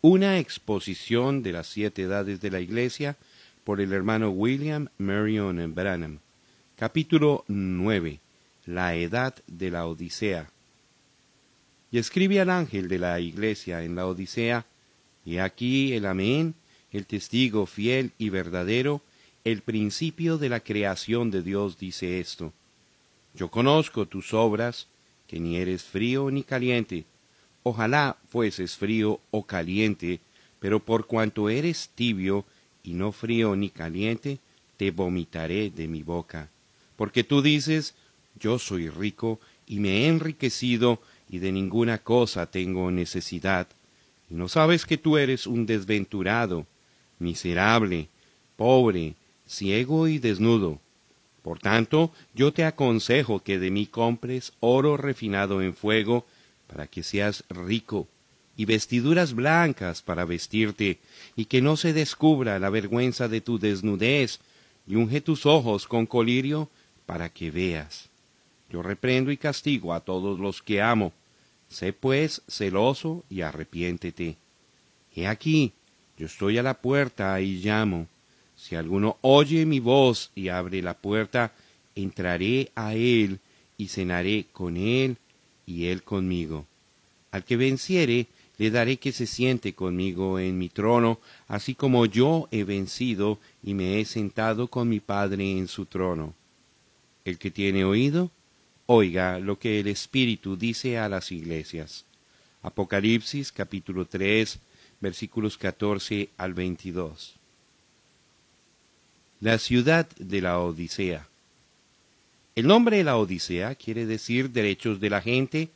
una exposición de las siete edades de la Iglesia por el hermano William Marion Branham. Capítulo 9. La edad de la Odisea. Y escribe al ángel de la Iglesia en la Odisea, y aquí el amén, el testigo fiel y verdadero, el principio de la creación de Dios dice esto. Yo conozco tus obras, que ni eres frío ni caliente. Ojalá fueses frío o caliente, pero por cuanto eres tibio y no frío ni caliente, te vomitaré de mi boca. Porque tú dices, yo soy rico y me he enriquecido y de ninguna cosa tengo necesidad. Y no sabes que tú eres un desventurado, miserable, pobre, ciego y desnudo. Por tanto, yo te aconsejo que de mí compres oro refinado en fuego, para que seas rico, y vestiduras blancas para vestirte, y que no se descubra la vergüenza de tu desnudez, y unge tus ojos con colirio para que veas. Yo reprendo y castigo a todos los que amo. Sé pues celoso y arrepiéntete. He aquí, yo estoy a la puerta y llamo. Si alguno oye mi voz y abre la puerta, entraré a él y cenaré con él y él conmigo. Al que venciere, le daré que se siente conmigo en mi trono, así como yo he vencido y me he sentado con mi Padre en su trono. El que tiene oído, oiga lo que el Espíritu dice a las iglesias. Apocalipsis capítulo 3, versículos 14 al 22. La ciudad de la Odisea. El nombre de la Odisea quiere decir derechos de la gente,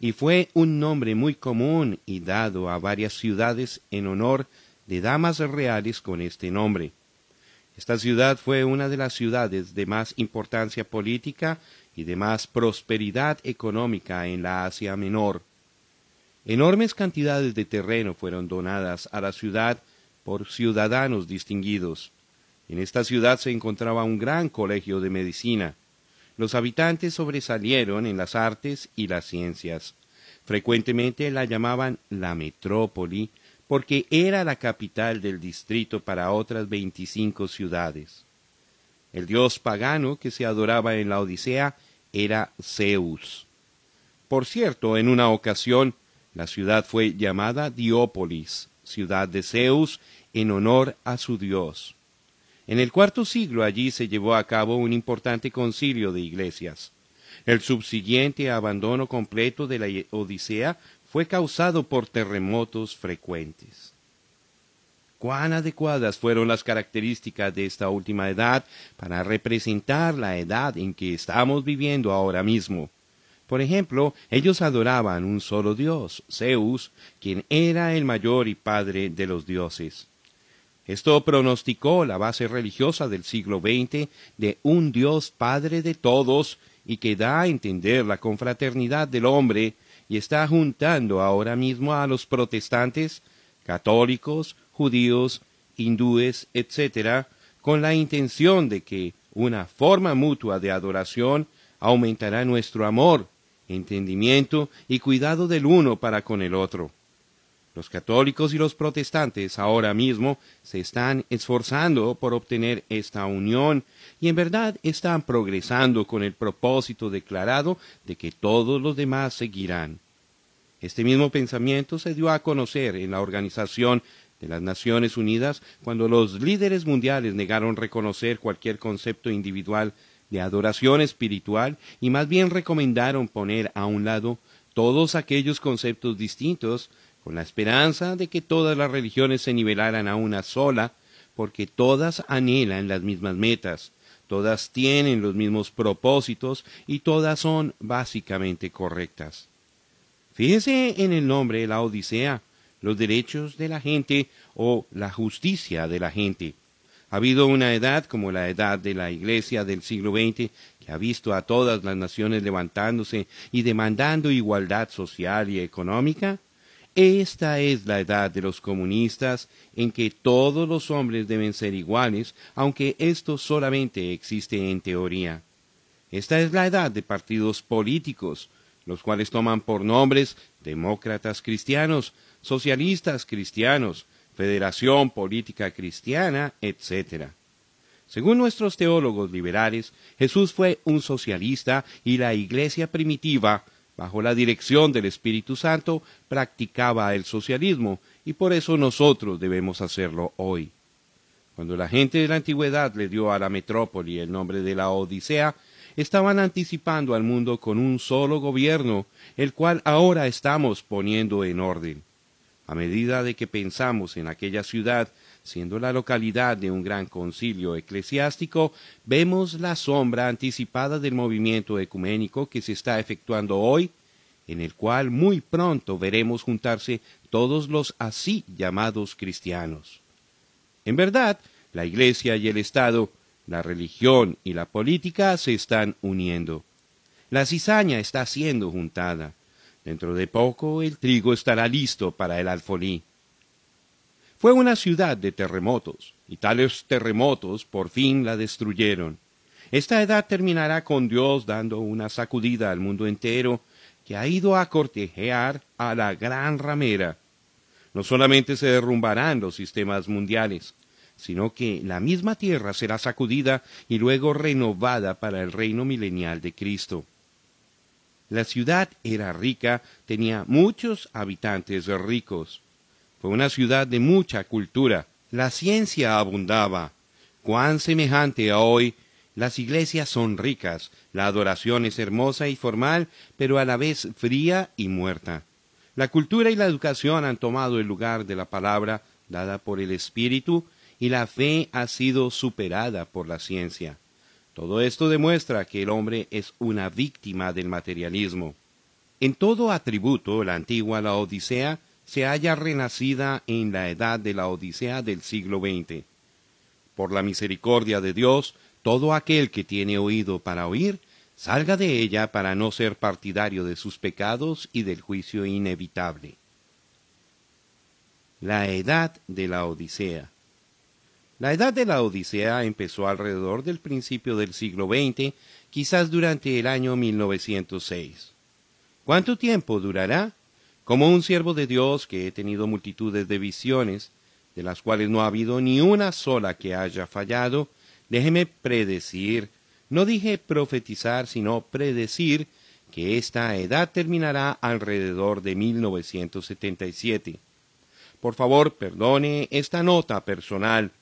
y fue un nombre muy común y dado a varias ciudades en honor de damas reales con este nombre. Esta ciudad fue una de las ciudades de más importancia política y de más prosperidad económica en la Asia Menor. Enormes cantidades de terreno fueron donadas a la ciudad por ciudadanos distinguidos. En esta ciudad se encontraba un gran colegio de medicina. Los habitantes sobresalieron en las artes y las ciencias. Frecuentemente la llamaban la metrópoli porque era la capital del distrito para otras veinticinco ciudades. El dios pagano que se adoraba en la Odisea era Zeus. Por cierto, en una ocasión la ciudad fue llamada Diópolis, ciudad de Zeus, en honor a su dios. En el cuarto siglo allí se llevó a cabo un importante concilio de iglesias. El subsiguiente abandono completo de la Odisea fue causado por terremotos frecuentes. Cuán adecuadas fueron las características de esta última edad para representar la edad en que estamos viviendo ahora mismo. Por ejemplo, ellos adoraban un solo dios, Zeus, quien era el mayor y padre de los dioses. Esto pronosticó la base religiosa del siglo XX de un Dios Padre de todos y que da a entender la confraternidad del hombre y está juntando ahora mismo a los protestantes, católicos, judíos, hindúes, etc., con la intención de que una forma mutua de adoración aumentará nuestro amor, entendimiento y cuidado del uno para con el otro. Los católicos y los protestantes ahora mismo se están esforzando por obtener esta unión y en verdad están progresando con el propósito declarado de que todos los demás seguirán. Este mismo pensamiento se dio a conocer en la Organización de las Naciones Unidas cuando los líderes mundiales negaron reconocer cualquier concepto individual de adoración espiritual y más bien recomendaron poner a un lado todos aquellos conceptos distintos con la esperanza de que todas las religiones se nivelaran a una sola, porque todas anhelan las mismas metas, todas tienen los mismos propósitos y todas son básicamente correctas. Fíjense en el nombre de la Odisea, los derechos de la gente o la justicia de la gente. Ha habido una edad como la edad de la Iglesia del siglo XX que ha visto a todas las naciones levantándose y demandando igualdad social y económica, esta es la edad de los comunistas en que todos los hombres deben ser iguales, aunque esto solamente existe en teoría. Esta es la edad de partidos políticos, los cuales toman por nombres demócratas cristianos, socialistas cristianos, Federación Política Cristiana, etc. Según nuestros teólogos liberales, Jesús fue un socialista y la iglesia primitiva bajo la dirección del Espíritu Santo, practicaba el socialismo y por eso nosotros debemos hacerlo hoy. Cuando la gente de la antigüedad le dio a la metrópoli el nombre de la Odisea, estaban anticipando al mundo con un solo gobierno, el cual ahora estamos poniendo en orden. A medida de que pensamos en aquella ciudad siendo la localidad de un gran concilio eclesiástico, vemos la sombra anticipada del movimiento ecuménico que se está efectuando hoy, en el cual muy pronto veremos juntarse todos los así llamados cristianos. En verdad, la Iglesia y el Estado, la religión y la política se están uniendo. La cizaña está siendo juntada. Dentro de poco el trigo estará listo para el alfolí. Fue una ciudad de terremotos, y tales terremotos por fin la destruyeron. Esta edad terminará con Dios dando una sacudida al mundo entero que ha ido a cortejear a la gran ramera. No solamente se derrumbarán los sistemas mundiales, sino que la misma tierra será sacudida y luego renovada para el reino milenial de Cristo. La ciudad era rica, tenía muchos habitantes ricos. Fue una ciudad de mucha cultura. La ciencia abundaba. Cuán semejante a hoy las iglesias son ricas, la adoración es hermosa y formal, pero a la vez fría y muerta. La cultura y la educación han tomado el lugar de la palabra dada por el Espíritu y la fe ha sido superada por la ciencia. Todo esto demuestra que el hombre es una víctima del materialismo. En todo atributo, la antigua la se halla renacida en la edad de la Odisea del siglo XX. Por la misericordia de Dios, todo aquel que tiene oído para oír, salga de ella para no ser partidario de sus pecados y del juicio inevitable. La edad de la Odisea. La edad de la Odisea empezó alrededor del principio del siglo XX, quizás durante el año 1906. ¿Cuánto tiempo durará? Como un siervo de Dios que he tenido multitudes de visiones, de las cuales no ha habido ni una sola que haya fallado, déjeme predecir, no dije profetizar, sino predecir, que esta edad terminará alrededor de 1977. Por favor, perdone esta nota personal.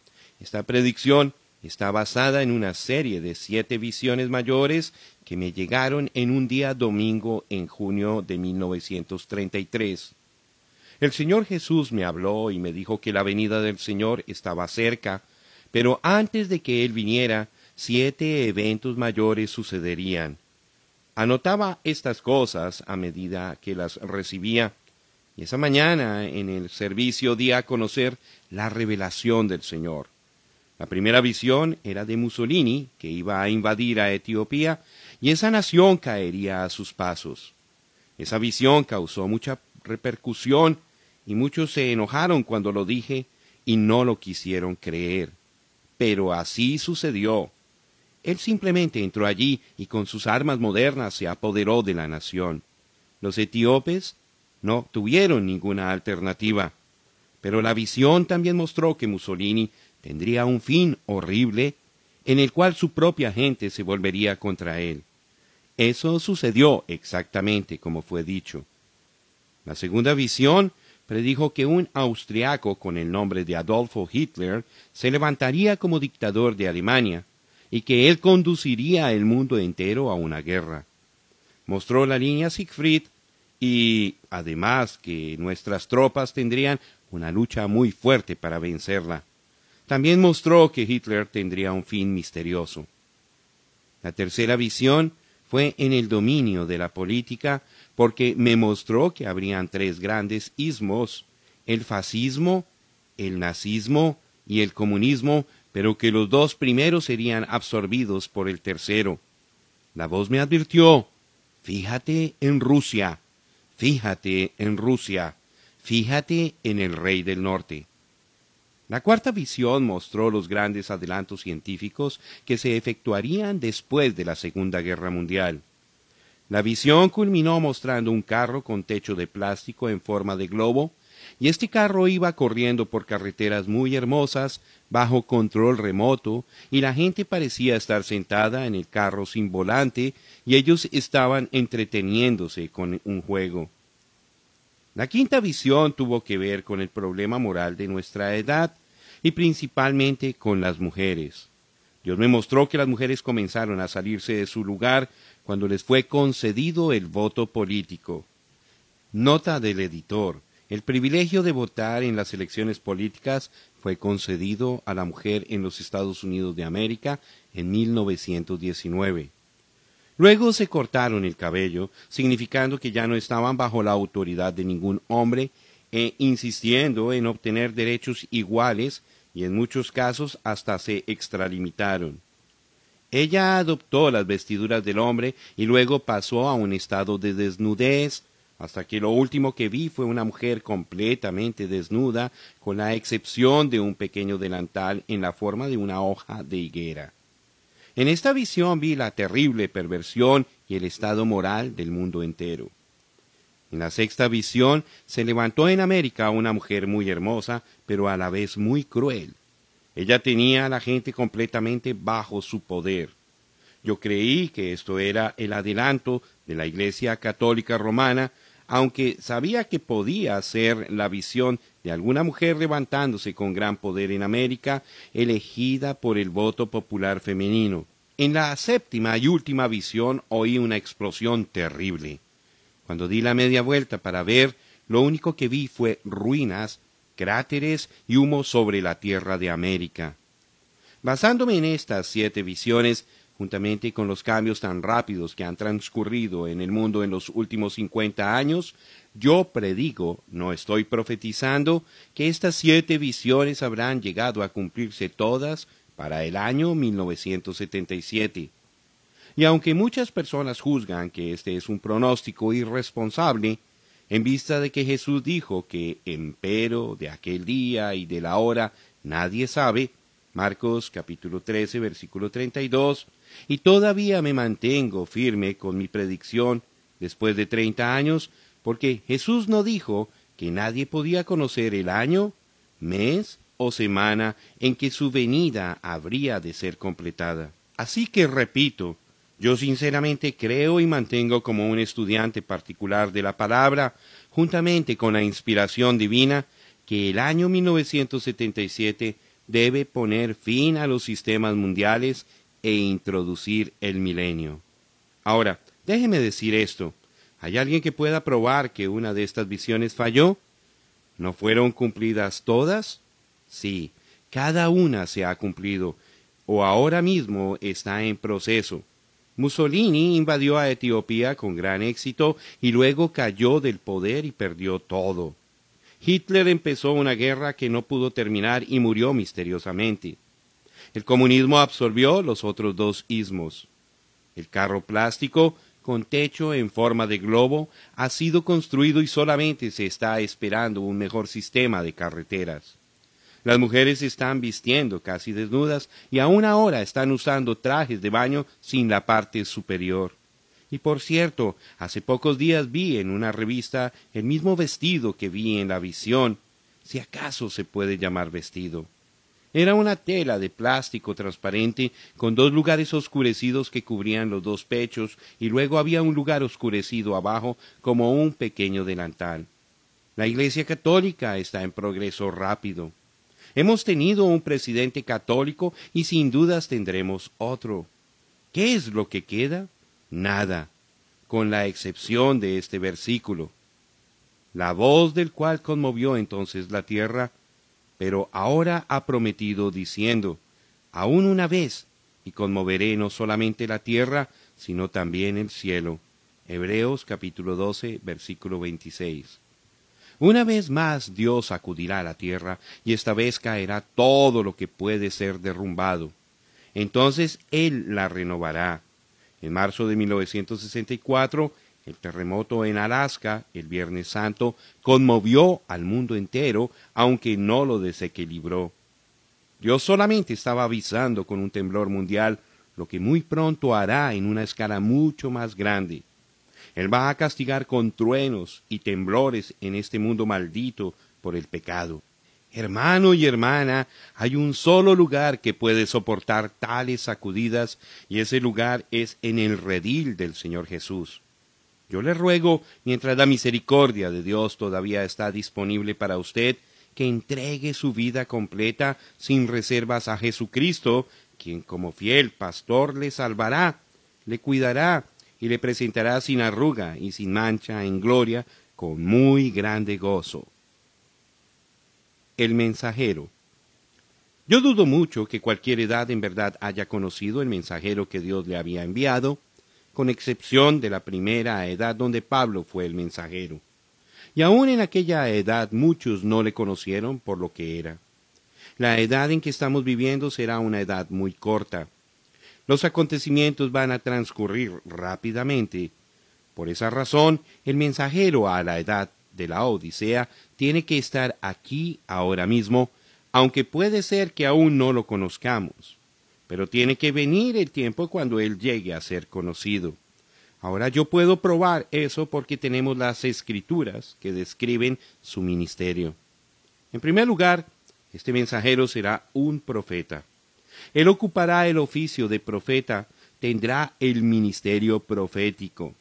Esta predicción está basada en una serie de siete visiones mayores que me llegaron en un día domingo en junio de 1933. El Señor Jesús me habló y me dijo que la venida del Señor estaba cerca, pero antes de que Él viniera, siete eventos mayores sucederían. Anotaba estas cosas a medida que las recibía, y esa mañana en el servicio di a conocer la revelación del Señor. La primera visión era de Mussolini, que iba a invadir a Etiopía y esa nación caería a sus pasos. Esa visión causó mucha repercusión y muchos se enojaron cuando lo dije y no lo quisieron creer. Pero así sucedió. Él simplemente entró allí y con sus armas modernas se apoderó de la nación. Los etíopes no tuvieron ninguna alternativa. Pero la visión también mostró que Mussolini tendría un fin horrible en el cual su propia gente se volvería contra él. Eso sucedió exactamente como fue dicho. La segunda visión predijo que un austriaco con el nombre de Adolfo Hitler se levantaría como dictador de Alemania y que él conduciría el mundo entero a una guerra. Mostró la línea Siegfried y además que nuestras tropas tendrían una lucha muy fuerte para vencerla. También mostró que Hitler tendría un fin misterioso. La tercera visión fue en el dominio de la política porque me mostró que habrían tres grandes ismos, el fascismo, el nazismo y el comunismo, pero que los dos primeros serían absorbidos por el tercero. La voz me advirtió, fíjate en Rusia, fíjate en Rusia, fíjate en el rey del norte. La cuarta visión mostró los grandes adelantos científicos que se efectuarían después de la Segunda Guerra Mundial. La visión culminó mostrando un carro con techo de plástico en forma de globo, y este carro iba corriendo por carreteras muy hermosas, bajo control remoto, y la gente parecía estar sentada en el carro sin volante, y ellos estaban entreteniéndose con un juego. La quinta visión tuvo que ver con el problema moral de nuestra edad y principalmente con las mujeres. Dios me mostró que las mujeres comenzaron a salirse de su lugar cuando les fue concedido el voto político. Nota del editor. El privilegio de votar en las elecciones políticas fue concedido a la mujer en los Estados Unidos de América en 1919. Luego se cortaron el cabello, significando que ya no estaban bajo la autoridad de ningún hombre, e insistiendo en obtener derechos iguales y en muchos casos hasta se extralimitaron. Ella adoptó las vestiduras del hombre y luego pasó a un estado de desnudez, hasta que lo último que vi fue una mujer completamente desnuda, con la excepción de un pequeño delantal en la forma de una hoja de higuera. En esta visión vi la terrible perversión y el estado moral del mundo entero. En la sexta visión se levantó en América una mujer muy hermosa, pero a la vez muy cruel. Ella tenía a la gente completamente bajo su poder. Yo creí que esto era el adelanto de la Iglesia Católica Romana aunque sabía que podía ser la visión de alguna mujer levantándose con gran poder en América, elegida por el voto popular femenino. En la séptima y última visión oí una explosión terrible. Cuando di la media vuelta para ver, lo único que vi fue ruinas, cráteres y humo sobre la tierra de América. Basándome en estas siete visiones, juntamente con los cambios tan rápidos que han transcurrido en el mundo en los últimos 50 años, yo predigo, no estoy profetizando, que estas siete visiones habrán llegado a cumplirse todas para el año 1977. Y aunque muchas personas juzgan que este es un pronóstico irresponsable, en vista de que Jesús dijo que empero de aquel día y de la hora nadie sabe, Marcos capítulo 13 versículo 32, y todavía me mantengo firme con mi predicción después de treinta años, porque Jesús no dijo que nadie podía conocer el año, mes o semana en que su venida habría de ser completada. Así que repito, yo sinceramente creo y mantengo como un estudiante particular de la palabra, juntamente con la inspiración divina, que el año 1977 debe poner fin a los sistemas mundiales e introducir el milenio. Ahora, déjeme decir esto. ¿Hay alguien que pueda probar que una de estas visiones falló? ¿No fueron cumplidas todas? Sí, cada una se ha cumplido, o ahora mismo está en proceso. Mussolini invadió a Etiopía con gran éxito y luego cayó del poder y perdió todo. Hitler empezó una guerra que no pudo terminar y murió misteriosamente. El comunismo absorbió los otros dos ismos. El carro plástico con techo en forma de globo ha sido construido y solamente se está esperando un mejor sistema de carreteras. Las mujeres están vistiendo casi desnudas y aún ahora están usando trajes de baño sin la parte superior. Y por cierto, hace pocos días vi en una revista el mismo vestido que vi en la visión, si acaso se puede llamar vestido. Era una tela de plástico transparente con dos lugares oscurecidos que cubrían los dos pechos y luego había un lugar oscurecido abajo como un pequeño delantal. La Iglesia Católica está en progreso rápido. Hemos tenido un presidente católico y sin dudas tendremos otro. ¿Qué es lo que queda? Nada, con la excepción de este versículo. La voz del cual conmovió entonces la tierra pero ahora ha prometido diciendo, aún una vez, y conmoveré no solamente la tierra, sino también el cielo. Hebreos capítulo 12, versículo 26. Una vez más Dios acudirá a la tierra, y esta vez caerá todo lo que puede ser derrumbado. Entonces Él la renovará. En marzo de 1964, el terremoto en Alaska el Viernes Santo conmovió al mundo entero, aunque no lo desequilibró. Dios solamente estaba avisando con un temblor mundial lo que muy pronto hará en una escala mucho más grande. Él va a castigar con truenos y temblores en este mundo maldito por el pecado. Hermano y hermana, hay un solo lugar que puede soportar tales sacudidas y ese lugar es en el redil del Señor Jesús. Yo le ruego, mientras la misericordia de Dios todavía está disponible para usted, que entregue su vida completa sin reservas a Jesucristo, quien como fiel pastor le salvará, le cuidará y le presentará sin arruga y sin mancha en gloria con muy grande gozo. El mensajero. Yo dudo mucho que cualquier edad en verdad haya conocido el mensajero que Dios le había enviado, con excepción de la primera edad donde Pablo fue el mensajero. Y aun en aquella edad muchos no le conocieron por lo que era. La edad en que estamos viviendo será una edad muy corta. Los acontecimientos van a transcurrir rápidamente. Por esa razón, el mensajero a la edad de la Odisea tiene que estar aquí ahora mismo, aunque puede ser que aún no lo conozcamos pero tiene que venir el tiempo cuando Él llegue a ser conocido. Ahora yo puedo probar eso porque tenemos las escrituras que describen su ministerio. En primer lugar, este mensajero será un profeta. Él ocupará el oficio de profeta, tendrá el ministerio profético.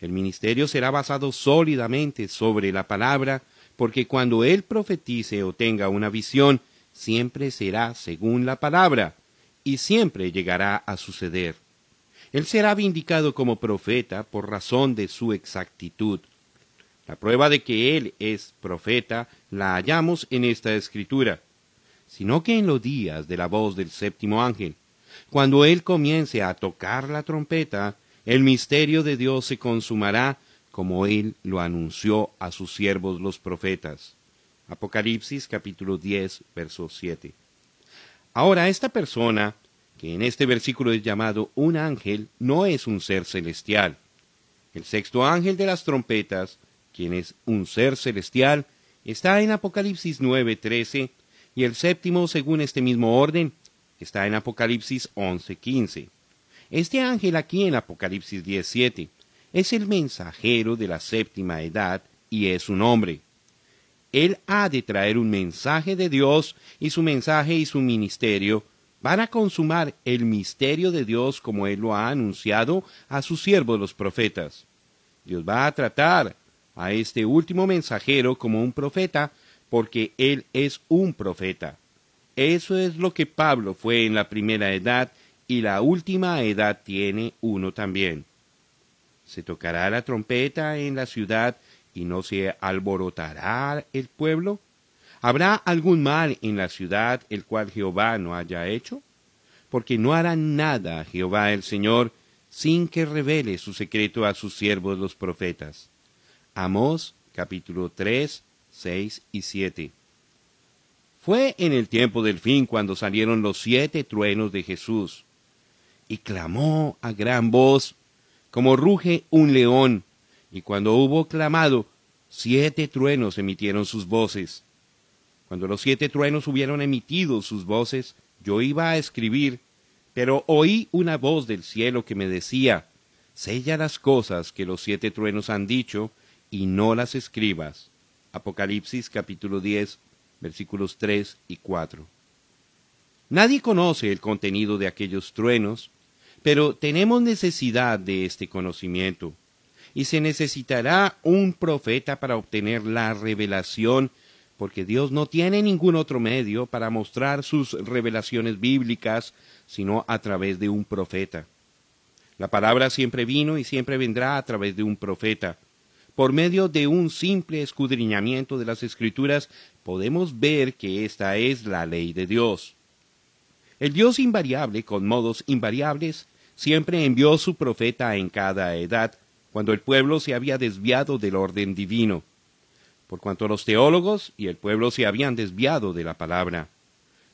El ministerio será basado sólidamente sobre la palabra, porque cuando él profetice o tenga una visión, siempre será según la palabra, y siempre llegará a suceder. Él será vindicado como profeta por razón de su exactitud. La prueba de que Él es profeta la hallamos en esta escritura, sino que en los días de la voz del séptimo ángel, cuando Él comience a tocar la trompeta, el misterio de Dios se consumará como Él lo anunció a sus siervos los profetas. Apocalipsis capítulo 10, verso 7. Ahora, esta persona, que en este versículo es llamado un ángel, no es un ser celestial. El sexto ángel de las trompetas, quien es un ser celestial, está en Apocalipsis 9:13 y el séptimo, según este mismo orden, está en Apocalipsis 11:15. Este ángel aquí en Apocalipsis 17 es el mensajero de la séptima edad y es un hombre. Él ha de traer un mensaje de Dios y su mensaje y su ministerio van a consumar el misterio de Dios como Él lo ha anunciado a sus siervos los profetas. Dios va a tratar a este último mensajero como un profeta porque Él es un profeta. Eso es lo que Pablo fue en la primera edad y la última edad tiene uno también. Se tocará la trompeta en la ciudad y no se alborotará el pueblo? ¿Habrá algún mal en la ciudad el cual Jehová no haya hecho? Porque no hará nada Jehová el Señor sin que revele su secreto a sus siervos los profetas. Amós capítulo 3, 6 y 7. Fue en el tiempo del fin cuando salieron los siete truenos de Jesús, y clamó a gran voz, como ruge un león, y cuando hubo clamado, siete truenos emitieron sus voces. Cuando los siete truenos hubieron emitido sus voces, yo iba a escribir, pero oí una voz del cielo que me decía, Sella las cosas que los siete truenos han dicho y no las escribas. Apocalipsis capítulo 10, versículos 3 y 4. Nadie conoce el contenido de aquellos truenos, pero tenemos necesidad de este conocimiento y se necesitará un profeta para obtener la revelación, porque Dios no tiene ningún otro medio para mostrar sus revelaciones bíblicas, sino a través de un profeta. La palabra siempre vino y siempre vendrá a través de un profeta. Por medio de un simple escudriñamiento de las escrituras podemos ver que esta es la ley de Dios. El Dios invariable, con modos invariables, siempre envió su profeta en cada edad, cuando el pueblo se había desviado del orden divino, por cuanto los teólogos y el pueblo se habían desviado de la palabra.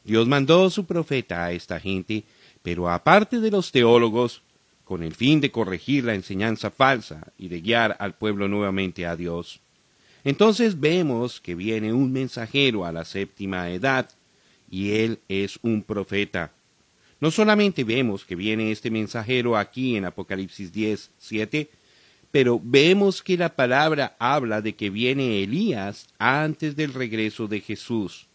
Dios mandó su profeta a esta gente, pero aparte de los teólogos, con el fin de corregir la enseñanza falsa y de guiar al pueblo nuevamente a Dios. Entonces vemos que viene un mensajero a la séptima edad, y él es un profeta. No solamente vemos que viene este mensajero aquí en Apocalipsis 10, 7, pero vemos que la palabra habla de que viene Elías antes del regreso de Jesús.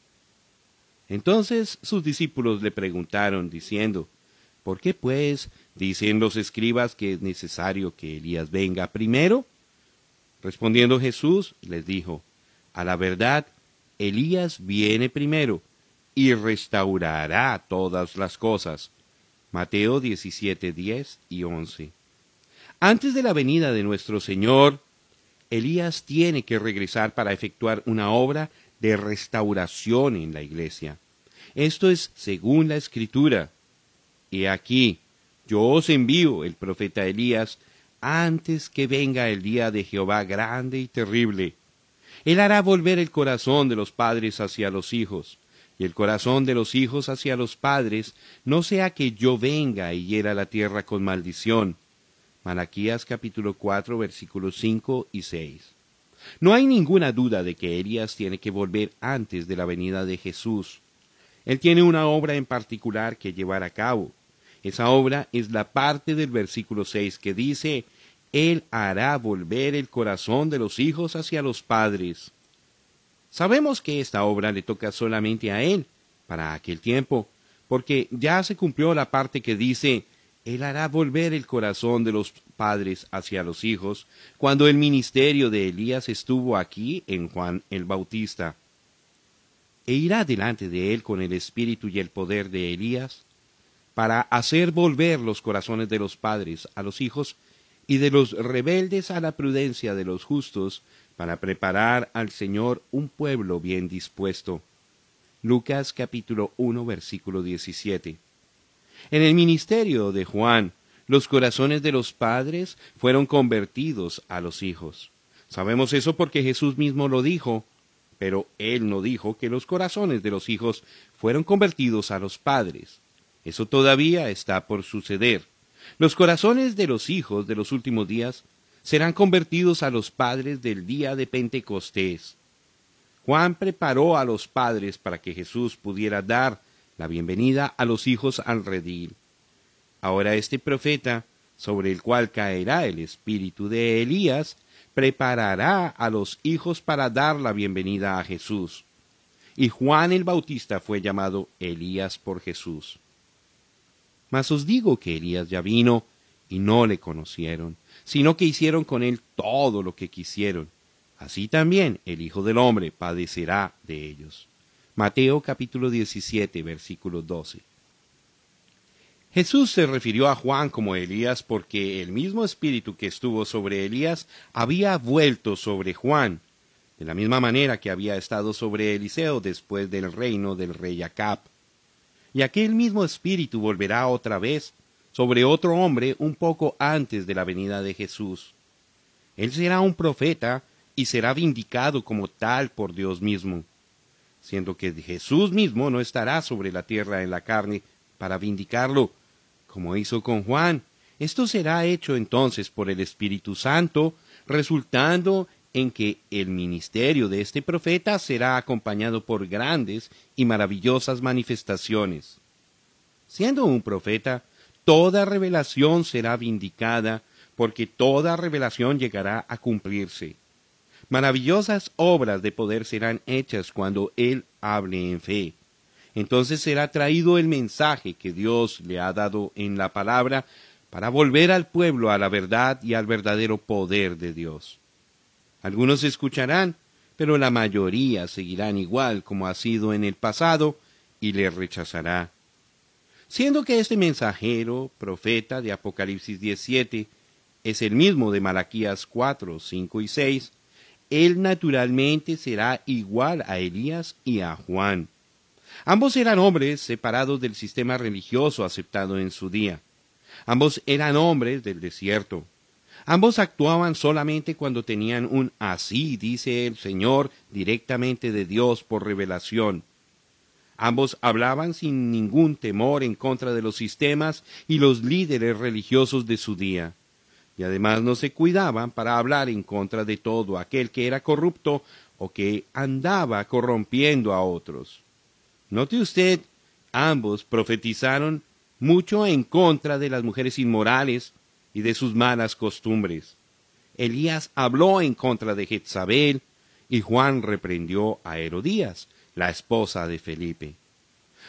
Entonces sus discípulos le preguntaron, diciendo, ¿Por qué pues dicen los escribas que es necesario que Elías venga primero? Respondiendo Jesús, les dijo, A la verdad, Elías viene primero y restaurará todas las cosas. Mateo 17, 10 y 11. Antes de la venida de nuestro Señor, Elías tiene que regresar para efectuar una obra de restauración en la iglesia. Esto es según la escritura. He aquí, yo os envío el profeta Elías antes que venga el día de Jehová grande y terrible. Él hará volver el corazón de los padres hacia los hijos, y el corazón de los hijos hacia los padres, no sea que yo venga y hiera la tierra con maldición. Malaquías capítulo 4 versículos 5 y 6. No hay ninguna duda de que Elías tiene que volver antes de la venida de Jesús. Él tiene una obra en particular que llevar a cabo. Esa obra es la parte del versículo 6 que dice, Él hará volver el corazón de los hijos hacia los padres. Sabemos que esta obra le toca solamente a Él, para aquel tiempo, porque ya se cumplió la parte que dice, él hará volver el corazón de los padres hacia los hijos, cuando el ministerio de Elías estuvo aquí en Juan el Bautista. E irá delante de él con el espíritu y el poder de Elías, para hacer volver los corazones de los padres a los hijos y de los rebeldes a la prudencia de los justos, para preparar al Señor un pueblo bien dispuesto. Lucas capítulo 1 versículo 17. En el ministerio de Juan, los corazones de los padres fueron convertidos a los hijos. Sabemos eso porque Jesús mismo lo dijo, pero él no dijo que los corazones de los hijos fueron convertidos a los padres. Eso todavía está por suceder. Los corazones de los hijos de los últimos días serán convertidos a los padres del día de Pentecostés. Juan preparó a los padres para que Jesús pudiera dar la bienvenida a los hijos al redil. Ahora este profeta, sobre el cual caerá el espíritu de Elías, preparará a los hijos para dar la bienvenida a Jesús. Y Juan el Bautista fue llamado Elías por Jesús. Mas os digo que Elías ya vino, y no le conocieron, sino que hicieron con él todo lo que quisieron. Así también el Hijo del Hombre padecerá de ellos. Mateo capítulo 17, versículo 12. Jesús se refirió a Juan como Elías porque el mismo espíritu que estuvo sobre Elías había vuelto sobre Juan, de la misma manera que había estado sobre Eliseo después del reino del rey Acab. Y aquel mismo espíritu volverá otra vez sobre otro hombre un poco antes de la venida de Jesús. Él será un profeta y será vindicado como tal por Dios mismo siendo que Jesús mismo no estará sobre la tierra en la carne para vindicarlo, como hizo con Juan. Esto será hecho entonces por el Espíritu Santo, resultando en que el ministerio de este profeta será acompañado por grandes y maravillosas manifestaciones. Siendo un profeta, toda revelación será vindicada, porque toda revelación llegará a cumplirse. Maravillosas obras de poder serán hechas cuando Él hable en fe. Entonces será traído el mensaje que Dios le ha dado en la palabra para volver al pueblo a la verdad y al verdadero poder de Dios. Algunos escucharán, pero la mayoría seguirán igual como ha sido en el pasado y le rechazará. Siendo que este mensajero, profeta de Apocalipsis 17, es el mismo de Malaquías 4, 5 y 6, él naturalmente será igual a Elías y a Juan. Ambos eran hombres separados del sistema religioso aceptado en su día. Ambos eran hombres del desierto. Ambos actuaban solamente cuando tenían un así, dice el Señor, directamente de Dios por revelación. Ambos hablaban sin ningún temor en contra de los sistemas y los líderes religiosos de su día y además no se cuidaban para hablar en contra de todo aquel que era corrupto o que andaba corrompiendo a otros. Note usted, ambos profetizaron mucho en contra de las mujeres inmorales y de sus malas costumbres. Elías habló en contra de Jezabel y Juan reprendió a Herodías, la esposa de Felipe.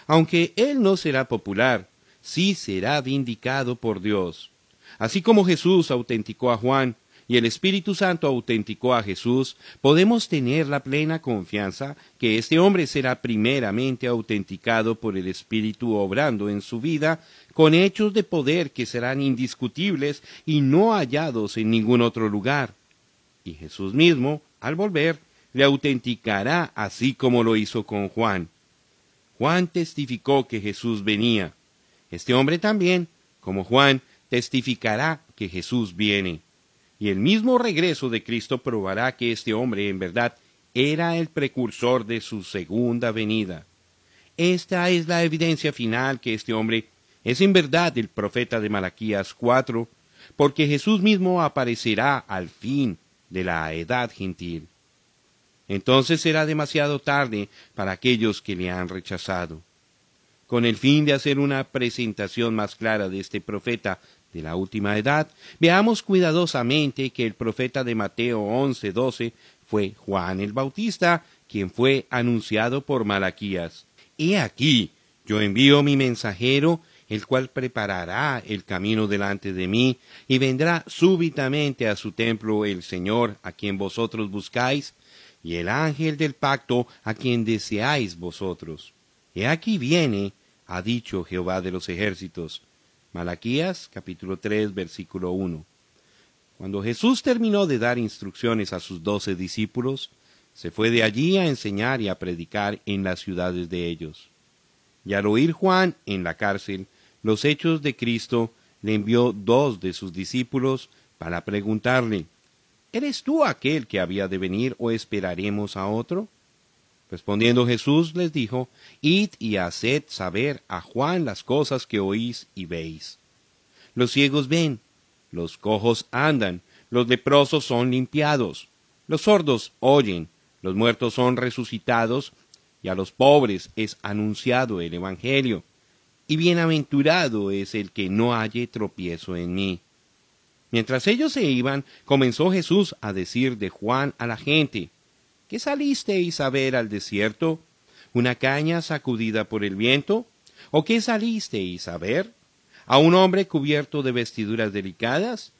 Aunque él no será popular, sí será vindicado por Dios Así como Jesús autenticó a Juan y el Espíritu Santo autenticó a Jesús, podemos tener la plena confianza que este hombre será primeramente autenticado por el Espíritu obrando en su vida con hechos de poder que serán indiscutibles y no hallados en ningún otro lugar. Y Jesús mismo, al volver, le autenticará así como lo hizo con Juan. Juan testificó que Jesús venía. Este hombre también, como Juan, testificará que Jesús viene. Y el mismo regreso de Cristo probará que este hombre en verdad era el precursor de su segunda venida. Esta es la evidencia final que este hombre es en verdad el profeta de Malaquías 4, porque Jesús mismo aparecerá al fin de la edad gentil. Entonces será demasiado tarde para aquellos que le han rechazado. Con el fin de hacer una presentación más clara de este profeta de la última edad, veamos cuidadosamente que el profeta de Mateo 11:12 fue Juan el Bautista, quien fue anunciado por Malaquías. He aquí, yo envío mi mensajero, el cual preparará el camino delante de mí, y vendrá súbitamente a su templo el Señor, a quien vosotros buscáis, y el ángel del pacto, a quien deseáis vosotros. He aquí viene, ha dicho Jehová de los ejércitos, Malaquías capítulo 3 versículo 1. Cuando Jesús terminó de dar instrucciones a sus doce discípulos, se fue de allí a enseñar y a predicar en las ciudades de ellos. Y al oír Juan en la cárcel los hechos de Cristo, le envió dos de sus discípulos para preguntarle, ¿Eres tú aquel que había de venir o esperaremos a otro? Respondiendo Jesús les dijo, Id y haced saber a Juan las cosas que oís y veis. Los ciegos ven, los cojos andan, los leprosos son limpiados, los sordos oyen, los muertos son resucitados, y a los pobres es anunciado el Evangelio. Y bienaventurado es el que no halle tropiezo en mí. Mientras ellos se iban, comenzó Jesús a decir de Juan a la gente, ¿Qué salisteis a ver al desierto? ¿Una caña sacudida por el viento? ¿O qué salisteis a ver? ¿A un hombre cubierto de vestiduras delicadas?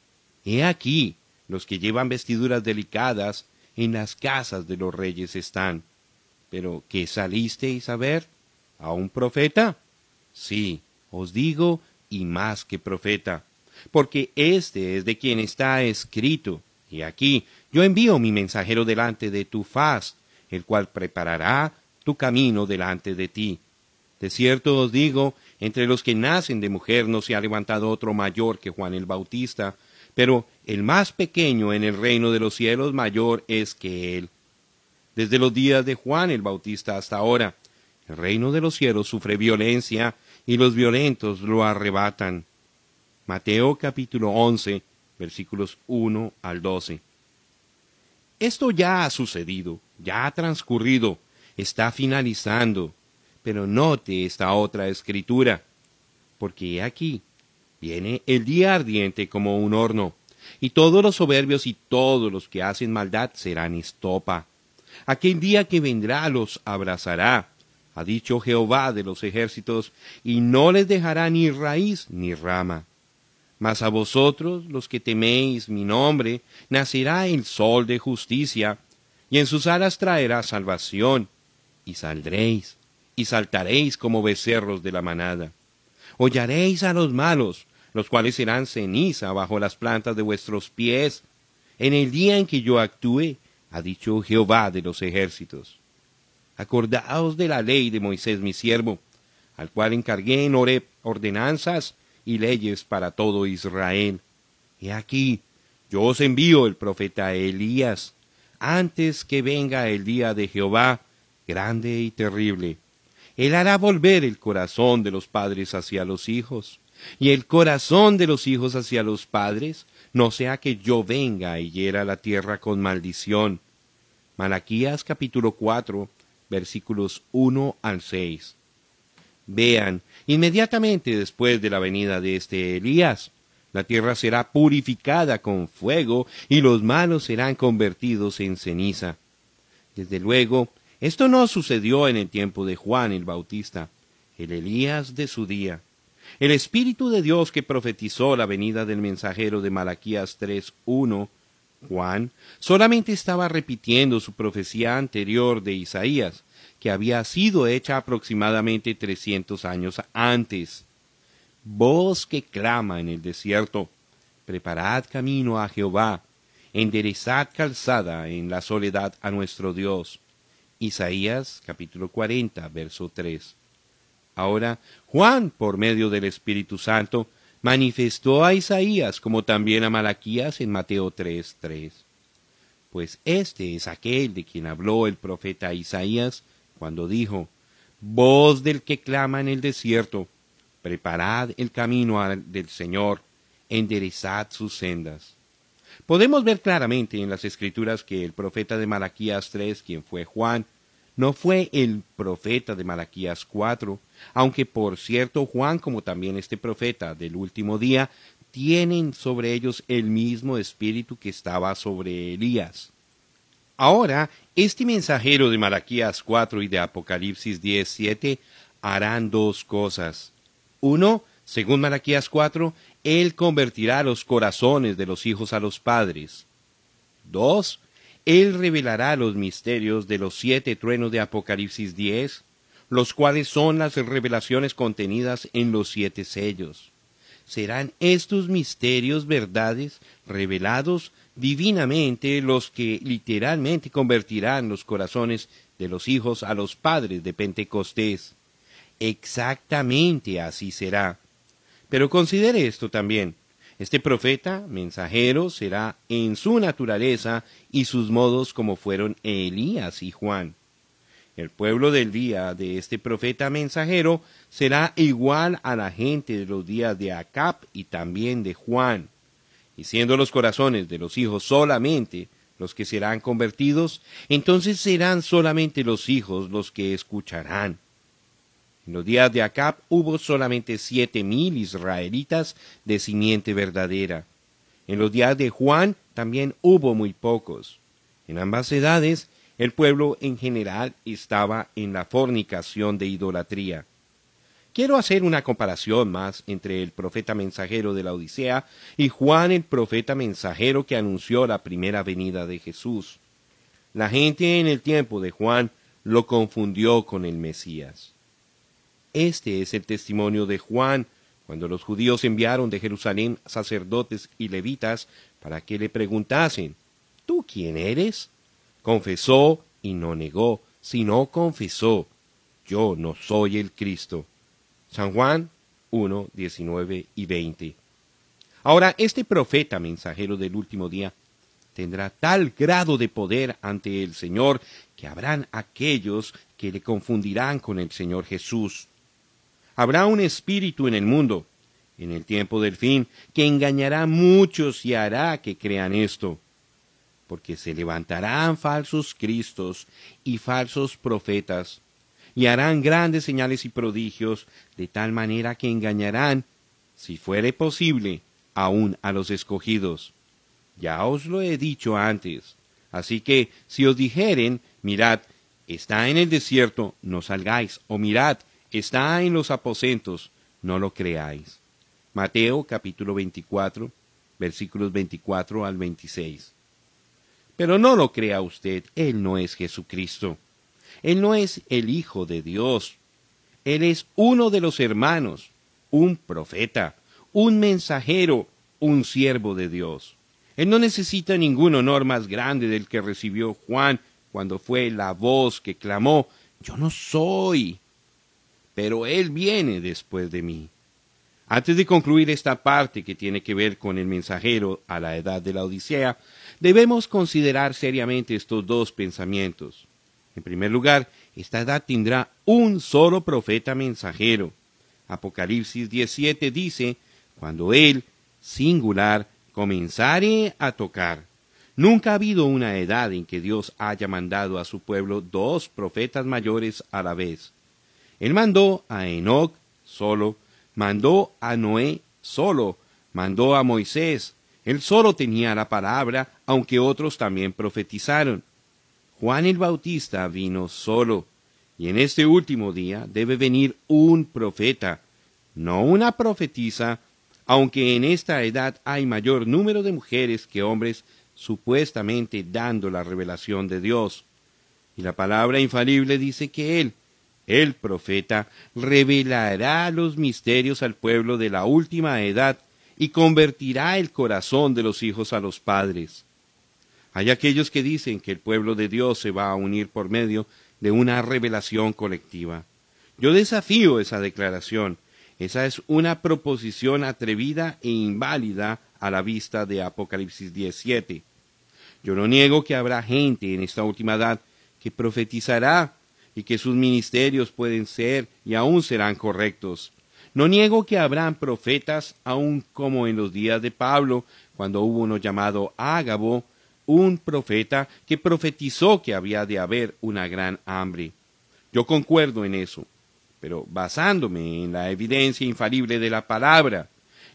He aquí, los que llevan vestiduras delicadas en las casas de los reyes están. Pero ¿qué salisteis a ver? ¿A un profeta? Sí, os digo, y más que profeta, porque éste es de quien está escrito, y aquí yo envío mi mensajero delante de tu faz, el cual preparará tu camino delante de ti. De cierto os digo, entre los que nacen de mujer no se ha levantado otro mayor que Juan el Bautista, pero el más pequeño en el reino de los cielos mayor es que él. Desde los días de Juan el Bautista hasta ahora, el reino de los cielos sufre violencia y los violentos lo arrebatan. Mateo capítulo 11, versículos 1 al 12. Esto ya ha sucedido, ya ha transcurrido, está finalizando, pero note esta otra escritura, porque aquí viene el día ardiente como un horno, y todos los soberbios y todos los que hacen maldad serán estopa. Aquel día que vendrá los abrazará, ha dicho Jehová de los ejércitos, y no les dejará ni raíz ni rama. Mas a vosotros, los que teméis mi nombre, nacerá el sol de justicia, y en sus alas traerá salvación, y saldréis, y saltaréis como becerros de la manada. Hollaréis a los malos, los cuales serán ceniza bajo las plantas de vuestros pies, en el día en que yo actúe, ha dicho Jehová de los ejércitos. Acordaos de la ley de Moisés mi siervo, al cual encargué en Oreb ordenanzas y leyes para todo Israel. He aquí, yo os envío el profeta Elías, antes que venga el día de Jehová, grande y terrible. Él hará volver el corazón de los padres hacia los hijos, y el corazón de los hijos hacia los padres, no sea que yo venga y hiera la tierra con maldición. Malaquías capítulo 4, versículos 1 al 6. Vean, Inmediatamente después de la venida de este Elías, la tierra será purificada con fuego y los malos serán convertidos en ceniza. Desde luego, esto no sucedió en el tiempo de Juan el Bautista, el Elías de su día. El Espíritu de Dios que profetizó la venida del mensajero de Malaquías 3.1 Juan solamente estaba repitiendo su profecía anterior de Isaías, que había sido hecha aproximadamente 300 años antes. Voz que clama en el desierto, preparad camino a Jehová, enderezad calzada en la soledad a nuestro Dios. Isaías capítulo 40, verso 3. Ahora, Juan, por medio del Espíritu Santo, manifestó a Isaías como también a Malaquías en Mateo 3:3. Pues este es aquel de quien habló el profeta Isaías cuando dijo, Voz del que clama en el desierto, preparad el camino del Señor, enderezad sus sendas. Podemos ver claramente en las escrituras que el profeta de Malaquías 3, quien fue Juan, no fue el profeta de Malaquías 4, aunque por cierto Juan, como también este profeta del último día, tienen sobre ellos el mismo espíritu que estaba sobre Elías. Ahora, este mensajero de Malaquías 4 y de Apocalipsis 17 harán dos cosas. Uno, según Malaquías 4, él convertirá los corazones de los hijos a los padres. Dos, él revelará los misterios de los siete truenos de Apocalipsis 10, los cuales son las revelaciones contenidas en los siete sellos. Serán estos misterios verdades revelados divinamente los que literalmente convertirán los corazones de los hijos a los padres de Pentecostés. Exactamente así será. Pero considere esto también. Este profeta, mensajero, será en su naturaleza y sus modos como fueron Elías y Juan. El pueblo del día de este profeta mensajero será igual a la gente de los días de Acap y también de Juan. Y siendo los corazones de los hijos solamente los que serán convertidos, entonces serán solamente los hijos los que escucharán. En los días de Acab hubo solamente siete mil israelitas de simiente verdadera. En los días de Juan también hubo muy pocos. En ambas edades, el pueblo en general estaba en la fornicación de idolatría. Quiero hacer una comparación más entre el profeta mensajero de la Odisea y Juan el profeta mensajero que anunció la primera venida de Jesús. La gente en el tiempo de Juan lo confundió con el Mesías. Este es el testimonio de Juan, cuando los judíos enviaron de Jerusalén sacerdotes y levitas para que le preguntasen, ¿tú quién eres? Confesó y no negó, sino confesó, yo no soy el Cristo. San Juan 1, 19 y 20. Ahora, este profeta mensajero del último día tendrá tal grado de poder ante el Señor que habrán aquellos que le confundirán con el Señor Jesús. Habrá un espíritu en el mundo, en el tiempo del fin, que engañará a muchos y hará que crean esto. Porque se levantarán falsos cristos y falsos profetas, y harán grandes señales y prodigios, de tal manera que engañarán, si fuere posible, aún a los escogidos. Ya os lo he dicho antes. Así que si os dijeren, mirad, está en el desierto, no salgáis, o mirad, está en los aposentos, no lo creáis. Mateo capítulo 24, versículos 24 al 26. Pero no lo crea usted, Él no es Jesucristo. Él no es el Hijo de Dios. Él es uno de los hermanos, un profeta, un mensajero, un siervo de Dios. Él no necesita ningún honor más grande del que recibió Juan cuando fue la voz que clamó, Yo no soy pero Él viene después de mí. Antes de concluir esta parte que tiene que ver con el mensajero a la edad de la Odisea, debemos considerar seriamente estos dos pensamientos. En primer lugar, esta edad tendrá un solo profeta mensajero. Apocalipsis 17 dice, cuando él, singular, comenzare a tocar. Nunca ha habido una edad en que Dios haya mandado a su pueblo dos profetas mayores a la vez. Él mandó a Enoch solo, mandó a Noé solo, mandó a Moisés. Él solo tenía la palabra, aunque otros también profetizaron. Juan el Bautista vino solo, y en este último día debe venir un profeta, no una profetisa, aunque en esta edad hay mayor número de mujeres que hombres supuestamente dando la revelación de Dios. Y la palabra infalible dice que Él, el profeta, revelará los misterios al pueblo de la última edad y convertirá el corazón de los hijos a los padres. Hay aquellos que dicen que el pueblo de Dios se va a unir por medio de una revelación colectiva. Yo desafío esa declaración. Esa es una proposición atrevida e inválida a la vista de Apocalipsis 17. Yo no niego que habrá gente en esta última edad que profetizará y que sus ministerios pueden ser y aún serán correctos. No niego que habrán profetas, aun como en los días de Pablo, cuando hubo uno llamado Ágabo, un profeta que profetizó que había de haber una gran hambre. Yo concuerdo en eso, pero basándome en la evidencia infalible de la palabra,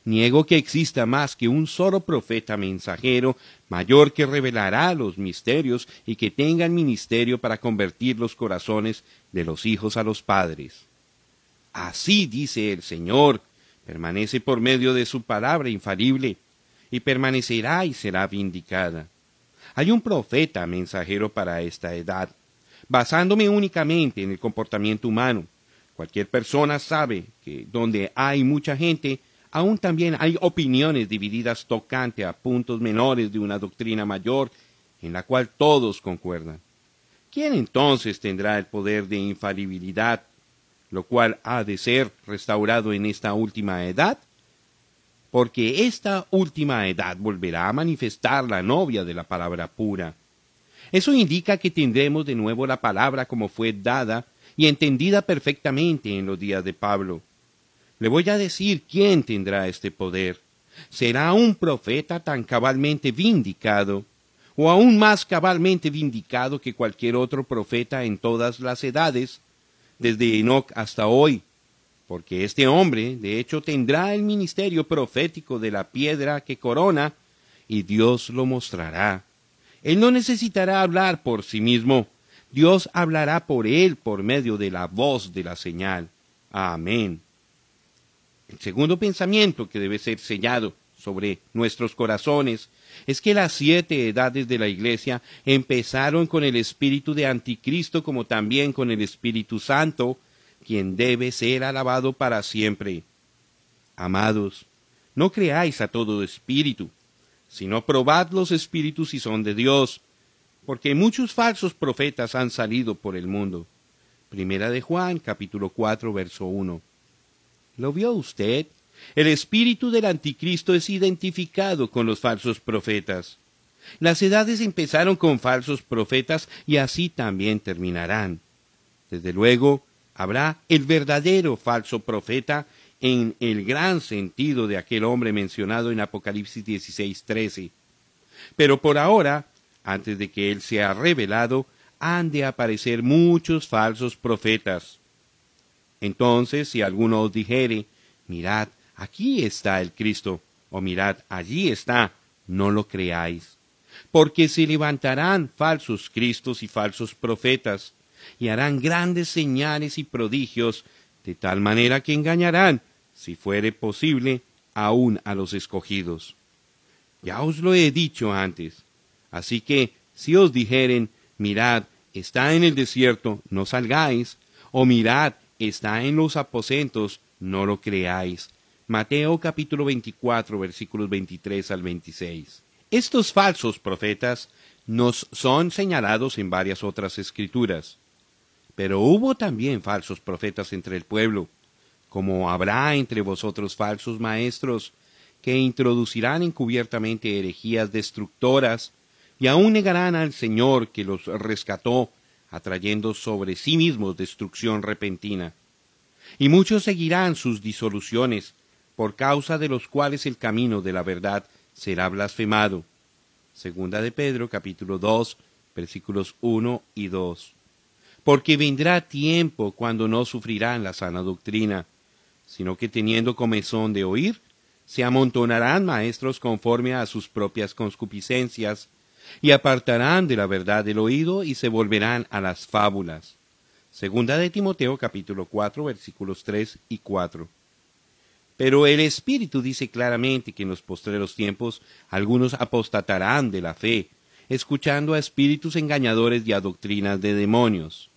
niego que exista más que un solo profeta mensajero mayor que revelará los misterios y que tenga el ministerio para convertir los corazones de los hijos a los padres. Así dice el Señor, permanece por medio de su palabra infalible, y permanecerá y será vindicada. Hay un profeta mensajero para esta edad, basándome únicamente en el comportamiento humano. Cualquier persona sabe que donde hay mucha gente, Aún también hay opiniones divididas tocante a puntos menores de una doctrina mayor en la cual todos concuerdan. ¿Quién entonces tendrá el poder de infalibilidad, lo cual ha de ser restaurado en esta última edad? Porque esta última edad volverá a manifestar la novia de la palabra pura. Eso indica que tendremos de nuevo la palabra como fue dada y entendida perfectamente en los días de Pablo. Le voy a decir quién tendrá este poder. Será un profeta tan cabalmente vindicado, o aún más cabalmente vindicado que cualquier otro profeta en todas las edades, desde Enoch hasta hoy, porque este hombre, de hecho, tendrá el ministerio profético de la piedra que corona, y Dios lo mostrará. Él no necesitará hablar por sí mismo, Dios hablará por él por medio de la voz de la señal. Amén. El segundo pensamiento que debe ser sellado sobre nuestros corazones es que las siete edades de la Iglesia empezaron con el espíritu de Anticristo como también con el Espíritu Santo, quien debe ser alabado para siempre. Amados, no creáis a todo espíritu, sino probad los espíritus si son de Dios, porque muchos falsos profetas han salido por el mundo. Primera de Juan capítulo 4 verso 1. ¿Lo vio usted? El espíritu del anticristo es identificado con los falsos profetas. Las edades empezaron con falsos profetas y así también terminarán. Desde luego, habrá el verdadero falso profeta en el gran sentido de aquel hombre mencionado en Apocalipsis 16:13. Pero por ahora, antes de que él sea revelado, han de aparecer muchos falsos profetas. Entonces, si alguno os dijere, mirad, aquí está el Cristo, o mirad, allí está, no lo creáis. Porque se levantarán falsos Cristos y falsos profetas, y harán grandes señales y prodigios, de tal manera que engañarán, si fuere posible, aún a los escogidos. Ya os lo he dicho antes. Así que, si os dijeren, mirad, está en el desierto, no salgáis, o mirad, está en los aposentos, no lo creáis. Mateo capítulo 24 versículos 23 al 26. Estos falsos profetas nos son señalados en varias otras escrituras. Pero hubo también falsos profetas entre el pueblo, como habrá entre vosotros falsos maestros, que introducirán encubiertamente herejías destructoras, y aún negarán al Señor que los rescató atrayendo sobre sí mismos destrucción repentina. Y muchos seguirán sus disoluciones, por causa de los cuales el camino de la verdad será blasfemado. Segunda de Pedro capítulo 2 versículos 1 y 2. Porque vendrá tiempo cuando no sufrirán la sana doctrina, sino que teniendo comezón de oír, se amontonarán maestros conforme a sus propias concupiscencias, y apartarán de la verdad del oído y se volverán a las fábulas. Segunda de Timoteo capítulo 4 versículos 3 y 4. Pero el Espíritu dice claramente que en los postreros tiempos algunos apostatarán de la fe, escuchando a espíritus engañadores y a doctrinas de demonios.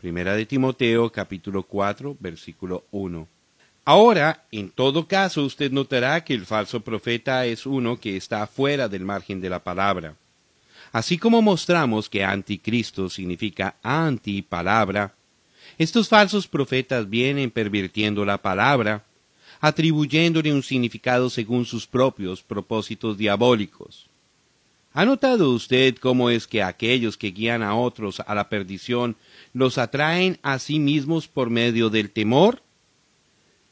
Primera de Timoteo capítulo 4 versículo 1. Ahora, en todo caso, usted notará que el falso profeta es uno que está fuera del margen de la palabra. Así como mostramos que anticristo significa antipalabra, estos falsos profetas vienen pervirtiendo la palabra, atribuyéndole un significado según sus propios propósitos diabólicos. ¿Ha notado usted cómo es que aquellos que guían a otros a la perdición los atraen a sí mismos por medio del temor?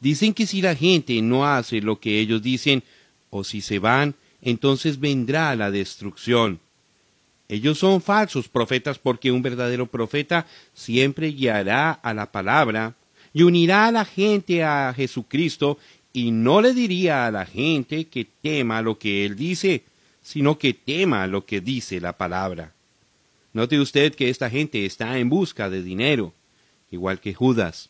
Dicen que si la gente no hace lo que ellos dicen, o si se van, entonces vendrá la destrucción. Ellos son falsos profetas porque un verdadero profeta siempre guiará a la palabra y unirá a la gente a Jesucristo y no le diría a la gente que tema lo que él dice, sino que tema lo que dice la palabra. Note usted que esta gente está en busca de dinero, igual que Judas.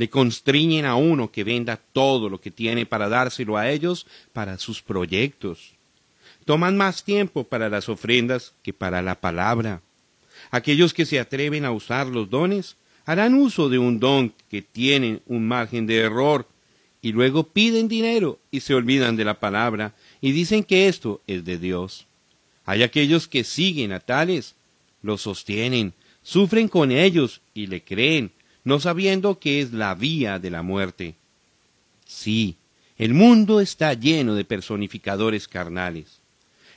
Le constriñen a uno que venda todo lo que tiene para dárselo a ellos para sus proyectos. Toman más tiempo para las ofrendas que para la palabra. Aquellos que se atreven a usar los dones harán uso de un don que tienen un margen de error y luego piden dinero y se olvidan de la palabra y dicen que esto es de Dios. Hay aquellos que siguen a tales, los sostienen, sufren con ellos y le creen, no sabiendo que es la vía de la muerte. Sí, el mundo está lleno de personificadores carnales.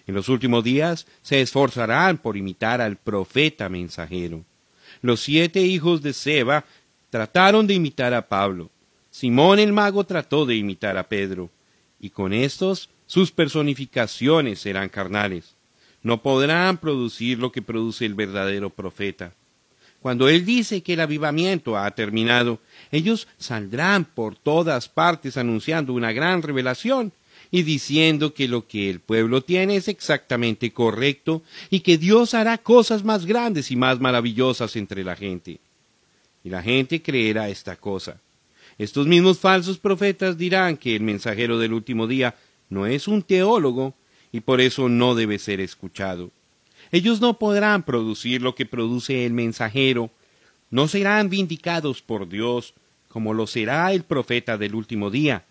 En los últimos días se esforzarán por imitar al profeta mensajero. Los siete hijos de Seba trataron de imitar a Pablo. Simón el mago trató de imitar a Pedro. Y con estos sus personificaciones serán carnales. No podrán producir lo que produce el verdadero profeta. Cuando Él dice que el avivamiento ha terminado, ellos saldrán por todas partes anunciando una gran revelación y diciendo que lo que el pueblo tiene es exactamente correcto y que Dios hará cosas más grandes y más maravillosas entre la gente. Y la gente creerá esta cosa. Estos mismos falsos profetas dirán que el mensajero del último día no es un teólogo y por eso no debe ser escuchado. Ellos no podrán producir lo que produce el mensajero, no serán vindicados por Dios, como lo será el profeta del último día,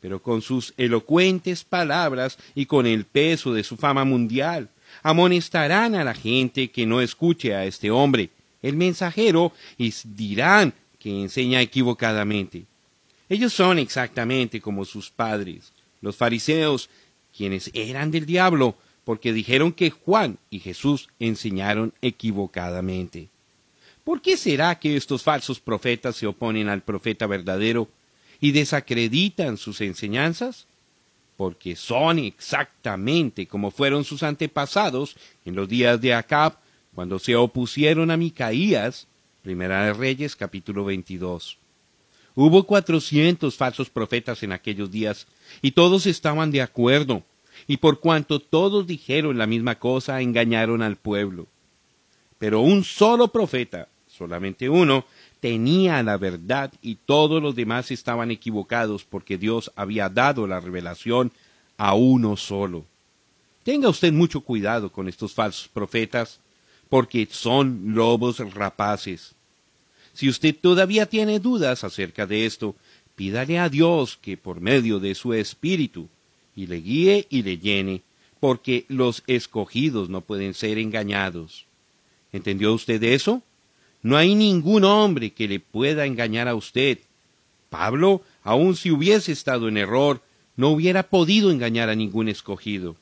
pero con sus elocuentes palabras y con el peso de su fama mundial, amonestarán a la gente que no escuche a este hombre, el mensajero, y dirán que enseña equivocadamente. Ellos son exactamente como sus padres, los fariseos, quienes eran del diablo, porque dijeron que Juan y Jesús enseñaron equivocadamente. ¿Por qué será que estos falsos profetas se oponen al profeta verdadero y desacreditan sus enseñanzas? Porque son exactamente como fueron sus antepasados en los días de Acab, cuando se opusieron a Micaías, Primera de Reyes, capítulo 22. Hubo cuatrocientos falsos profetas en aquellos días, y todos estaban de acuerdo y por cuanto todos dijeron la misma cosa, engañaron al pueblo. Pero un solo profeta, solamente uno, tenía la verdad y todos los demás estaban equivocados porque Dios había dado la revelación a uno solo. Tenga usted mucho cuidado con estos falsos profetas porque son lobos rapaces. Si usted todavía tiene dudas acerca de esto, pídale a Dios que por medio de su Espíritu y le guíe y le llene, porque los escogidos no pueden ser engañados. ¿Entendió usted eso? No hay ningún hombre que le pueda engañar a usted. Pablo, aun si hubiese estado en error, no hubiera podido engañar a ningún escogido.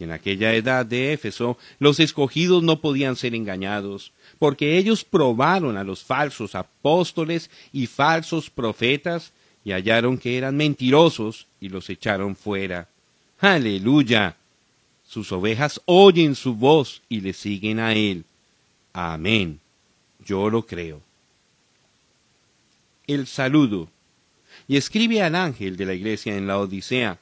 en aquella edad de Éfeso, los escogidos no podían ser engañados, porque ellos probaron a los falsos apóstoles y falsos profetas y hallaron que eran mentirosos y los echaron fuera. Aleluya. Sus ovejas oyen su voz y le siguen a él. Amén. Yo lo creo. El saludo. Y escribe al ángel de la iglesia en la Odisea.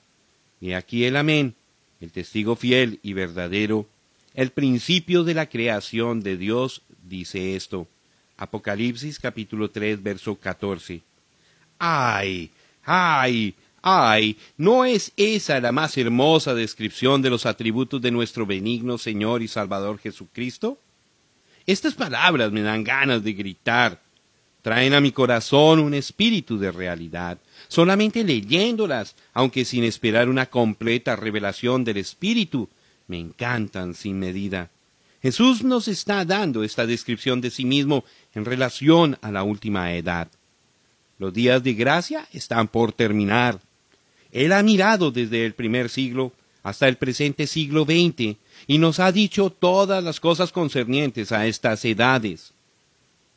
He aquí el amén, el testigo fiel y verdadero, el principio de la creación de Dios dice esto. Apocalipsis capítulo 3 verso 14 ay, ay, ay, ¿no es esa la más hermosa descripción de los atributos de nuestro benigno Señor y Salvador Jesucristo? Estas palabras me dan ganas de gritar. Traen a mi corazón un espíritu de realidad. Solamente leyéndolas, aunque sin esperar una completa revelación del espíritu, me encantan sin medida. Jesús nos está dando esta descripción de sí mismo en relación a la última edad. Los días de gracia están por terminar. Él ha mirado desde el primer siglo hasta el presente siglo XX y nos ha dicho todas las cosas concernientes a estas edades.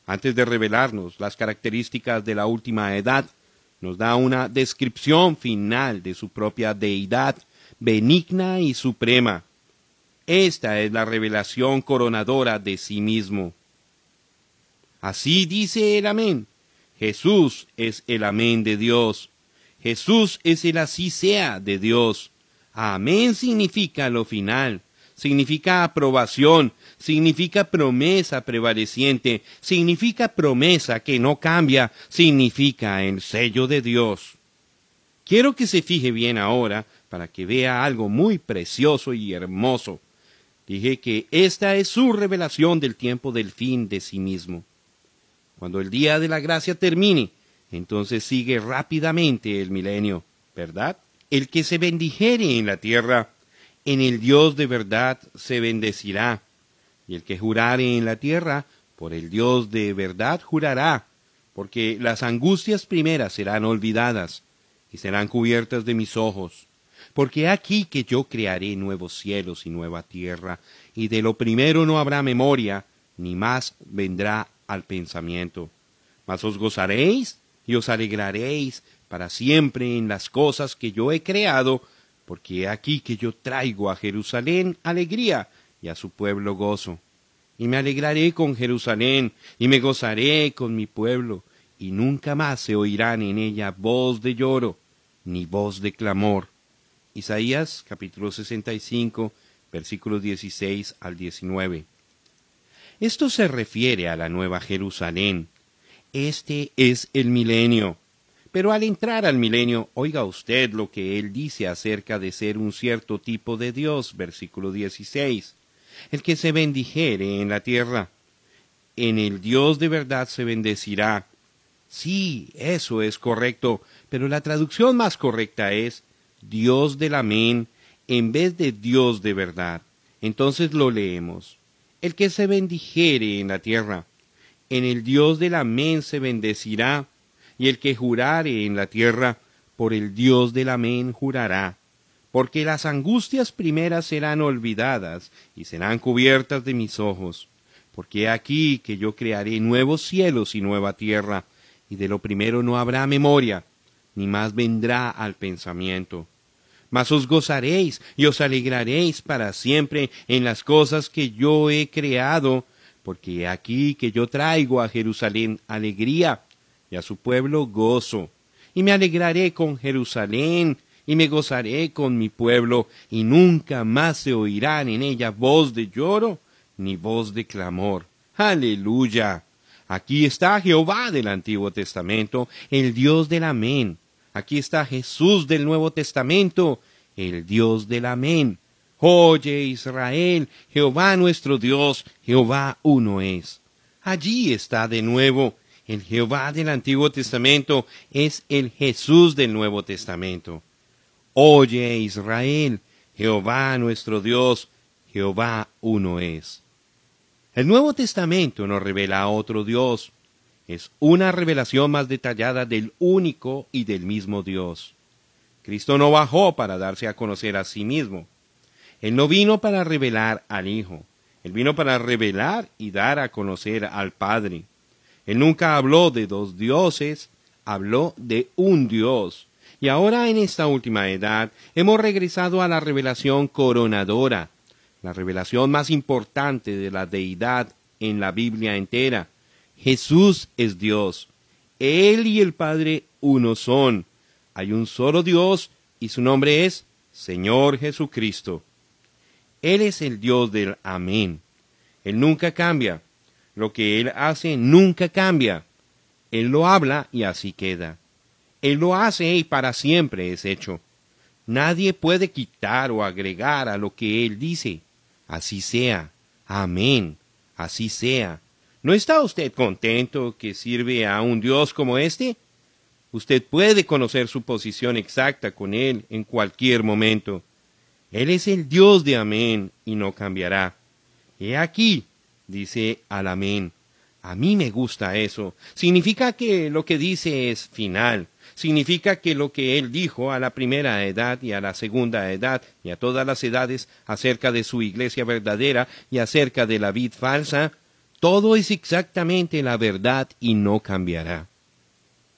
Antes de revelarnos las características de la última edad, nos da una descripción final de su propia deidad, benigna y suprema. Esta es la revelación coronadora de sí mismo. Así dice el amén, Jesús es el amén de Dios. Jesús es el así sea de Dios. Amén significa lo final, significa aprobación, significa promesa prevaleciente, significa promesa que no cambia, significa el sello de Dios. Quiero que se fije bien ahora para que vea algo muy precioso y hermoso. Dije que esta es su revelación del tiempo del fin de sí mismo. Cuando el día de la gracia termine, entonces sigue rápidamente el milenio, ¿verdad? El que se bendijere en la tierra, en el Dios de verdad se bendecirá. Y el que jurare en la tierra, por el Dios de verdad jurará, porque las angustias primeras serán olvidadas y serán cubiertas de mis ojos. Porque aquí que yo crearé nuevos cielos y nueva tierra, y de lo primero no habrá memoria, ni más vendrá al pensamiento. Mas os gozaréis y os alegraréis para siempre en las cosas que yo he creado, porque he aquí que yo traigo a Jerusalén alegría y a su pueblo gozo. Y me alegraré con Jerusalén y me gozaré con mi pueblo, y nunca más se oirán en ella voz de lloro ni voz de clamor. Isaías capítulo 65 versículos 16 al 19. Esto se refiere a la Nueva Jerusalén. Este es el milenio. Pero al entrar al milenio, oiga usted lo que él dice acerca de ser un cierto tipo de Dios, versículo 16, el que se bendijere en la tierra. En el Dios de verdad se bendecirá. Sí, eso es correcto, pero la traducción más correcta es Dios del amén en vez de Dios de verdad. Entonces lo leemos el que se bendijere en la tierra. En el Dios del Amén se bendecirá, y el que jurare en la tierra, por el Dios del Amén jurará. Porque las angustias primeras serán olvidadas y serán cubiertas de mis ojos. Porque aquí que yo crearé nuevos cielos y nueva tierra, y de lo primero no habrá memoria, ni más vendrá al pensamiento mas os gozaréis y os alegraréis para siempre en las cosas que yo he creado, porque aquí que yo traigo a Jerusalén alegría y a su pueblo gozo. Y me alegraré con Jerusalén y me gozaré con mi pueblo, y nunca más se oirán en ella voz de lloro ni voz de clamor. Aleluya. Aquí está Jehová del Antiguo Testamento, el Dios del Amén Aquí está Jesús del Nuevo Testamento, el Dios del Amén. Oye Israel, Jehová nuestro Dios, Jehová uno es. Allí está de nuevo. El Jehová del Antiguo Testamento es el Jesús del Nuevo Testamento. Oye Israel, Jehová nuestro Dios, Jehová uno es. El Nuevo Testamento nos revela a otro Dios, es una revelación más detallada del único y del mismo Dios. Cristo no bajó para darse a conocer a sí mismo. Él no vino para revelar al Hijo. Él vino para revelar y dar a conocer al Padre. Él nunca habló de dos dioses, habló de un Dios. Y ahora en esta última edad hemos regresado a la revelación coronadora, la revelación más importante de la deidad en la Biblia entera, Jesús es Dios. Él y el Padre uno son. Hay un solo Dios y su nombre es Señor Jesucristo. Él es el Dios del amén. Él nunca cambia. Lo que Él hace nunca cambia. Él lo habla y así queda. Él lo hace y para siempre es hecho. Nadie puede quitar o agregar a lo que Él dice. Así sea. Amén. Así sea. ¿No está usted contento que sirve a un Dios como este? Usted puede conocer su posición exacta con Él en cualquier momento. Él es el Dios de Amén y no cambiará. He aquí, dice al Amén. A mí me gusta eso. Significa que lo que dice es final. Significa que lo que él dijo a la primera edad y a la segunda edad y a todas las edades acerca de su iglesia verdadera y acerca de la vid falsa todo es exactamente la verdad y no cambiará.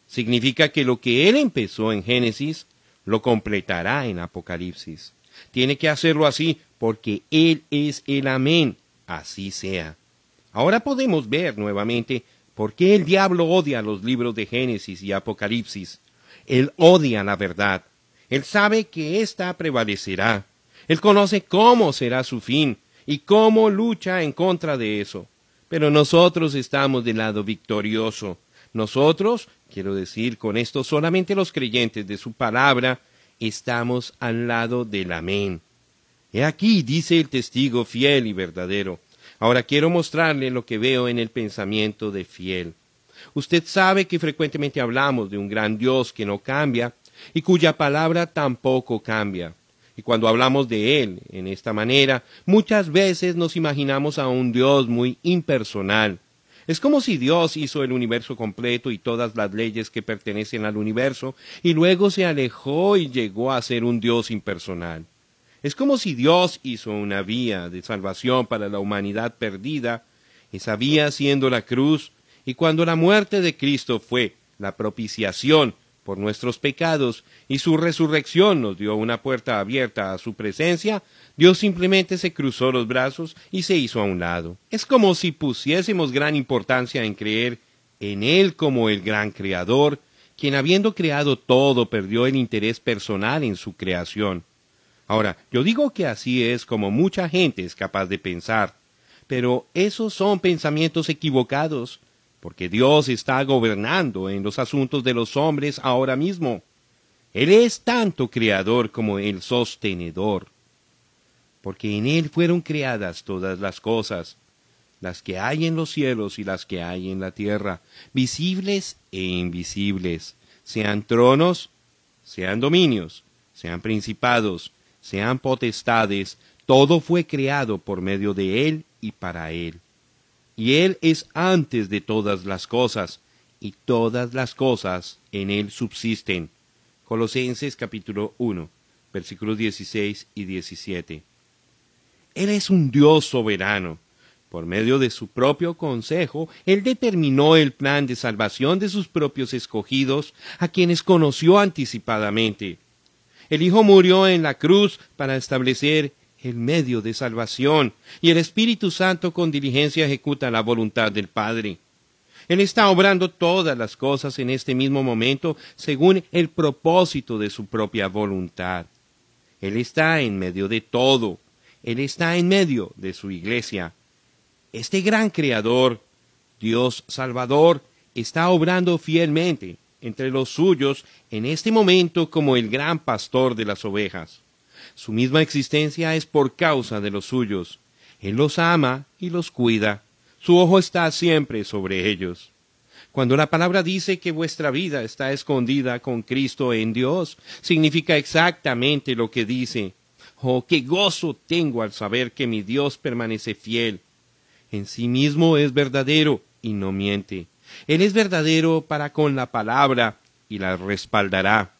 Significa que lo que Él empezó en Génesis, lo completará en Apocalipsis. Tiene que hacerlo así porque Él es el amén. Así sea. Ahora podemos ver nuevamente por qué el diablo odia los libros de Génesis y Apocalipsis. Él odia la verdad. Él sabe que ésta prevalecerá. Él conoce cómo será su fin y cómo lucha en contra de eso. Pero nosotros estamos del lado victorioso. Nosotros, quiero decir con esto, solamente los creyentes de su palabra, estamos al lado del amén. He aquí, dice el testigo fiel y verdadero. Ahora quiero mostrarle lo que veo en el pensamiento de fiel. Usted sabe que frecuentemente hablamos de un gran Dios que no cambia y cuya palabra tampoco cambia. Y cuando hablamos de Él en esta manera, muchas veces nos imaginamos a un Dios muy impersonal. Es como si Dios hizo el universo completo y todas las leyes que pertenecen al universo, y luego se alejó y llegó a ser un Dios impersonal. Es como si Dios hizo una vía de salvación para la humanidad perdida, esa vía siendo la cruz, y cuando la muerte de Cristo fue la propiciación por nuestros pecados y su resurrección nos dio una puerta abierta a su presencia, Dios simplemente se cruzó los brazos y se hizo a un lado. Es como si pusiésemos gran importancia en creer en Él como el gran creador, quien habiendo creado todo perdió el interés personal en su creación. Ahora, yo digo que así es como mucha gente es capaz de pensar, pero esos son pensamientos equivocados porque Dios está gobernando en los asuntos de los hombres ahora mismo. Él es tanto creador como el sostenedor, porque en Él fueron creadas todas las cosas, las que hay en los cielos y las que hay en la tierra, visibles e invisibles, sean tronos, sean dominios, sean principados, sean potestades, todo fue creado por medio de Él y para Él y Él es antes de todas las cosas, y todas las cosas en Él subsisten. Colosenses capítulo 1, versículos 16 y 17. Él es un Dios soberano. Por medio de su propio consejo, Él determinó el plan de salvación de sus propios escogidos, a quienes conoció anticipadamente. El Hijo murió en la cruz para establecer el medio de salvación, y el Espíritu Santo con diligencia ejecuta la voluntad del Padre. Él está obrando todas las cosas en este mismo momento según el propósito de su propia voluntad. Él está en medio de todo. Él está en medio de su iglesia. Este gran Creador, Dios Salvador, está obrando fielmente entre los suyos en este momento como el gran pastor de las ovejas. Su misma existencia es por causa de los suyos. Él los ama y los cuida. Su ojo está siempre sobre ellos. Cuando la palabra dice que vuestra vida está escondida con Cristo en Dios, significa exactamente lo que dice. Oh, qué gozo tengo al saber que mi Dios permanece fiel. En sí mismo es verdadero y no miente. Él es verdadero para con la palabra y la respaldará.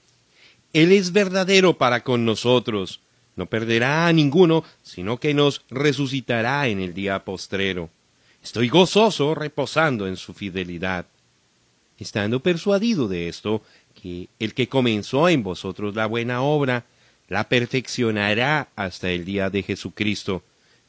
Él es verdadero para con nosotros. No perderá a ninguno, sino que nos resucitará en el día postrero. Estoy gozoso reposando en su fidelidad. Estando persuadido de esto, que el que comenzó en vosotros la buena obra, la perfeccionará hasta el día de Jesucristo.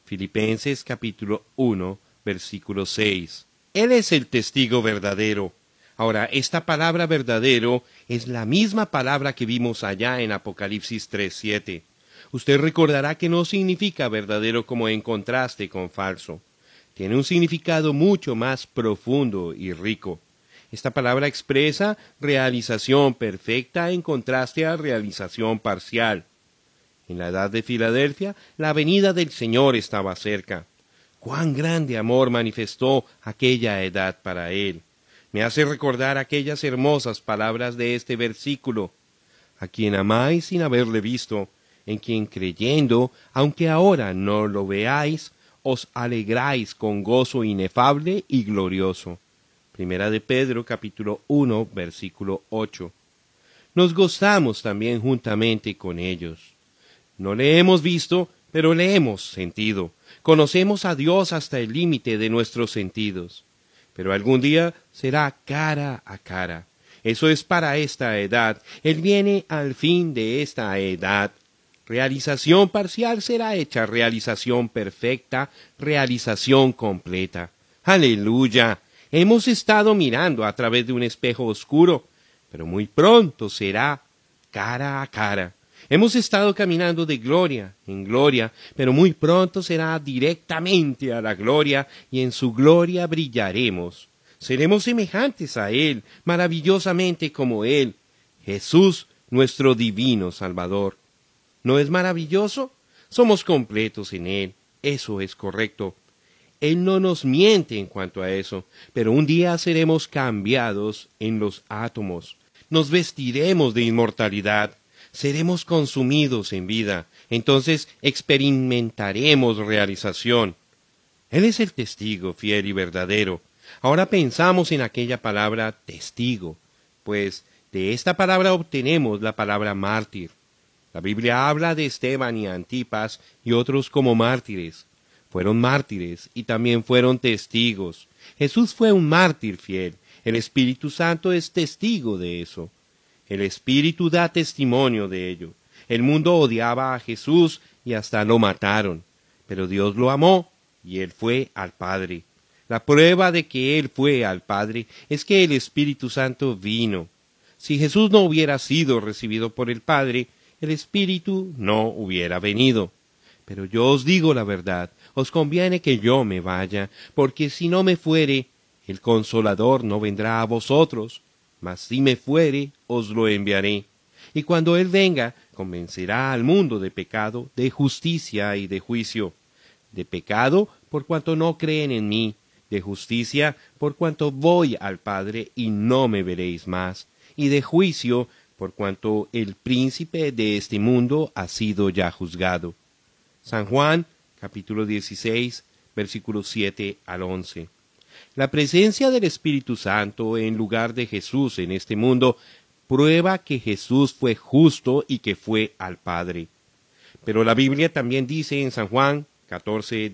Filipenses capítulo 1, versículo 6. Él es el testigo verdadero, Ahora, esta palabra verdadero es la misma palabra que vimos allá en Apocalipsis 3.7. Usted recordará que no significa verdadero como en contraste con falso. Tiene un significado mucho más profundo y rico. Esta palabra expresa realización perfecta en contraste a realización parcial. En la edad de Filadelfia, la venida del Señor estaba cerca. Cuán grande amor manifestó aquella edad para él me hace recordar aquellas hermosas palabras de este versículo. A quien amáis sin haberle visto, en quien creyendo, aunque ahora no lo veáis, os alegráis con gozo inefable y glorioso. Primera de Pedro capítulo 1 versículo 8. Nos gozamos también juntamente con ellos. No le hemos visto, pero le hemos sentido. Conocemos a Dios hasta el límite de nuestros sentidos pero algún día será cara a cara. Eso es para esta edad. Él viene al fin de esta edad. Realización parcial será hecha realización perfecta, realización completa. Aleluya. Hemos estado mirando a través de un espejo oscuro, pero muy pronto será cara a cara. Hemos estado caminando de gloria en gloria, pero muy pronto será directamente a la gloria y en su gloria brillaremos. Seremos semejantes a Él, maravillosamente como Él, Jesús, nuestro divino Salvador. ¿No es maravilloso? Somos completos en Él, eso es correcto. Él no nos miente en cuanto a eso, pero un día seremos cambiados en los átomos. Nos vestiremos de inmortalidad seremos consumidos en vida, entonces experimentaremos realización. Él es el testigo fiel y verdadero. Ahora pensamos en aquella palabra testigo, pues de esta palabra obtenemos la palabra mártir. La Biblia habla de Esteban y Antipas y otros como mártires. Fueron mártires y también fueron testigos. Jesús fue un mártir fiel. El Espíritu Santo es testigo de eso. El Espíritu da testimonio de ello. El mundo odiaba a Jesús y hasta lo mataron, pero Dios lo amó y él fue al Padre. La prueba de que él fue al Padre es que el Espíritu Santo vino. Si Jesús no hubiera sido recibido por el Padre, el Espíritu no hubiera venido. Pero yo os digo la verdad, os conviene que yo me vaya, porque si no me fuere, el consolador no vendrá a vosotros, mas si me fuere, os lo enviaré. Y cuando Él venga, convencerá al mundo de pecado, de justicia y de juicio. De pecado, por cuanto no creen en mí. De justicia, por cuanto voy al Padre y no me veréis más. Y de juicio, por cuanto el príncipe de este mundo ha sido ya juzgado. San Juan, capítulo 16, versículos 7 al 11. La presencia del Espíritu Santo en lugar de Jesús en este mundo prueba que Jesús fue justo y que fue al Padre. Pero la Biblia también dice en San Juan 14,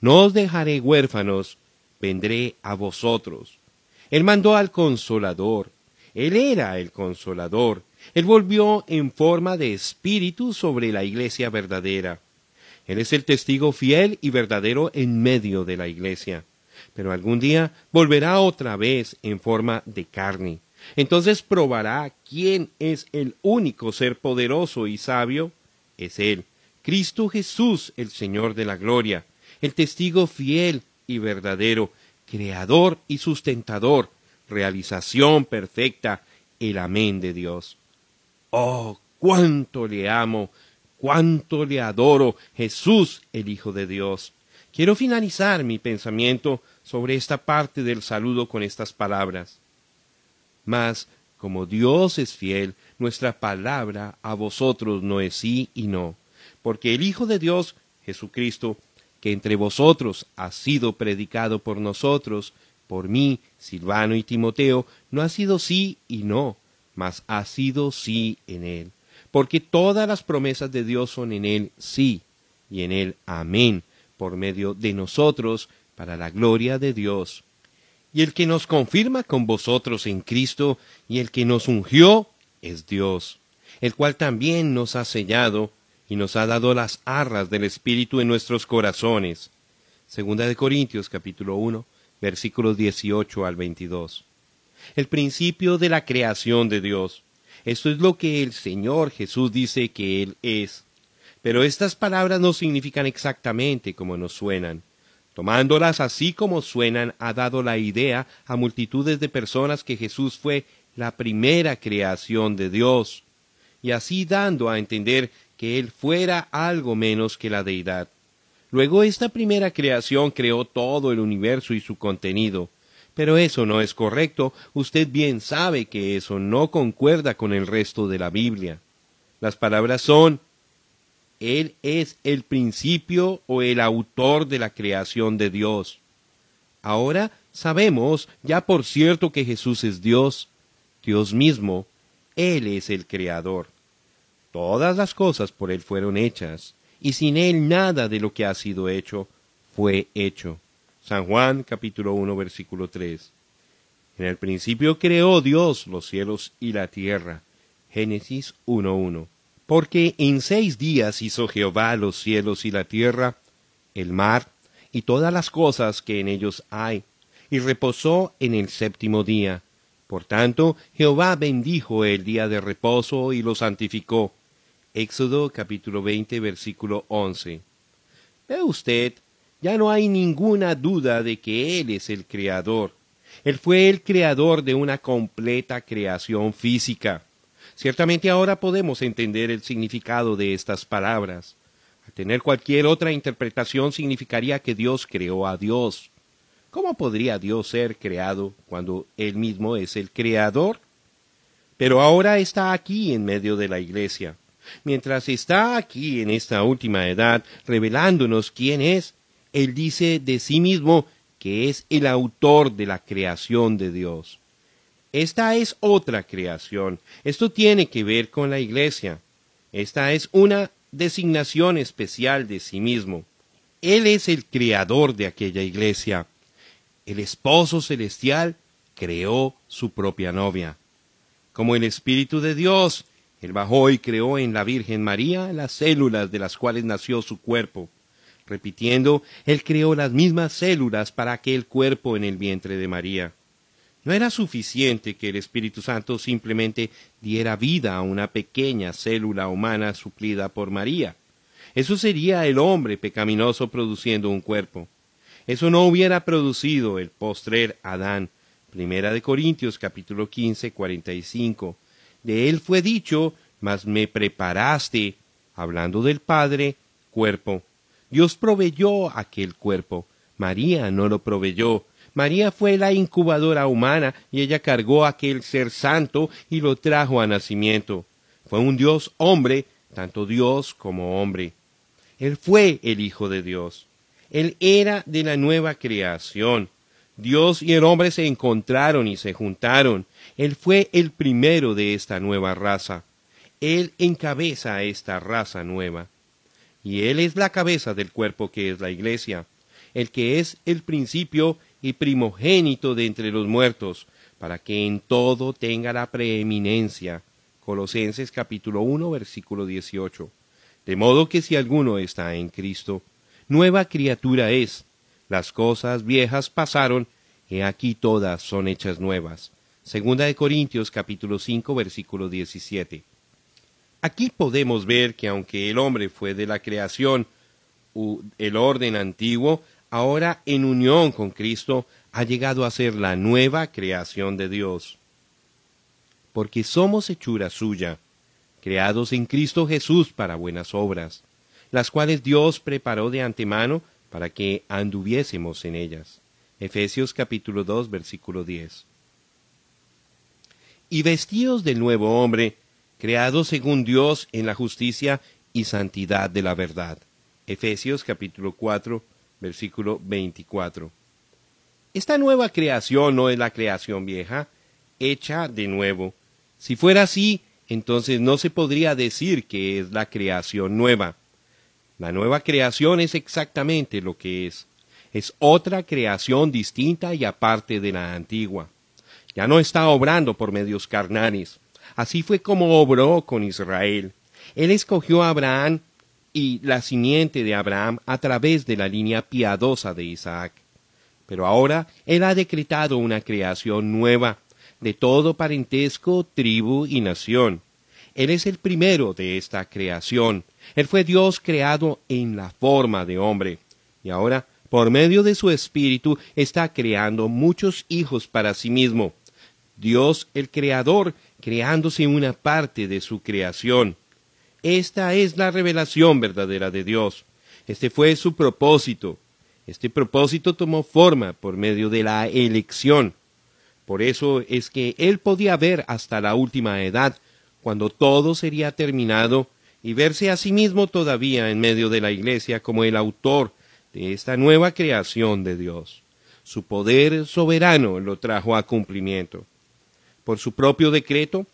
No os dejaré huérfanos, vendré a vosotros. Él mandó al consolador. Él era el consolador. Él volvió en forma de espíritu sobre la iglesia verdadera. Él es el testigo fiel y verdadero en medio de la iglesia pero algún día volverá otra vez en forma de carne. Entonces probará quién es el único ser poderoso y sabio. Es Él, Cristo Jesús, el Señor de la Gloria, el testigo fiel y verdadero, creador y sustentador, realización perfecta, el amén de Dios. Oh, cuánto le amo, cuánto le adoro, Jesús, el Hijo de Dios. Quiero finalizar mi pensamiento sobre esta parte del saludo con estas palabras. Mas, como Dios es fiel, nuestra palabra a vosotros no es sí y no, porque el Hijo de Dios, Jesucristo, que entre vosotros ha sido predicado por nosotros, por mí, Silvano y Timoteo, no ha sido sí y no, mas ha sido sí en él, porque todas las promesas de Dios son en él sí, y en él amén, por medio de nosotros, para la gloria de Dios. Y el que nos confirma con vosotros en Cristo y el que nos ungió es Dios, el cual también nos ha sellado y nos ha dado las arras del Espíritu en nuestros corazones. Segunda de Corintios capítulo 1, versículos 18 al 22. El principio de la creación de Dios. Esto es lo que el Señor Jesús dice que Él es. Pero estas palabras no significan exactamente como nos suenan. Tomándolas así como suenan, ha dado la idea a multitudes de personas que Jesús fue la primera creación de Dios, y así dando a entender que Él fuera algo menos que la deidad. Luego esta primera creación creó todo el universo y su contenido. Pero eso no es correcto, usted bien sabe que eso no concuerda con el resto de la Biblia. Las palabras son él es el principio o el autor de la creación de Dios. Ahora sabemos ya por cierto que Jesús es Dios, Dios mismo, Él es el creador. Todas las cosas por Él fueron hechas, y sin Él nada de lo que ha sido hecho fue hecho. San Juan capítulo 1 versículo 3. En el principio creó Dios los cielos y la tierra. Génesis 1.1. Porque en seis días hizo Jehová los cielos y la tierra, el mar y todas las cosas que en ellos hay, y reposó en el séptimo día. Por tanto, Jehová bendijo el día de reposo y lo santificó. Éxodo capítulo 20 versículo 11. Ve usted, ya no hay ninguna duda de que Él es el Creador. Él fue el Creador de una completa creación física. Ciertamente ahora podemos entender el significado de estas palabras. Al tener cualquier otra interpretación significaría que Dios creó a Dios. ¿Cómo podría Dios ser creado cuando Él mismo es el creador? Pero ahora está aquí en medio de la Iglesia. Mientras está aquí en esta última edad revelándonos quién es, Él dice de sí mismo que es el autor de la creación de Dios. Esta es otra creación. Esto tiene que ver con la iglesia. Esta es una designación especial de sí mismo. Él es el creador de aquella iglesia. El esposo celestial creó su propia novia. Como el Espíritu de Dios, Él bajó y creó en la Virgen María las células de las cuales nació su cuerpo. Repitiendo, Él creó las mismas células para aquel cuerpo en el vientre de María. No era suficiente que el Espíritu Santo simplemente diera vida a una pequeña célula humana suplida por María. Eso sería el hombre pecaminoso produciendo un cuerpo. Eso no hubiera producido el postrer Adán. Primera de Corintios capítulo 15, 45. De él fue dicho, mas me preparaste, hablando del Padre, cuerpo. Dios proveyó aquel cuerpo. María no lo proveyó, María fue la incubadora humana y ella cargó aquel ser santo y lo trajo a nacimiento. Fue un Dios hombre, tanto Dios como hombre. Él fue el Hijo de Dios. Él era de la nueva creación. Dios y el hombre se encontraron y se juntaron. Él fue el primero de esta nueva raza. Él encabeza esta raza nueva. Y Él es la cabeza del cuerpo que es la iglesia, el que es el principio, y primogénito de entre los muertos, para que en todo tenga la preeminencia. Colosenses capítulo 1, versículo 18. De modo que si alguno está en Cristo, nueva criatura es. Las cosas viejas pasaron, y aquí todas son hechas nuevas. Segunda de Corintios capítulo 5, versículo 17. Aquí podemos ver que aunque el hombre fue de la creación, el orden antiguo, ahora en unión con Cristo, ha llegado a ser la nueva creación de Dios. Porque somos hechura suya, creados en Cristo Jesús para buenas obras, las cuales Dios preparó de antemano para que anduviésemos en ellas. Efesios capítulo 2 versículo 10. Y vestidos del nuevo hombre, creados según Dios en la justicia y santidad de la verdad. Efesios capítulo 4 versículo 24. Esta nueva creación no es la creación vieja, hecha de nuevo. Si fuera así, entonces no se podría decir que es la creación nueva. La nueva creación es exactamente lo que es. Es otra creación distinta y aparte de la antigua. Ya no está obrando por medios carnales. Así fue como obró con Israel. Él escogió a Abraham y la simiente de Abraham a través de la línea piadosa de Isaac. Pero ahora Él ha decretado una creación nueva, de todo parentesco, tribu y nación. Él es el primero de esta creación. Él fue Dios creado en la forma de hombre. Y ahora, por medio de su espíritu, está creando muchos hijos para sí mismo. Dios, el Creador, creándose una parte de su creación. Esta es la revelación verdadera de Dios. Este fue su propósito. Este propósito tomó forma por medio de la elección. Por eso es que él podía ver hasta la última edad, cuando todo sería terminado, y verse a sí mismo todavía en medio de la iglesia como el autor de esta nueva creación de Dios. Su poder soberano lo trajo a cumplimiento. Por su propio decreto,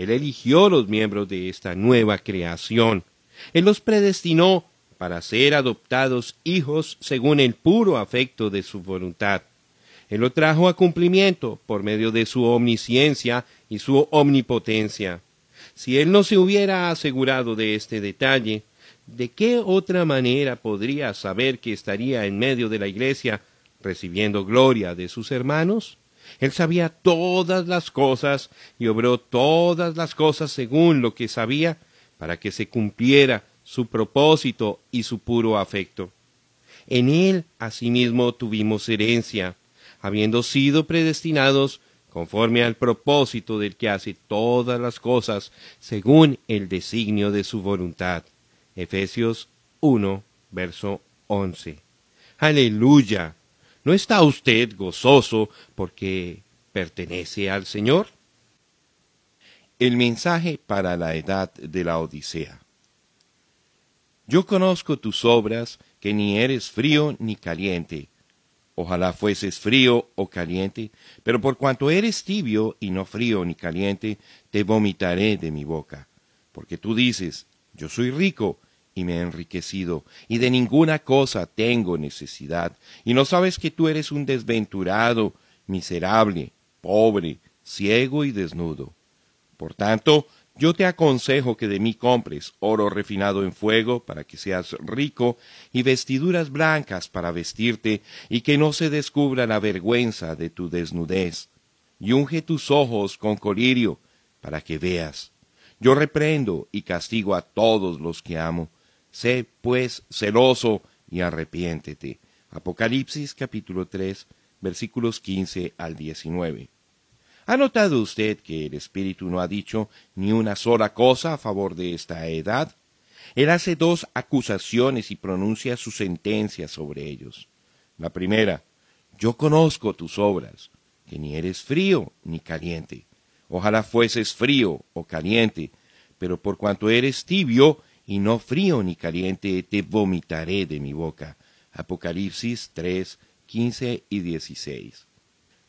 él eligió los miembros de esta nueva creación. Él los predestinó para ser adoptados hijos según el puro afecto de su voluntad. Él lo trajo a cumplimiento por medio de su omnisciencia y su omnipotencia. Si Él no se hubiera asegurado de este detalle, ¿de qué otra manera podría saber que estaría en medio de la iglesia recibiendo gloria de sus hermanos? Él sabía todas las cosas y obró todas las cosas según lo que sabía para que se cumpliera su propósito y su puro afecto. En Él asimismo tuvimos herencia, habiendo sido predestinados conforme al propósito del que hace todas las cosas según el designio de su voluntad. Efesios 1, verso 11. Aleluya. ¿No está usted gozoso porque pertenece al Señor? El mensaje para la edad de la Odisea. Yo conozco tus obras, que ni eres frío ni caliente. Ojalá fueses frío o caliente, pero por cuanto eres tibio y no frío ni caliente, te vomitaré de mi boca. Porque tú dices, yo soy rico, y me he enriquecido, y de ninguna cosa tengo necesidad, y no sabes que tú eres un desventurado, miserable, pobre, ciego y desnudo. Por tanto, yo te aconsejo que de mí compres oro refinado en fuego para que seas rico, y vestiduras blancas para vestirte, y que no se descubra la vergüenza de tu desnudez. Y unge tus ojos con colirio, para que veas. Yo reprendo y castigo a todos los que amo. Sé pues celoso y arrepiéntete. Apocalipsis capítulo 3 versículos 15 al 19. ¿Ha notado usted que el Espíritu no ha dicho ni una sola cosa a favor de esta edad? Él hace dos acusaciones y pronuncia su sentencia sobre ellos. La primera, yo conozco tus obras, que ni eres frío ni caliente. Ojalá fueses frío o caliente, pero por cuanto eres tibio, y no frío ni caliente te vomitaré de mi boca. Apocalipsis 3, 15 y 16.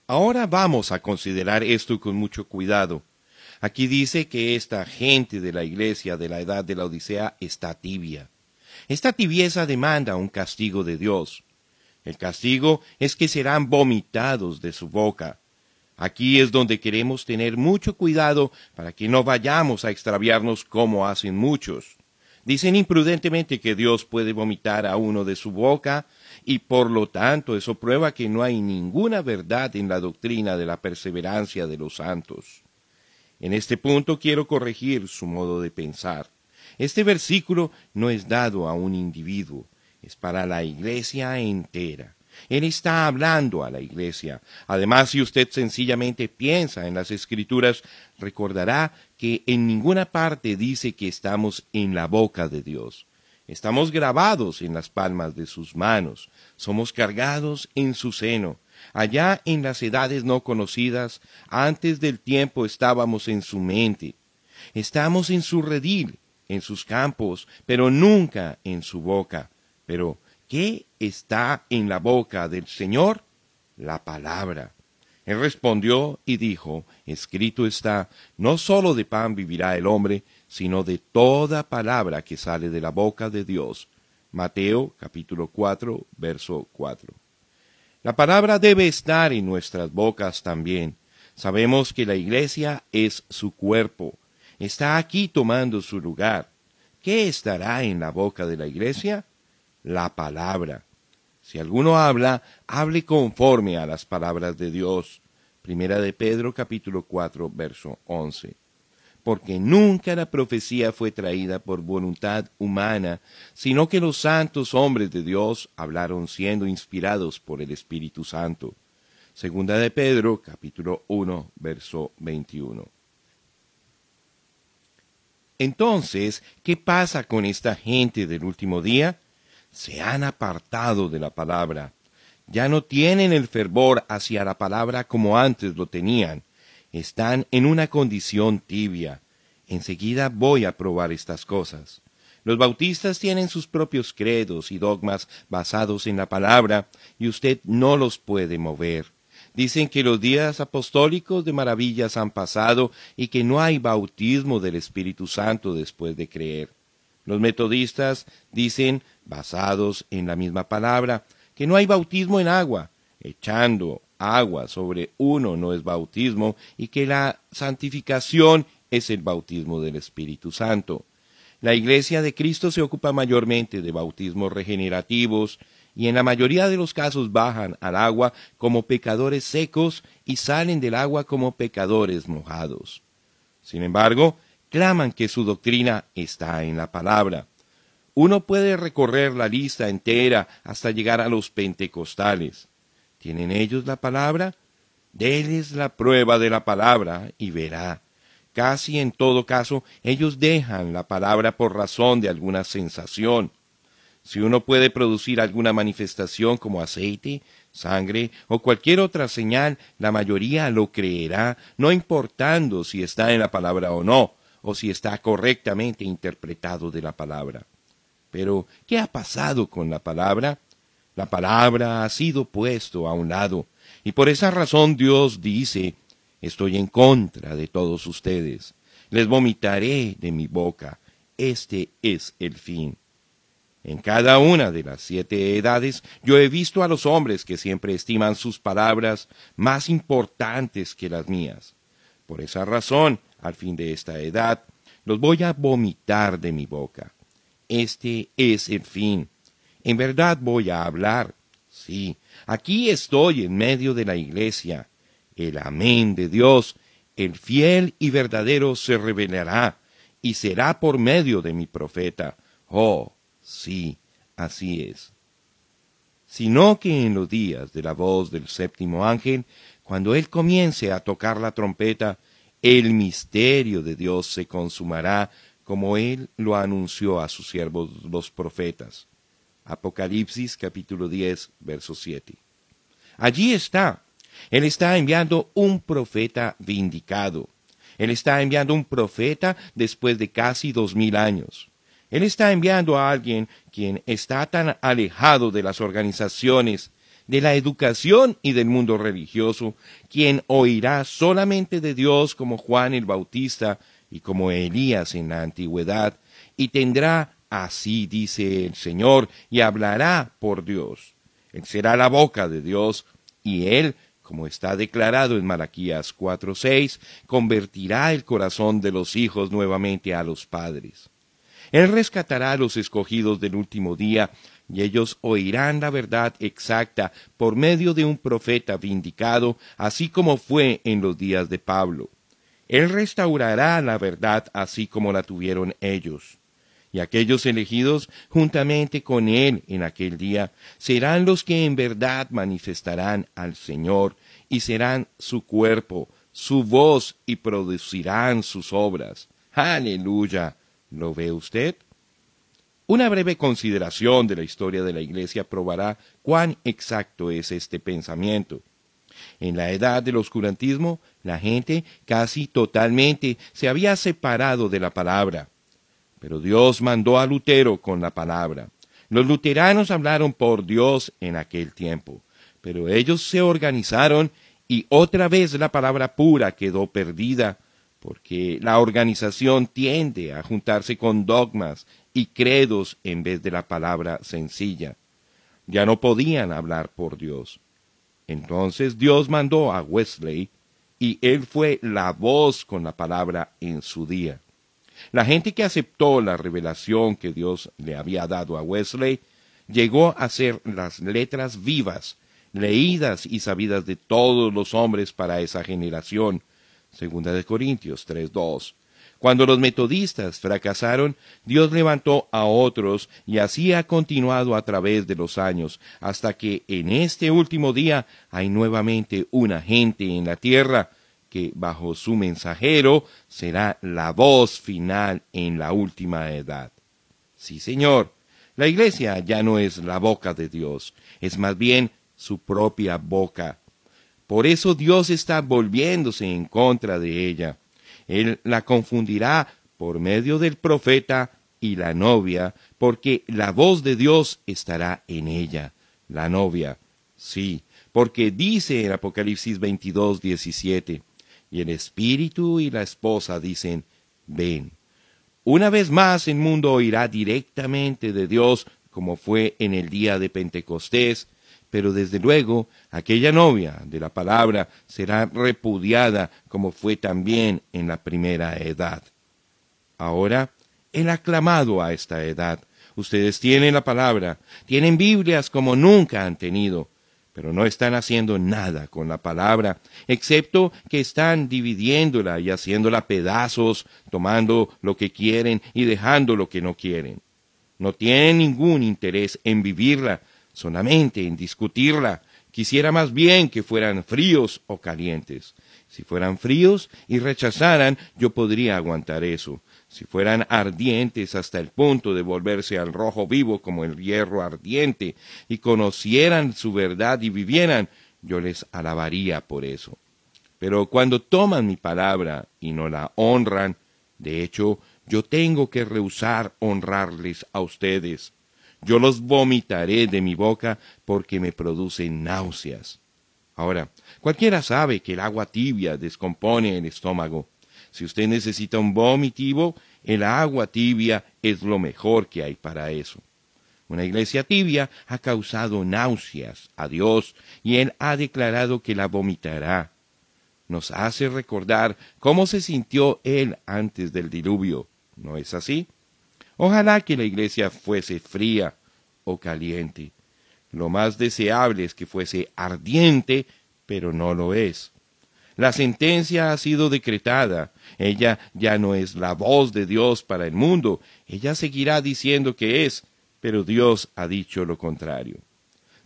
Ahora vamos a considerar esto con mucho cuidado. Aquí dice que esta gente de la iglesia de la edad de la Odisea está tibia. Esta tibieza demanda un castigo de Dios. El castigo es que serán vomitados de su boca. Aquí es donde queremos tener mucho cuidado para que no vayamos a extraviarnos como hacen muchos. Dicen imprudentemente que Dios puede vomitar a uno de su boca y por lo tanto eso prueba que no hay ninguna verdad en la doctrina de la perseverancia de los santos. En este punto quiero corregir su modo de pensar. Este versículo no es dado a un individuo, es para la iglesia entera. Él está hablando a la iglesia. Además, si usted sencillamente piensa en las escrituras, recordará que en ninguna parte dice que estamos en la boca de Dios. Estamos grabados en las palmas de sus manos, somos cargados en su seno. Allá en las edades no conocidas, antes del tiempo estábamos en su mente. Estamos en su redil, en sus campos, pero nunca en su boca. Pero, ¿qué está en la boca del Señor? La palabra. Él respondió y dijo, escrito está, no sólo de pan vivirá el hombre, sino de toda palabra que sale de la boca de Dios. Mateo capítulo 4, verso 4. La palabra debe estar en nuestras bocas también. Sabemos que la iglesia es su cuerpo. Está aquí tomando su lugar. ¿Qué estará en la boca de la iglesia? La palabra. Si alguno habla, hable conforme a las palabras de Dios. Primera de Pedro capítulo 4 verso 11. Porque nunca la profecía fue traída por voluntad humana, sino que los santos hombres de Dios hablaron siendo inspirados por el Espíritu Santo. Segunda de Pedro capítulo 1 verso 21. Entonces, ¿qué pasa con esta gente del último día? se han apartado de la palabra. Ya no tienen el fervor hacia la palabra como antes lo tenían. Están en una condición tibia. Enseguida voy a probar estas cosas. Los bautistas tienen sus propios credos y dogmas basados en la palabra, y usted no los puede mover. Dicen que los días apostólicos de maravillas han pasado y que no hay bautismo del Espíritu Santo después de creer. Los metodistas dicen, basados en la misma palabra, que no hay bautismo en agua, echando agua sobre uno no es bautismo y que la santificación es el bautismo del Espíritu Santo. La Iglesia de Cristo se ocupa mayormente de bautismos regenerativos y en la mayoría de los casos bajan al agua como pecadores secos y salen del agua como pecadores mojados. Sin embargo, claman que su doctrina está en la palabra. Uno puede recorrer la lista entera hasta llegar a los pentecostales. ¿Tienen ellos la palabra? Deles la prueba de la palabra y verá. Casi en todo caso, ellos dejan la palabra por razón de alguna sensación. Si uno puede producir alguna manifestación como aceite, sangre o cualquier otra señal, la mayoría lo creerá, no importando si está en la palabra o no o si está correctamente interpretado de la palabra. Pero, ¿qué ha pasado con la palabra? La palabra ha sido puesto a un lado, y por esa razón Dios dice, estoy en contra de todos ustedes, les vomitaré de mi boca, este es el fin. En cada una de las siete edades yo he visto a los hombres que siempre estiman sus palabras más importantes que las mías. Por esa razón, al fin de esta edad, los voy a vomitar de mi boca. Este es el fin. En verdad voy a hablar. Sí, aquí estoy en medio de la iglesia. El amén de Dios, el fiel y verdadero, se revelará y será por medio de mi profeta. Oh, sí, así es. Sino que en los días de la voz del séptimo ángel, cuando él comience a tocar la trompeta, el misterio de Dios se consumará como él lo anunció a sus siervos los profetas. Apocalipsis capítulo 10, verso 7. Allí está. Él está enviando un profeta vindicado. Él está enviando un profeta después de casi dos mil años. Él está enviando a alguien quien está tan alejado de las organizaciones, de la educación y del mundo religioso, quien oirá solamente de Dios como Juan el Bautista y como Elías en la antigüedad, y tendrá, así dice el Señor, y hablará por Dios. Él será la boca de Dios, y él como está declarado en Malaquías 4:6, convertirá el corazón de los hijos nuevamente a los padres. Él rescatará a los escogidos del último día y ellos oirán la verdad exacta por medio de un profeta vindicado, así como fue en los días de Pablo. Él restaurará la verdad así como la tuvieron ellos. Y aquellos elegidos juntamente con él en aquel día serán los que en verdad manifestarán al Señor y serán su cuerpo, su voz y producirán sus obras. Aleluya. ¿Lo ve usted? Una breve consideración de la historia de la Iglesia probará cuán exacto es este pensamiento. En la edad del oscurantismo, la gente casi totalmente se había separado de la palabra. Pero Dios mandó a Lutero con la palabra. Los luteranos hablaron por Dios en aquel tiempo, pero ellos se organizaron y otra vez la palabra pura quedó perdida, porque la organización tiende a juntarse con dogmas y credos en vez de la palabra sencilla. Ya no podían hablar por Dios. Entonces Dios mandó a Wesley y él fue la voz con la palabra en su día. La gente que aceptó la revelación que Dios le había dado a Wesley llegó a ser las letras vivas, leídas y sabidas de todos los hombres para esa generación. Segunda de Corintios 3.2. Cuando los metodistas fracasaron, Dios levantó a otros y así ha continuado a través de los años, hasta que en este último día hay nuevamente una gente en la tierra que bajo su mensajero será la voz final en la última edad. Sí, Señor, la iglesia ya no es la boca de Dios, es más bien su propia boca. Por eso Dios está volviéndose en contra de ella. Él la confundirá por medio del profeta y la novia, porque la voz de Dios estará en ella. La novia, sí, porque dice en Apocalipsis 22, 17, y el espíritu y la esposa dicen, ven. Una vez más el mundo oirá directamente de Dios, como fue en el día de Pentecostés, pero desde luego aquella novia de la palabra será repudiada como fue también en la primera edad. Ahora, el aclamado a esta edad, ustedes tienen la palabra, tienen Biblias como nunca han tenido, pero no están haciendo nada con la palabra, excepto que están dividiéndola y haciéndola pedazos, tomando lo que quieren y dejando lo que no quieren. No tienen ningún interés en vivirla, solamente en discutirla. Quisiera más bien que fueran fríos o calientes. Si fueran fríos y rechazaran, yo podría aguantar eso. Si fueran ardientes hasta el punto de volverse al rojo vivo como el hierro ardiente, y conocieran su verdad y vivieran, yo les alabaría por eso. Pero cuando toman mi palabra y no la honran, de hecho, yo tengo que rehusar honrarles a ustedes. Yo los vomitaré de mi boca porque me producen náuseas. Ahora, cualquiera sabe que el agua tibia descompone el estómago. Si usted necesita un vomitivo, el agua tibia es lo mejor que hay para eso. Una iglesia tibia ha causado náuseas a Dios y Él ha declarado que la vomitará. Nos hace recordar cómo se sintió Él antes del diluvio. ¿No es así? Ojalá que la iglesia fuese fría o caliente. Lo más deseable es que fuese ardiente, pero no lo es. La sentencia ha sido decretada. Ella ya no es la voz de Dios para el mundo. Ella seguirá diciendo que es, pero Dios ha dicho lo contrario.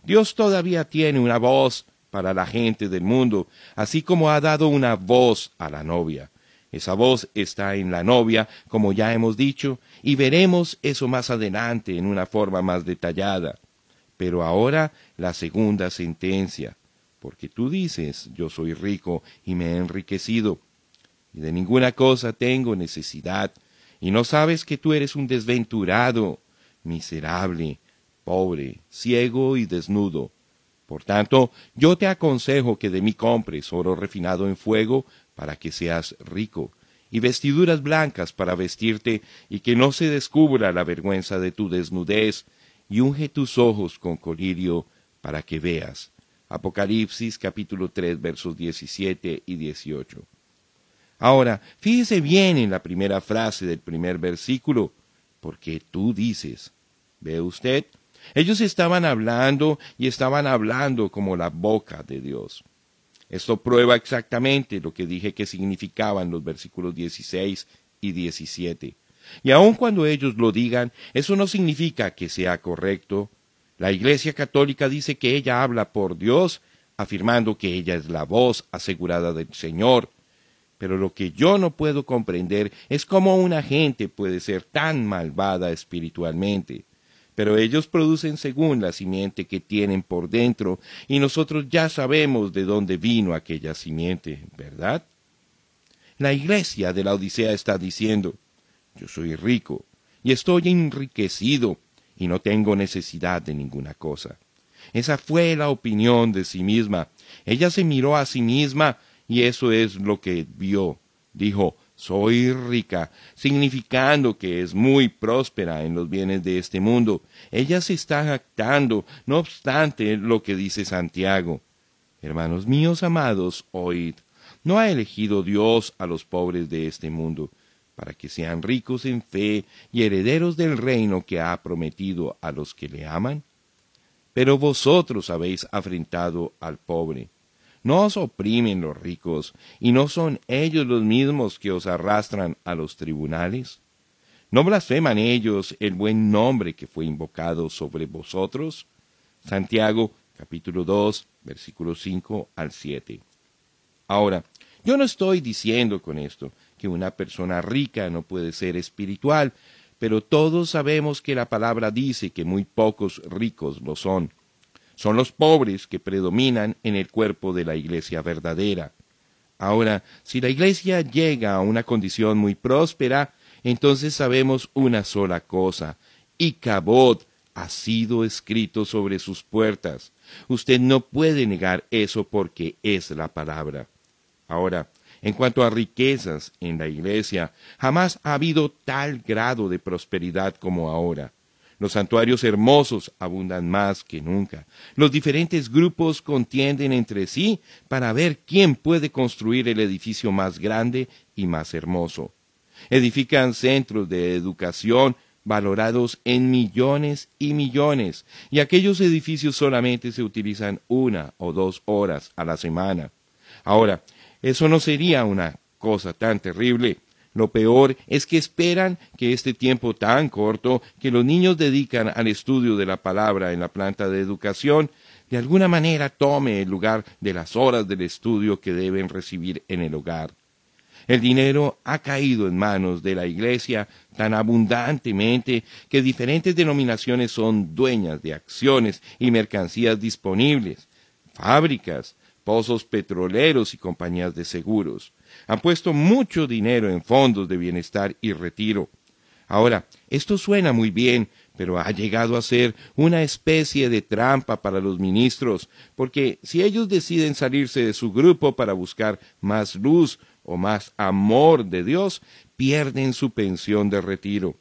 Dios todavía tiene una voz para la gente del mundo, así como ha dado una voz a la novia. Esa voz está en la novia, como ya hemos dicho, y veremos eso más adelante en una forma más detallada. Pero ahora la segunda sentencia, porque tú dices, yo soy rico y me he enriquecido, y de ninguna cosa tengo necesidad, y no sabes que tú eres un desventurado, miserable, pobre, ciego y desnudo. Por tanto, yo te aconsejo que de mí compres oro refinado en fuego para que seas rico, y vestiduras blancas para vestirte, y que no se descubra la vergüenza de tu desnudez, y unge tus ojos con colirio para que veas. Apocalipsis capítulo 3 versos 17 y 18. Ahora, fíjese bien en la primera frase del primer versículo, porque tú dices, ¿ve usted? Ellos estaban hablando y estaban hablando como la boca de Dios. Esto prueba exactamente lo que dije que significaban los versículos 16 y 17. Y aun cuando ellos lo digan, eso no significa que sea correcto. La Iglesia Católica dice que ella habla por Dios, afirmando que ella es la voz asegurada del Señor. Pero lo que yo no puedo comprender es cómo una gente puede ser tan malvada espiritualmente pero ellos producen según la simiente que tienen por dentro, y nosotros ya sabemos de dónde vino aquella simiente, ¿verdad? La iglesia de la Odisea está diciendo, yo soy rico, y estoy enriquecido, y no tengo necesidad de ninguna cosa. Esa fue la opinión de sí misma. Ella se miró a sí misma, y eso es lo que vio. Dijo, soy rica, significando que es muy próspera en los bienes de este mundo. Ella se está jactando, no obstante lo que dice Santiago. Hermanos míos amados, oíd, ¿no ha elegido Dios a los pobres de este mundo, para que sean ricos en fe y herederos del reino que ha prometido a los que le aman? Pero vosotros habéis afrentado al pobre. No os oprimen los ricos, y no son ellos los mismos que os arrastran a los tribunales. ¿No blasfeman ellos el buen nombre que fue invocado sobre vosotros? Santiago capítulo 2, versículo 5 al 7. Ahora, yo no estoy diciendo con esto que una persona rica no puede ser espiritual, pero todos sabemos que la palabra dice que muy pocos ricos lo son. Son los pobres que predominan en el cuerpo de la iglesia verdadera. Ahora, si la iglesia llega a una condición muy próspera, entonces sabemos una sola cosa, y Cabot ha sido escrito sobre sus puertas. Usted no puede negar eso porque es la palabra. Ahora, en cuanto a riquezas en la iglesia, jamás ha habido tal grado de prosperidad como ahora. Los santuarios hermosos abundan más que nunca. Los diferentes grupos contienden entre sí para ver quién puede construir el edificio más grande y más hermoso. Edifican centros de educación valorados en millones y millones, y aquellos edificios solamente se utilizan una o dos horas a la semana. Ahora, eso no sería una cosa tan terrible lo peor es que esperan que este tiempo tan corto que los niños dedican al estudio de la palabra en la planta de educación, de alguna manera tome el lugar de las horas del estudio que deben recibir en el hogar. El dinero ha caído en manos de la Iglesia tan abundantemente que diferentes denominaciones son dueñas de acciones y mercancías disponibles, fábricas, pozos petroleros y compañías de seguros. Han puesto mucho dinero en fondos de bienestar y retiro. Ahora, esto suena muy bien, pero ha llegado a ser una especie de trampa para los ministros, porque si ellos deciden salirse de su grupo para buscar más luz o más amor de Dios, pierden su pensión de retiro.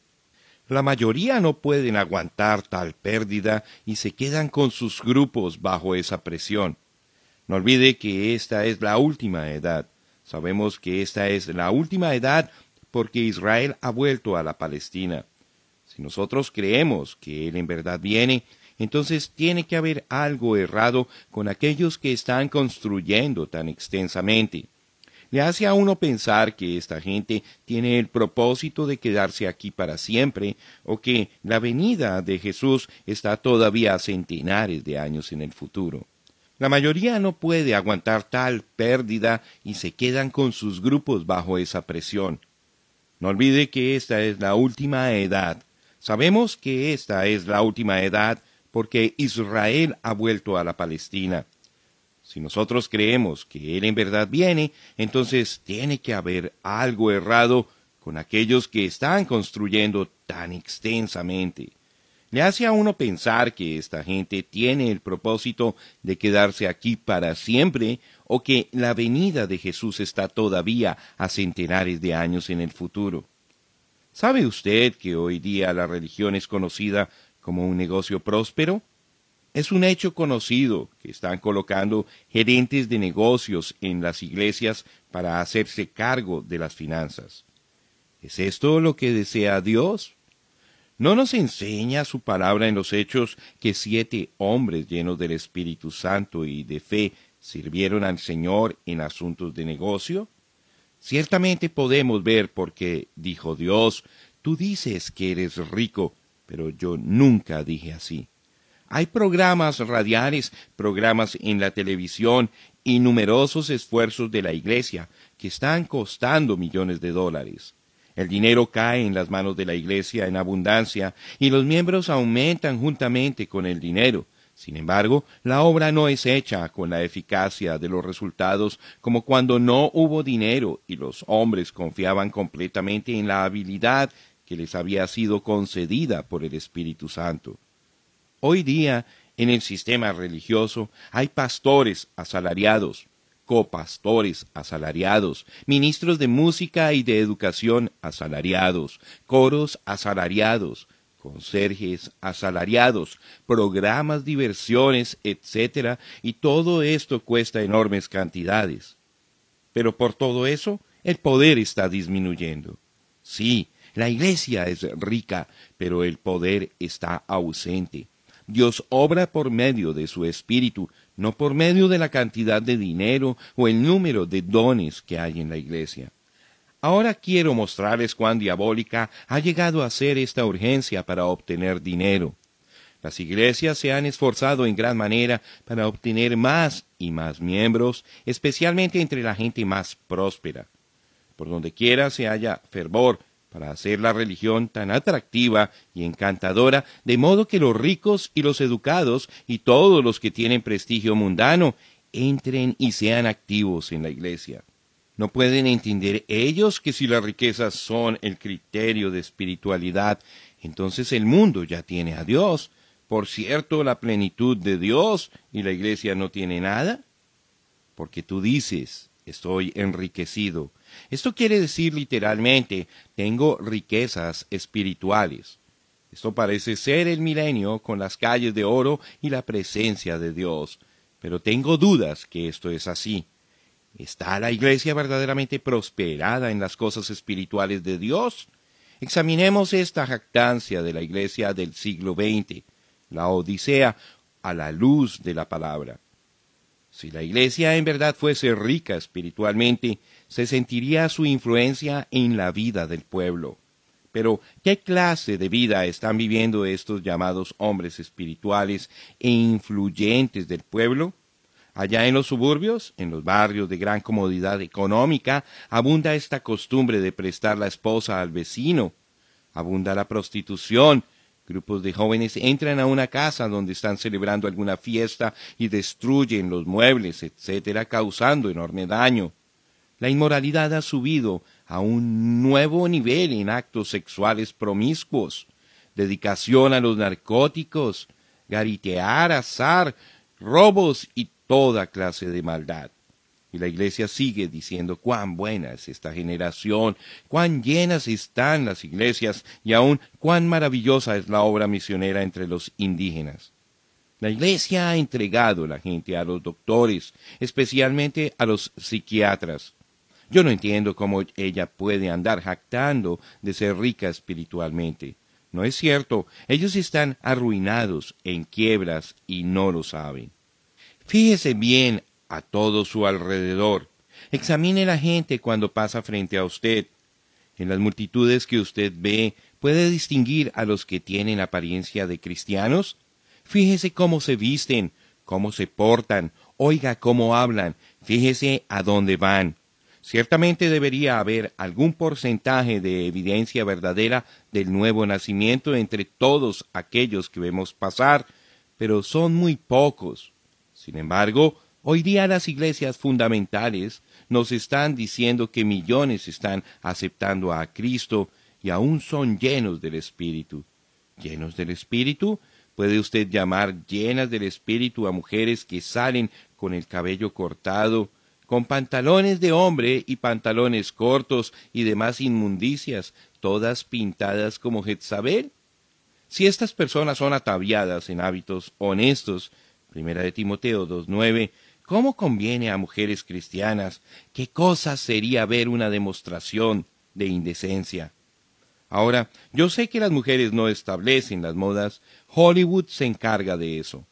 La mayoría no pueden aguantar tal pérdida y se quedan con sus grupos bajo esa presión. No olvide que esta es la última edad. Sabemos que esta es la última edad porque Israel ha vuelto a la Palestina. Si nosotros creemos que Él en verdad viene, entonces tiene que haber algo errado con aquellos que están construyendo tan extensamente. Le hace a uno pensar que esta gente tiene el propósito de quedarse aquí para siempre o que la venida de Jesús está todavía a centenares de años en el futuro. La mayoría no puede aguantar tal pérdida y se quedan con sus grupos bajo esa presión. No olvide que esta es la última edad. Sabemos que esta es la última edad porque Israel ha vuelto a la Palestina. Si nosotros creemos que Él en verdad viene, entonces tiene que haber algo errado con aquellos que están construyendo tan extensamente le hace a uno pensar que esta gente tiene el propósito de quedarse aquí para siempre o que la venida de Jesús está todavía a centenares de años en el futuro. ¿Sabe usted que hoy día la religión es conocida como un negocio próspero? Es un hecho conocido que están colocando gerentes de negocios en las iglesias para hacerse cargo de las finanzas. ¿Es esto lo que desea Dios? ¿No nos enseña su palabra en los hechos que siete hombres llenos del Espíritu Santo y de fe sirvieron al Señor en asuntos de negocio? Ciertamente podemos ver porque dijo Dios, tú dices que eres rico, pero yo nunca dije así. Hay programas radiales, programas en la televisión y numerosos esfuerzos de la Iglesia que están costando millones de dólares. El dinero cae en las manos de la Iglesia en abundancia y los miembros aumentan juntamente con el dinero. Sin embargo, la obra no es hecha con la eficacia de los resultados como cuando no hubo dinero y los hombres confiaban completamente en la habilidad que les había sido concedida por el Espíritu Santo. Hoy día, en el sistema religioso, hay pastores asalariados, copastores asalariados, ministros de música y de educación asalariados, coros asalariados, conserjes asalariados, programas, diversiones, etc. Y todo esto cuesta enormes cantidades. Pero por todo eso, el poder está disminuyendo. Sí, la iglesia es rica, pero el poder está ausente. Dios obra por medio de su Espíritu, no por medio de la cantidad de dinero o el número de dones que hay en la iglesia. Ahora quiero mostrarles cuán diabólica ha llegado a ser esta urgencia para obtener dinero. Las iglesias se han esforzado en gran manera para obtener más y más miembros, especialmente entre la gente más próspera. Por donde quiera se haya fervor, para hacer la religión tan atractiva y encantadora, de modo que los ricos y los educados y todos los que tienen prestigio mundano entren y sean activos en la iglesia. ¿No pueden entender ellos que si las riquezas son el criterio de espiritualidad, entonces el mundo ya tiene a Dios? Por cierto, la plenitud de Dios y la iglesia no tiene nada. Porque tú dices, Estoy enriquecido. Esto quiere decir literalmente, tengo riquezas espirituales. Esto parece ser el milenio con las calles de oro y la presencia de Dios, pero tengo dudas que esto es así. ¿Está la iglesia verdaderamente prosperada en las cosas espirituales de Dios? Examinemos esta jactancia de la iglesia del siglo XX, la Odisea, a la luz de la palabra. Si la iglesia en verdad fuese rica espiritualmente, se sentiría su influencia en la vida del pueblo. Pero, ¿qué clase de vida están viviendo estos llamados hombres espirituales e influyentes del pueblo? Allá en los suburbios, en los barrios de gran comodidad económica, abunda esta costumbre de prestar la esposa al vecino, abunda la prostitución, Grupos de jóvenes entran a una casa donde están celebrando alguna fiesta y destruyen los muebles, etc., causando enorme daño. La inmoralidad ha subido a un nuevo nivel en actos sexuales promiscuos, dedicación a los narcóticos, garitear, azar, robos y toda clase de maldad. Y la iglesia sigue diciendo cuán buena es esta generación, cuán llenas están las iglesias y aún cuán maravillosa es la obra misionera entre los indígenas. La iglesia ha entregado la gente a los doctores, especialmente a los psiquiatras. Yo no entiendo cómo ella puede andar jactando de ser rica espiritualmente. No es cierto, ellos están arruinados en quiebras y no lo saben. Fíjese bien a todo su alrededor. Examine la gente cuando pasa frente a usted. En las multitudes que usted ve, ¿puede distinguir a los que tienen apariencia de cristianos? Fíjese cómo se visten, cómo se portan, oiga cómo hablan, fíjese a dónde van. Ciertamente debería haber algún porcentaje de evidencia verdadera del nuevo nacimiento entre todos aquellos que vemos pasar, pero son muy pocos. Sin embargo, Hoy día las iglesias fundamentales nos están diciendo que millones están aceptando a Cristo y aún son llenos del Espíritu. ¿Llenos del Espíritu? ¿Puede usted llamar llenas del Espíritu a mujeres que salen con el cabello cortado, con pantalones de hombre y pantalones cortos y demás inmundicias, todas pintadas como Jezabel? Si estas personas son ataviadas en hábitos honestos, primera de Timoteo 2.9, ¿Cómo conviene a mujeres cristianas? ¿Qué cosa sería ver una demostración de indecencia? Ahora, yo sé que las mujeres no establecen las modas, Hollywood se encarga de eso.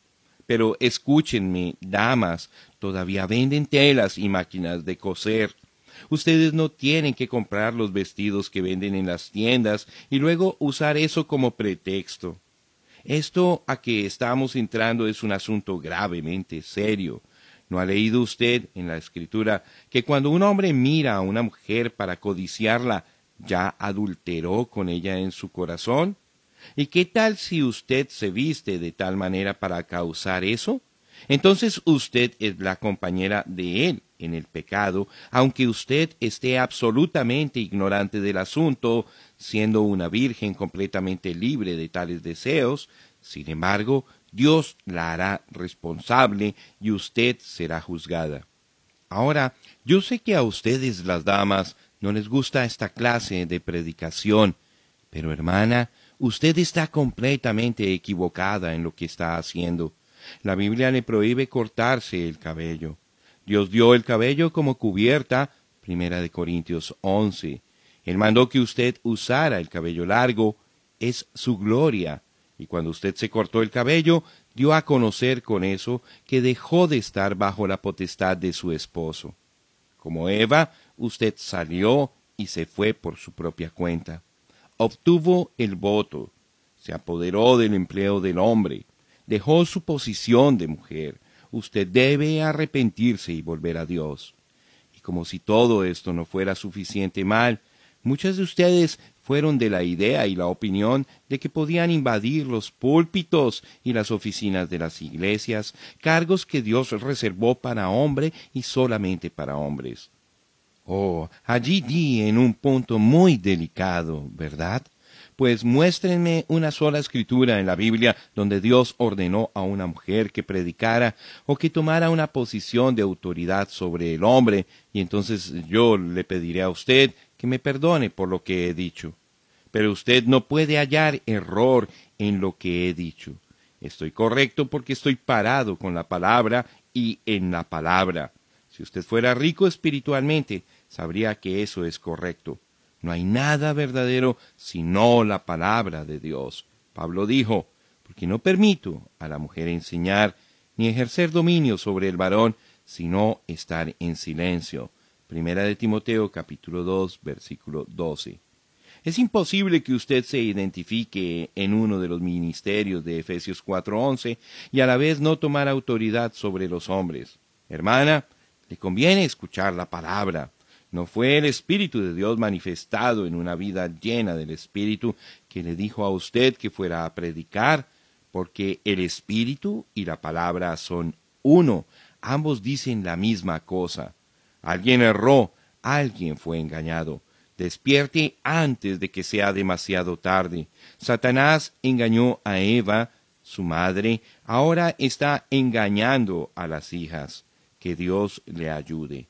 Pero escúchenme, damas, todavía venden telas y máquinas de coser. Ustedes no tienen que comprar los vestidos que venden en las tiendas y luego usar eso como pretexto. Esto a que estamos entrando es un asunto gravemente serio. ¿No ha leído usted en la escritura que cuando un hombre mira a una mujer para codiciarla, ya adulteró con ella en su corazón? ¿Y qué tal si usted se viste de tal manera para causar eso? Entonces usted es la compañera de él en el pecado, aunque usted esté absolutamente ignorante del asunto, siendo una virgen completamente libre de tales deseos, sin embargo, Dios la hará responsable y usted será juzgada. Ahora, yo sé que a ustedes las damas no les gusta esta clase de predicación, pero hermana, usted está completamente equivocada en lo que está haciendo. La Biblia le prohíbe cortarse el cabello. Dios dio el cabello como cubierta, primera de Corintios 11. Él mandó que usted usara el cabello largo, es su gloria. Y cuando usted se cortó el cabello, dio a conocer con eso que dejó de estar bajo la potestad de su esposo. Como Eva, usted salió y se fue por su propia cuenta. Obtuvo el voto, se apoderó del empleo del hombre, dejó su posición de mujer. Usted debe arrepentirse y volver a Dios. Y como si todo esto no fuera suficiente mal, muchas de ustedes fueron de la idea y la opinión de que podían invadir los púlpitos y las oficinas de las iglesias, cargos que Dios reservó para hombre y solamente para hombres. Oh, allí di en un punto muy delicado, ¿verdad? Pues muéstrenme una sola escritura en la Biblia donde Dios ordenó a una mujer que predicara o que tomara una posición de autoridad sobre el hombre, y entonces yo le pediré a usted que me perdone por lo que he dicho. Pero usted no puede hallar error en lo que he dicho. Estoy correcto porque estoy parado con la palabra y en la palabra. Si usted fuera rico espiritualmente, sabría que eso es correcto. No hay nada verdadero sino la palabra de Dios. Pablo dijo, porque no permito a la mujer enseñar ni ejercer dominio sobre el varón, sino estar en silencio. Primera de Timoteo capítulo 2 versículo 12. Es imposible que usted se identifique en uno de los ministerios de Efesios 4:11 y a la vez no tomar autoridad sobre los hombres. Hermana, le conviene escuchar la palabra. No fue el Espíritu de Dios manifestado en una vida llena del Espíritu que le dijo a usted que fuera a predicar, porque el Espíritu y la palabra son uno. Ambos dicen la misma cosa. Alguien erró, alguien fue engañado. Despierte antes de que sea demasiado tarde. Satanás engañó a Eva, su madre, ahora está engañando a las hijas. Que Dios le ayude.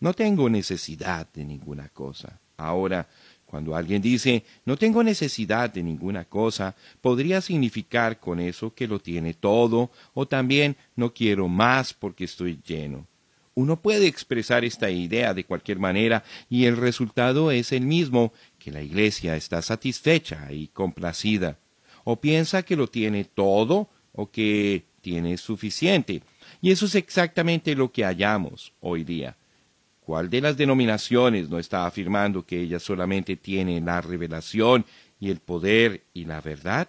No tengo necesidad de ninguna cosa. Ahora, cuando alguien dice, no tengo necesidad de ninguna cosa, podría significar con eso que lo tiene todo, o también no quiero más porque estoy lleno. Uno puede expresar esta idea de cualquier manera y el resultado es el mismo, que la Iglesia está satisfecha y complacida, o piensa que lo tiene todo o que tiene suficiente. Y eso es exactamente lo que hallamos hoy día. ¿Cuál de las denominaciones no está afirmando que ella solamente tiene la revelación y el poder y la verdad?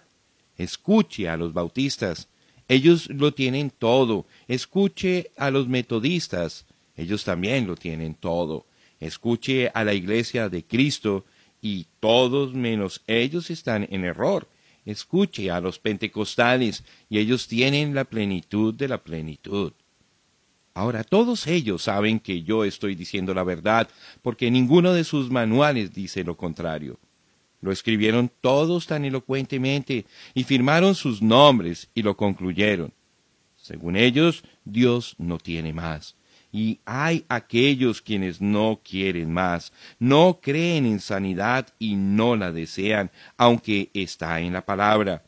Escuche a los bautistas ellos lo tienen todo. Escuche a los metodistas, ellos también lo tienen todo. Escuche a la iglesia de Cristo y todos menos ellos están en error. Escuche a los pentecostales y ellos tienen la plenitud de la plenitud. Ahora, todos ellos saben que yo estoy diciendo la verdad, porque ninguno de sus manuales dice lo contrario. Lo escribieron todos tan elocuentemente y firmaron sus nombres y lo concluyeron. Según ellos, Dios no tiene más. Y hay aquellos quienes no quieren más, no creen en sanidad y no la desean, aunque está en la palabra.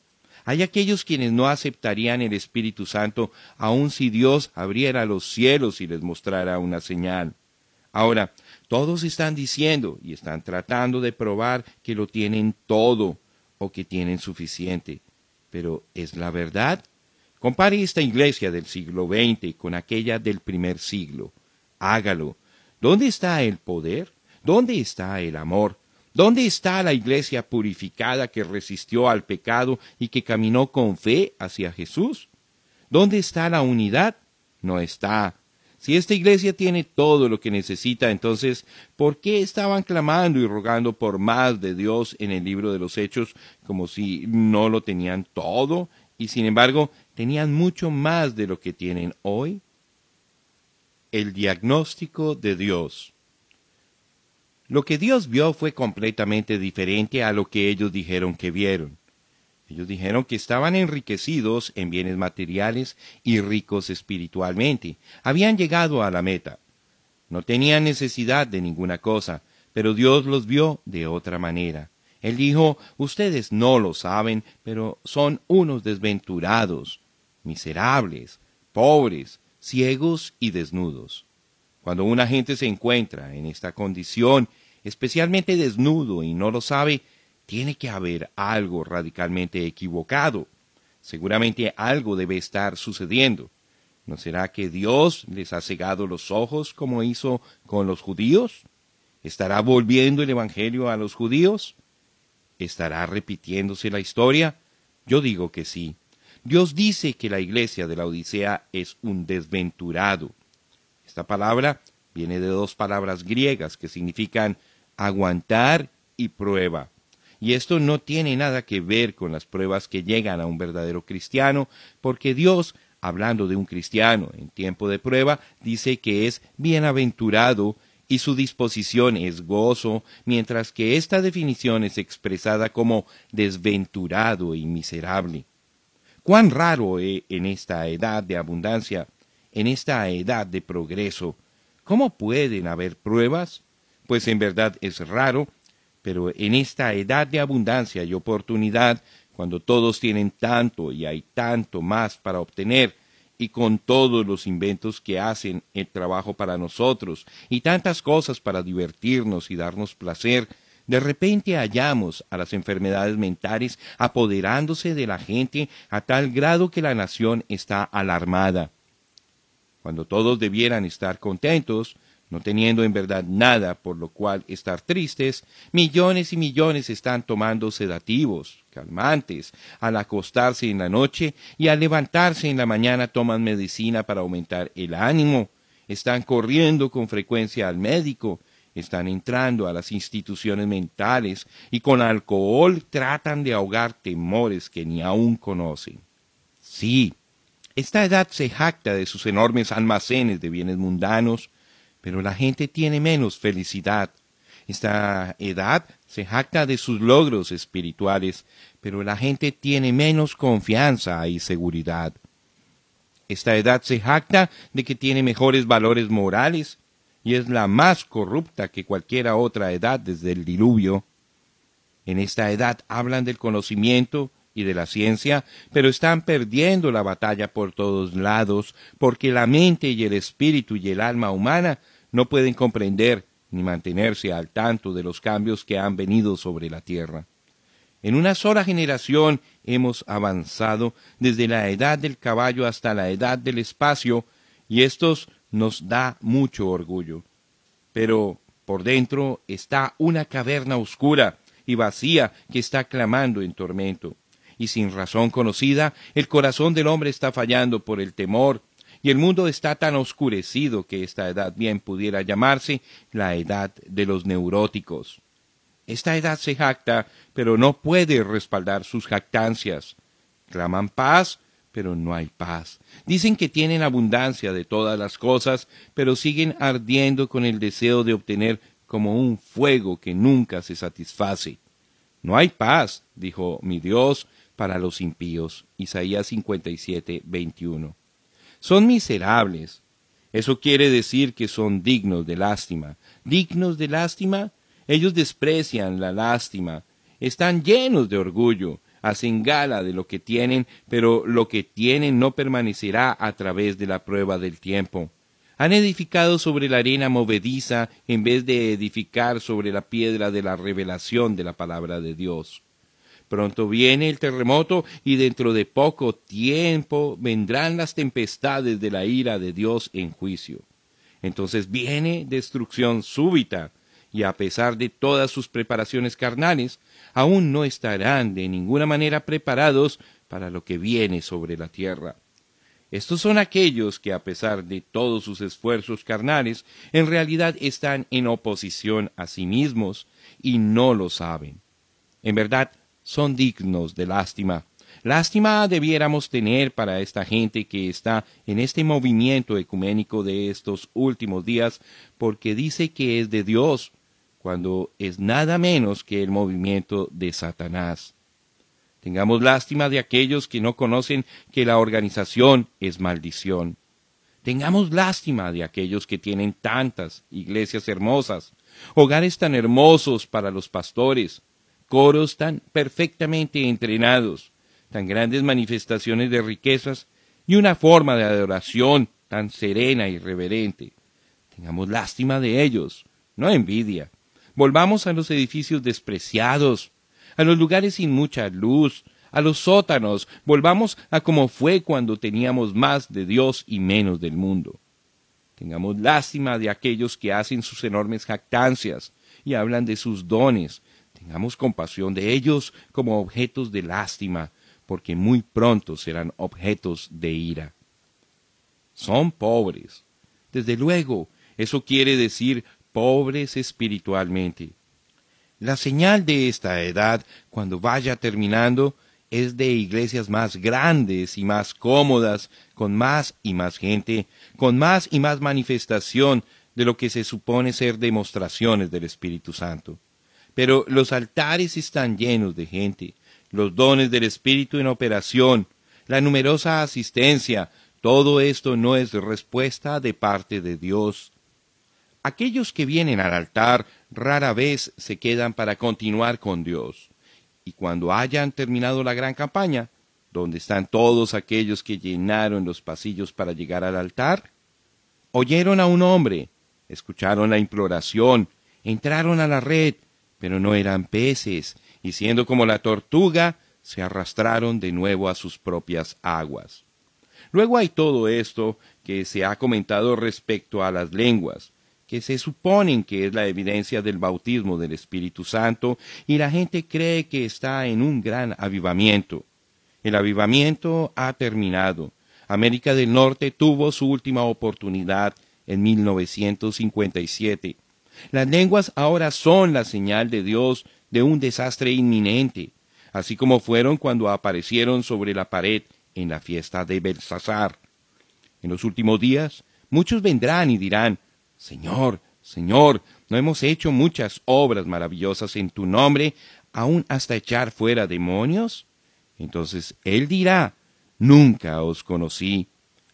Hay aquellos quienes no aceptarían el Espíritu Santo, aun si Dios abriera los cielos y les mostrara una señal. Ahora, todos están diciendo y están tratando de probar que lo tienen todo o que tienen suficiente. Pero ¿es la verdad? Compare esta iglesia del siglo XX con aquella del primer siglo. Hágalo. ¿Dónde está el poder? ¿Dónde está el amor? ¿Dónde está la iglesia purificada que resistió al pecado y que caminó con fe hacia Jesús? ¿Dónde está la unidad? No está. Si esta iglesia tiene todo lo que necesita, entonces, ¿por qué estaban clamando y rogando por más de Dios en el libro de los Hechos como si no lo tenían todo? Y sin embargo, tenían mucho más de lo que tienen hoy. El diagnóstico de Dios. Lo que Dios vio fue completamente diferente a lo que ellos dijeron que vieron. Ellos dijeron que estaban enriquecidos en bienes materiales y ricos espiritualmente. Habían llegado a la meta. No tenían necesidad de ninguna cosa, pero Dios los vio de otra manera. Él dijo, ustedes no lo saben, pero son unos desventurados, miserables, pobres, ciegos y desnudos. Cuando una gente se encuentra en esta condición, especialmente desnudo y no lo sabe, tiene que haber algo radicalmente equivocado. Seguramente algo debe estar sucediendo. ¿No será que Dios les ha cegado los ojos como hizo con los judíos? ¿Estará volviendo el Evangelio a los judíos? ¿Estará repitiéndose la historia? Yo digo que sí. Dios dice que la iglesia de la Odisea es un desventurado. Esta palabra viene de dos palabras griegas que significan aguantar y prueba. Y esto no tiene nada que ver con las pruebas que llegan a un verdadero cristiano, porque Dios, hablando de un cristiano en tiempo de prueba, dice que es bienaventurado y su disposición es gozo, mientras que esta definición es expresada como desventurado y miserable. Cuán raro es eh, en esta edad de abundancia, en esta edad de progreso. ¿Cómo pueden haber pruebas? Pues en verdad es raro pero en esta edad de abundancia y oportunidad, cuando todos tienen tanto y hay tanto más para obtener, y con todos los inventos que hacen el trabajo para nosotros, y tantas cosas para divertirnos y darnos placer, de repente hallamos a las enfermedades mentales apoderándose de la gente a tal grado que la nación está alarmada. Cuando todos debieran estar contentos, no teniendo en verdad nada por lo cual estar tristes, millones y millones están tomando sedativos, calmantes, al acostarse en la noche y al levantarse en la mañana toman medicina para aumentar el ánimo, están corriendo con frecuencia al médico, están entrando a las instituciones mentales y con alcohol tratan de ahogar temores que ni aún conocen. Sí, esta edad se jacta de sus enormes almacenes de bienes mundanos, pero la gente tiene menos felicidad. Esta edad se jacta de sus logros espirituales, pero la gente tiene menos confianza y seguridad. Esta edad se jacta de que tiene mejores valores morales y es la más corrupta que cualquiera otra edad desde el diluvio. En esta edad hablan del conocimiento y de la ciencia, pero están perdiendo la batalla por todos lados, porque la mente y el espíritu y el alma humana no pueden comprender ni mantenerse al tanto de los cambios que han venido sobre la Tierra. En una sola generación hemos avanzado desde la edad del caballo hasta la edad del espacio, y esto nos da mucho orgullo. Pero por dentro está una caverna oscura y vacía que está clamando en tormento. Y sin razón conocida, el corazón del hombre está fallando por el temor, y el mundo está tan oscurecido que esta edad bien pudiera llamarse la edad de los neuróticos. Esta edad se jacta, pero no puede respaldar sus jactancias. Claman paz, pero no hay paz. Dicen que tienen abundancia de todas las cosas, pero siguen ardiendo con el deseo de obtener como un fuego que nunca se satisface. No hay paz, dijo mi Dios, para los impíos. Isaías 57, 21. Son miserables. Eso quiere decir que son dignos de lástima. Dignos de lástima, ellos desprecian la lástima. Están llenos de orgullo, hacen gala de lo que tienen, pero lo que tienen no permanecerá a través de la prueba del tiempo. Han edificado sobre la arena movediza en vez de edificar sobre la piedra de la revelación de la palabra de Dios. Pronto viene el terremoto y dentro de poco tiempo vendrán las tempestades de la ira de Dios en juicio. Entonces viene destrucción súbita y a pesar de todas sus preparaciones carnales, aún no estarán de ninguna manera preparados para lo que viene sobre la tierra. Estos son aquellos que a pesar de todos sus esfuerzos carnales, en realidad están en oposición a sí mismos y no lo saben. En verdad, son dignos de lástima. Lástima debiéramos tener para esta gente que está en este movimiento ecuménico de estos últimos días, porque dice que es de Dios, cuando es nada menos que el movimiento de Satanás. Tengamos lástima de aquellos que no conocen que la organización es maldición. Tengamos lástima de aquellos que tienen tantas iglesias hermosas, hogares tan hermosos para los pastores, coros tan perfectamente entrenados, tan grandes manifestaciones de riquezas y una forma de adoración tan serena y reverente. Tengamos lástima de ellos, no envidia. Volvamos a los edificios despreciados, a los lugares sin mucha luz, a los sótanos, volvamos a como fue cuando teníamos más de Dios y menos del mundo. Tengamos lástima de aquellos que hacen sus enormes jactancias y hablan de sus dones, Tengamos compasión de ellos como objetos de lástima, porque muy pronto serán objetos de ira. Son pobres. Desde luego, eso quiere decir pobres espiritualmente. La señal de esta edad, cuando vaya terminando, es de iglesias más grandes y más cómodas, con más y más gente, con más y más manifestación de lo que se supone ser demostraciones del Espíritu Santo. Pero los altares están llenos de gente, los dones del Espíritu en operación, la numerosa asistencia, todo esto no es respuesta de parte de Dios. Aquellos que vienen al altar rara vez se quedan para continuar con Dios. Y cuando hayan terminado la gran campaña, donde están todos aquellos que llenaron los pasillos para llegar al altar, oyeron a un hombre, escucharon la imploración, entraron a la red, pero no eran peces, y siendo como la tortuga, se arrastraron de nuevo a sus propias aguas. Luego hay todo esto que se ha comentado respecto a las lenguas, que se suponen que es la evidencia del bautismo del Espíritu Santo, y la gente cree que está en un gran avivamiento. El avivamiento ha terminado. América del Norte tuvo su última oportunidad en 1957 las lenguas ahora son la señal de Dios de un desastre inminente, así como fueron cuando aparecieron sobre la pared en la fiesta de Belsasar. En los últimos días, muchos vendrán y dirán, Señor, Señor, no hemos hecho muchas obras maravillosas en tu nombre, aún hasta echar fuera demonios? Entonces Él dirá, Nunca os conocí,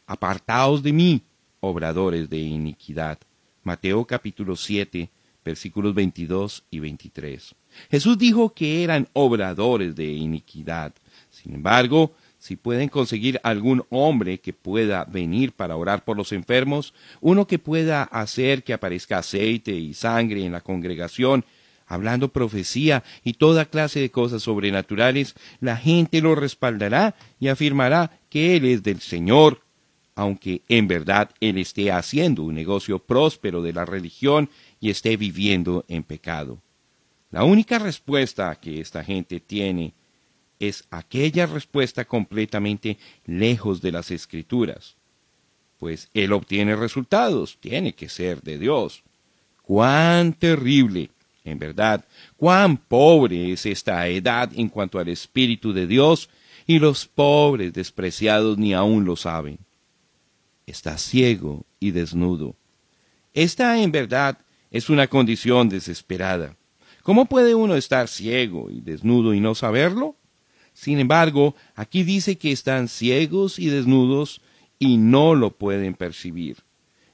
apartaos de mí, obradores de iniquidad. Mateo capítulo 7, versículos 22 y 23. Jesús dijo que eran obradores de iniquidad. Sin embargo, si pueden conseguir algún hombre que pueda venir para orar por los enfermos, uno que pueda hacer que aparezca aceite y sangre en la congregación, hablando profecía y toda clase de cosas sobrenaturales, la gente lo respaldará y afirmará que Él es del Señor aunque en verdad él esté haciendo un negocio próspero de la religión y esté viviendo en pecado. La única respuesta que esta gente tiene es aquella respuesta completamente lejos de las escrituras. Pues él obtiene resultados, tiene que ser de Dios. Cuán terrible, en verdad, cuán pobre es esta edad en cuanto al Espíritu de Dios, y los pobres despreciados ni aun lo saben está ciego y desnudo. Esta en verdad es una condición desesperada. ¿Cómo puede uno estar ciego y desnudo y no saberlo? Sin embargo, aquí dice que están ciegos y desnudos y no lo pueden percibir.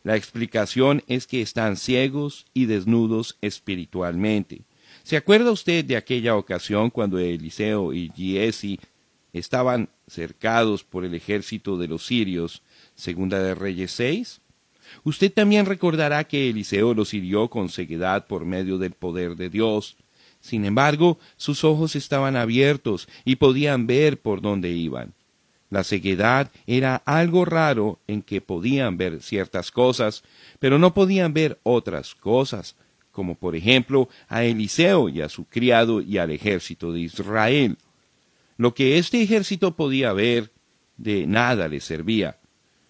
La explicación es que están ciegos y desnudos espiritualmente. ¿Se acuerda usted de aquella ocasión cuando Eliseo y Giesi estaban cercados por el ejército de los sirios Segunda de Reyes 6. Usted también recordará que Eliseo los hirió con ceguedad por medio del poder de Dios. Sin embargo, sus ojos estaban abiertos y podían ver por dónde iban. La ceguedad era algo raro en que podían ver ciertas cosas, pero no podían ver otras cosas, como por ejemplo a Eliseo y a su criado y al ejército de Israel. Lo que este ejército podía ver, de nada le servía.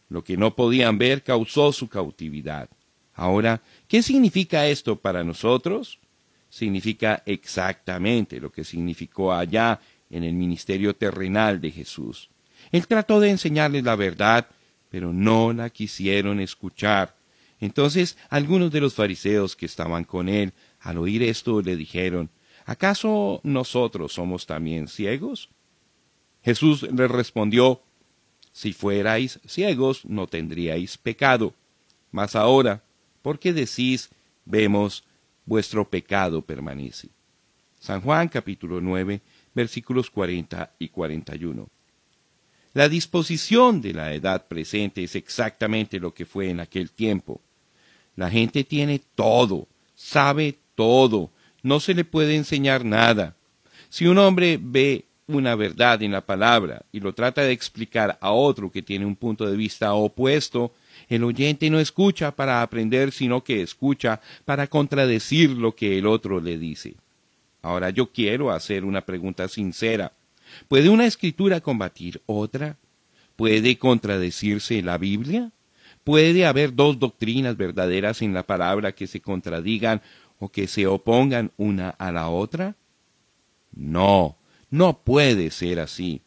Lo que no podían ver causó su cautividad. Ahora, ¿qué significa esto para nosotros? Significa exactamente lo que significó allá en el ministerio terrenal de Jesús. Él trató de enseñarles la verdad, pero no la quisieron escuchar. Entonces algunos de los fariseos que estaban con él, al oír esto, le dijeron, ¿acaso nosotros somos también ciegos? Jesús les respondió, si fuerais ciegos, no tendríais pecado. Mas ahora, porque decís, vemos, vuestro pecado permanece. San Juan capítulo 9, versículos 40 y 41. La disposición de la edad presente es exactamente lo que fue en aquel tiempo. La gente tiene todo, sabe todo, no se le puede enseñar nada. Si un hombre ve una verdad en la palabra y lo trata de explicar a otro que tiene un punto de vista opuesto, el oyente no escucha para aprender, sino que escucha para contradecir lo que el otro le dice. Ahora yo quiero hacer una pregunta sincera. ¿Puede una escritura combatir otra? ¿Puede contradecirse la Biblia? ¿Puede haber dos doctrinas verdaderas en la palabra que se contradigan o que se opongan una a la otra? No. No puede ser así.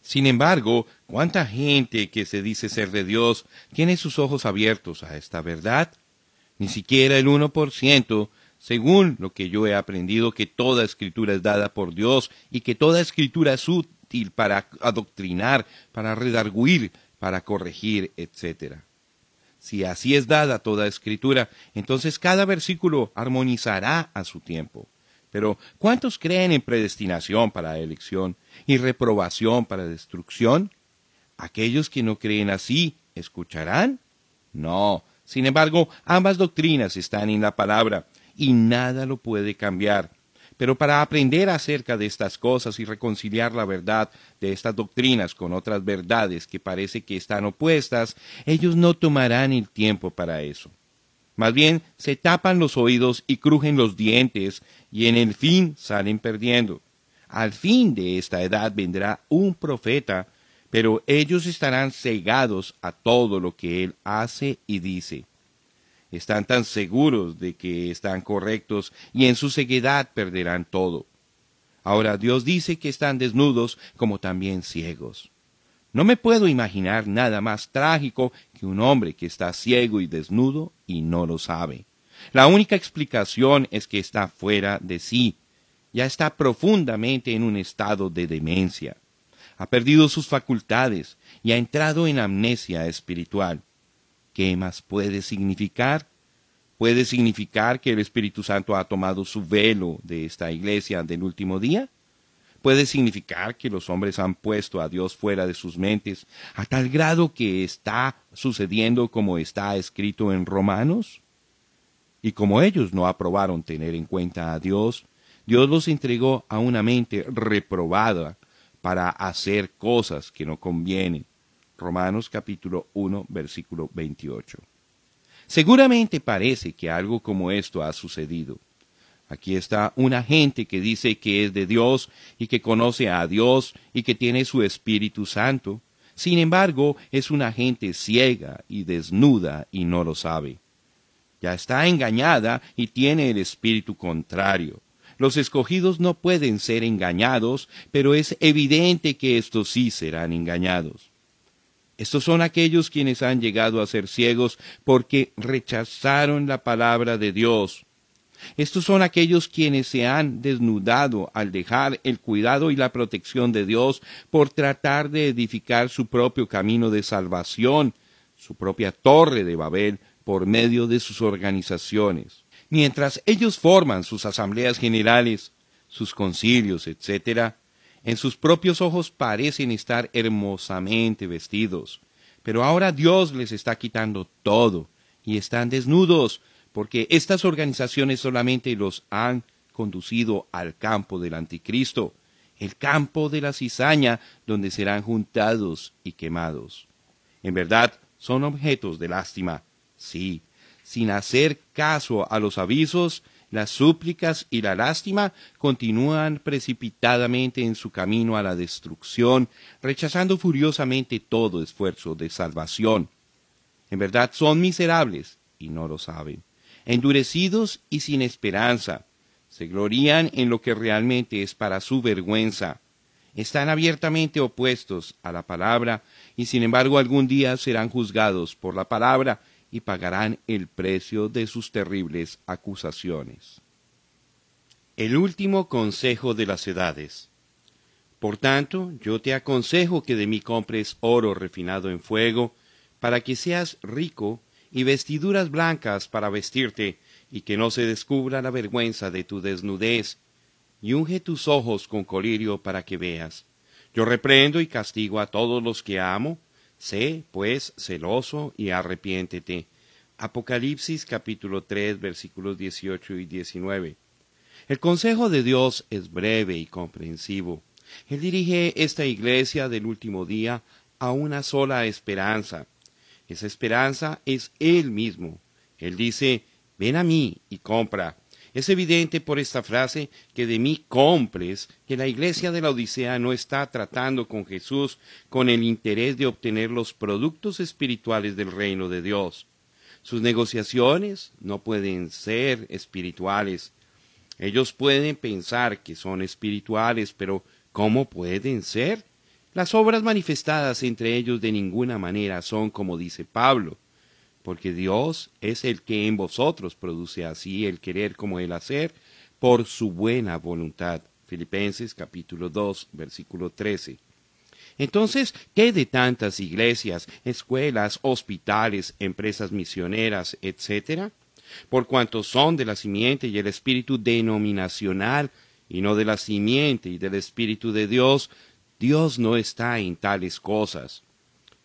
Sin embargo, ¿cuánta gente que se dice ser de Dios tiene sus ojos abiertos a esta verdad? Ni siquiera el 1%, según lo que yo he aprendido, que toda escritura es dada por Dios y que toda escritura es útil para adoctrinar, para redarguir, para corregir, etc. Si así es dada toda escritura, entonces cada versículo armonizará a su tiempo. Pero ¿cuántos creen en predestinación para elección y reprobación para destrucción? Aquellos que no creen así, ¿escucharán? No. Sin embargo, ambas doctrinas están en la palabra y nada lo puede cambiar. Pero para aprender acerca de estas cosas y reconciliar la verdad de estas doctrinas con otras verdades que parece que están opuestas, ellos no tomarán el tiempo para eso. Más bien, se tapan los oídos y crujen los dientes, y en el fin salen perdiendo. Al fin de esta edad vendrá un profeta, pero ellos estarán cegados a todo lo que él hace y dice. Están tan seguros de que están correctos y en su ceguedad perderán todo. Ahora Dios dice que están desnudos como también ciegos. No me puedo imaginar nada más trágico un hombre que está ciego y desnudo y no lo sabe. La única explicación es que está fuera de sí, ya está profundamente en un estado de demencia, ha perdido sus facultades y ha entrado en amnesia espiritual. ¿Qué más puede significar? ¿Puede significar que el Espíritu Santo ha tomado su velo de esta iglesia del último día? puede significar que los hombres han puesto a Dios fuera de sus mentes, a tal grado que está sucediendo como está escrito en Romanos? Y como ellos no aprobaron tener en cuenta a Dios, Dios los entregó a una mente reprobada para hacer cosas que no convienen. Romanos capítulo 1, versículo 28. Seguramente parece que algo como esto ha sucedido. Aquí está una gente que dice que es de Dios y que conoce a Dios y que tiene su Espíritu Santo. Sin embargo, es una gente ciega y desnuda y no lo sabe. Ya está engañada y tiene el espíritu contrario. Los escogidos no pueden ser engañados, pero es evidente que estos sí serán engañados. Estos son aquellos quienes han llegado a ser ciegos porque rechazaron la palabra de Dios estos son aquellos quienes se han desnudado al dejar el cuidado y la protección de Dios por tratar de edificar su propio camino de salvación, su propia torre de Babel, por medio de sus organizaciones. Mientras ellos forman sus asambleas generales, sus concilios, etc., en sus propios ojos parecen estar hermosamente vestidos. Pero ahora Dios les está quitando todo y están desnudos porque estas organizaciones solamente los han conducido al campo del anticristo, el campo de la cizaña, donde serán juntados y quemados. En verdad, son objetos de lástima. Sí, sin hacer caso a los avisos, las súplicas y la lástima continúan precipitadamente en su camino a la destrucción, rechazando furiosamente todo esfuerzo de salvación. En verdad son miserables y no lo saben endurecidos y sin esperanza. Se glorían en lo que realmente es para su vergüenza. Están abiertamente opuestos a la palabra y sin embargo algún día serán juzgados por la palabra y pagarán el precio de sus terribles acusaciones. El último consejo de las edades. Por tanto, yo te aconsejo que de mí compres oro refinado en fuego, para que seas rico y vestiduras blancas para vestirte, y que no se descubra la vergüenza de tu desnudez, y unge tus ojos con colirio para que veas. Yo reprendo y castigo a todos los que amo, sé, pues, celoso y arrepiéntete. Apocalipsis capítulo 3 versículos 18 y 19. El consejo de Dios es breve y comprensivo. Él dirige esta iglesia del último día a una sola esperanza, esa esperanza es Él mismo. Él dice, ven a mí y compra. Es evidente por esta frase que de mí compres que la iglesia de la Odisea no está tratando con Jesús con el interés de obtener los productos espirituales del reino de Dios. Sus negociaciones no pueden ser espirituales. Ellos pueden pensar que son espirituales, pero ¿cómo pueden ser? Las obras manifestadas entre ellos de ninguna manera son como dice Pablo, porque Dios es el que en vosotros produce así el querer como el hacer por su buena voluntad. Filipenses capítulo 2, versículo 13. Entonces, ¿qué de tantas iglesias, escuelas, hospitales, empresas misioneras, etcétera? Por cuanto son de la simiente y el espíritu denominacional, y no de la simiente y del espíritu de Dios, Dios no está en tales cosas.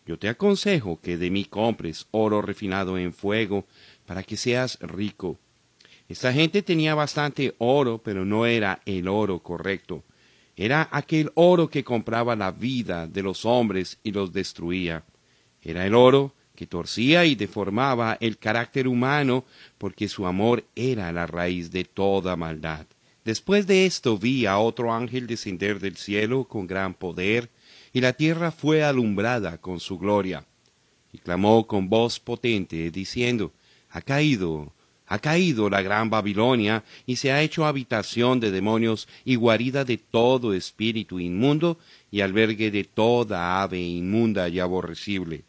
Yo te aconsejo que de mí compres oro refinado en fuego, para que seas rico. Esta gente tenía bastante oro, pero no era el oro correcto. Era aquel oro que compraba la vida de los hombres y los destruía. Era el oro que torcía y deformaba el carácter humano, porque su amor era la raíz de toda maldad. Después de esto vi a otro ángel descender del cielo con gran poder, y la tierra fue alumbrada con su gloria. Y clamó con voz potente, diciendo, Ha caído, ha caído la gran Babilonia, y se ha hecho habitación de demonios y guarida de todo espíritu inmundo, y albergue de toda ave inmunda y aborrecible.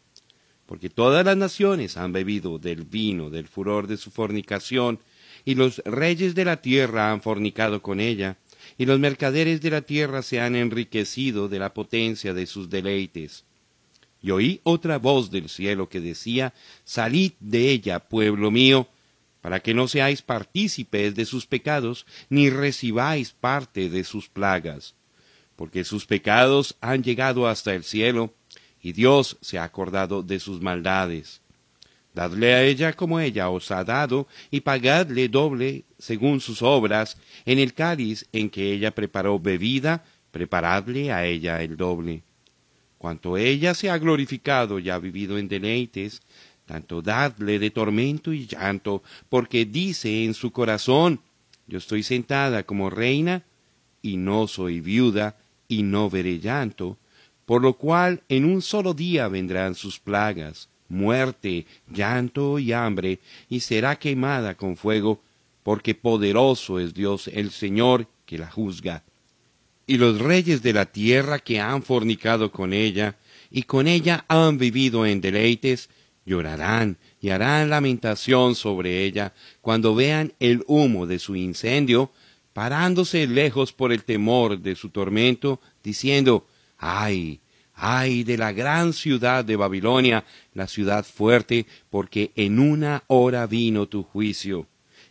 Porque todas las naciones han bebido del vino del furor de su fornicación, y los reyes de la tierra han fornicado con ella, y los mercaderes de la tierra se han enriquecido de la potencia de sus deleites. Y oí otra voz del cielo que decía, Salid de ella, pueblo mío, para que no seáis partícipes de sus pecados, ni recibáis parte de sus plagas, porque sus pecados han llegado hasta el cielo, y Dios se ha acordado de sus maldades. Dadle a ella como ella os ha dado, y pagadle doble según sus obras. En el cáliz en que ella preparó bebida, preparadle a ella el doble. Cuanto ella se ha glorificado y ha vivido en deleites, tanto dadle de tormento y llanto, porque dice en su corazón, yo estoy sentada como reina, y no soy viuda, y no veré llanto, por lo cual en un solo día vendrán sus plagas muerte, llanto y hambre, y será quemada con fuego, porque poderoso es Dios el Señor que la juzga. Y los reyes de la tierra que han fornicado con ella, y con ella han vivido en deleites, llorarán y harán lamentación sobre ella cuando vean el humo de su incendio, parándose lejos por el temor de su tormento, diciendo, ay, Ay de la gran ciudad de Babilonia, la ciudad fuerte, porque en una hora vino tu juicio.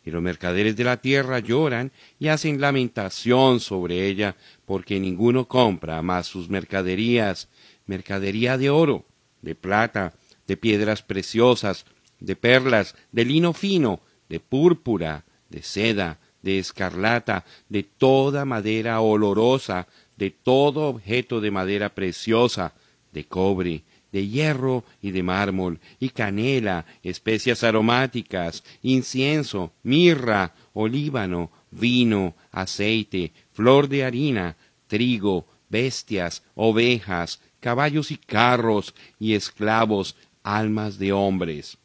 Y los mercaderes de la tierra lloran y hacen lamentación sobre ella, porque ninguno compra más sus mercaderías, mercadería de oro, de plata, de piedras preciosas, de perlas, de lino fino, de púrpura, de seda, de escarlata, de toda madera olorosa, de todo objeto de madera preciosa, de cobre, de hierro y de mármol, y canela, especias aromáticas, incienso, mirra, olíbano, vino, aceite, flor de harina, trigo, bestias, ovejas, caballos y carros, y esclavos, almas de hombres.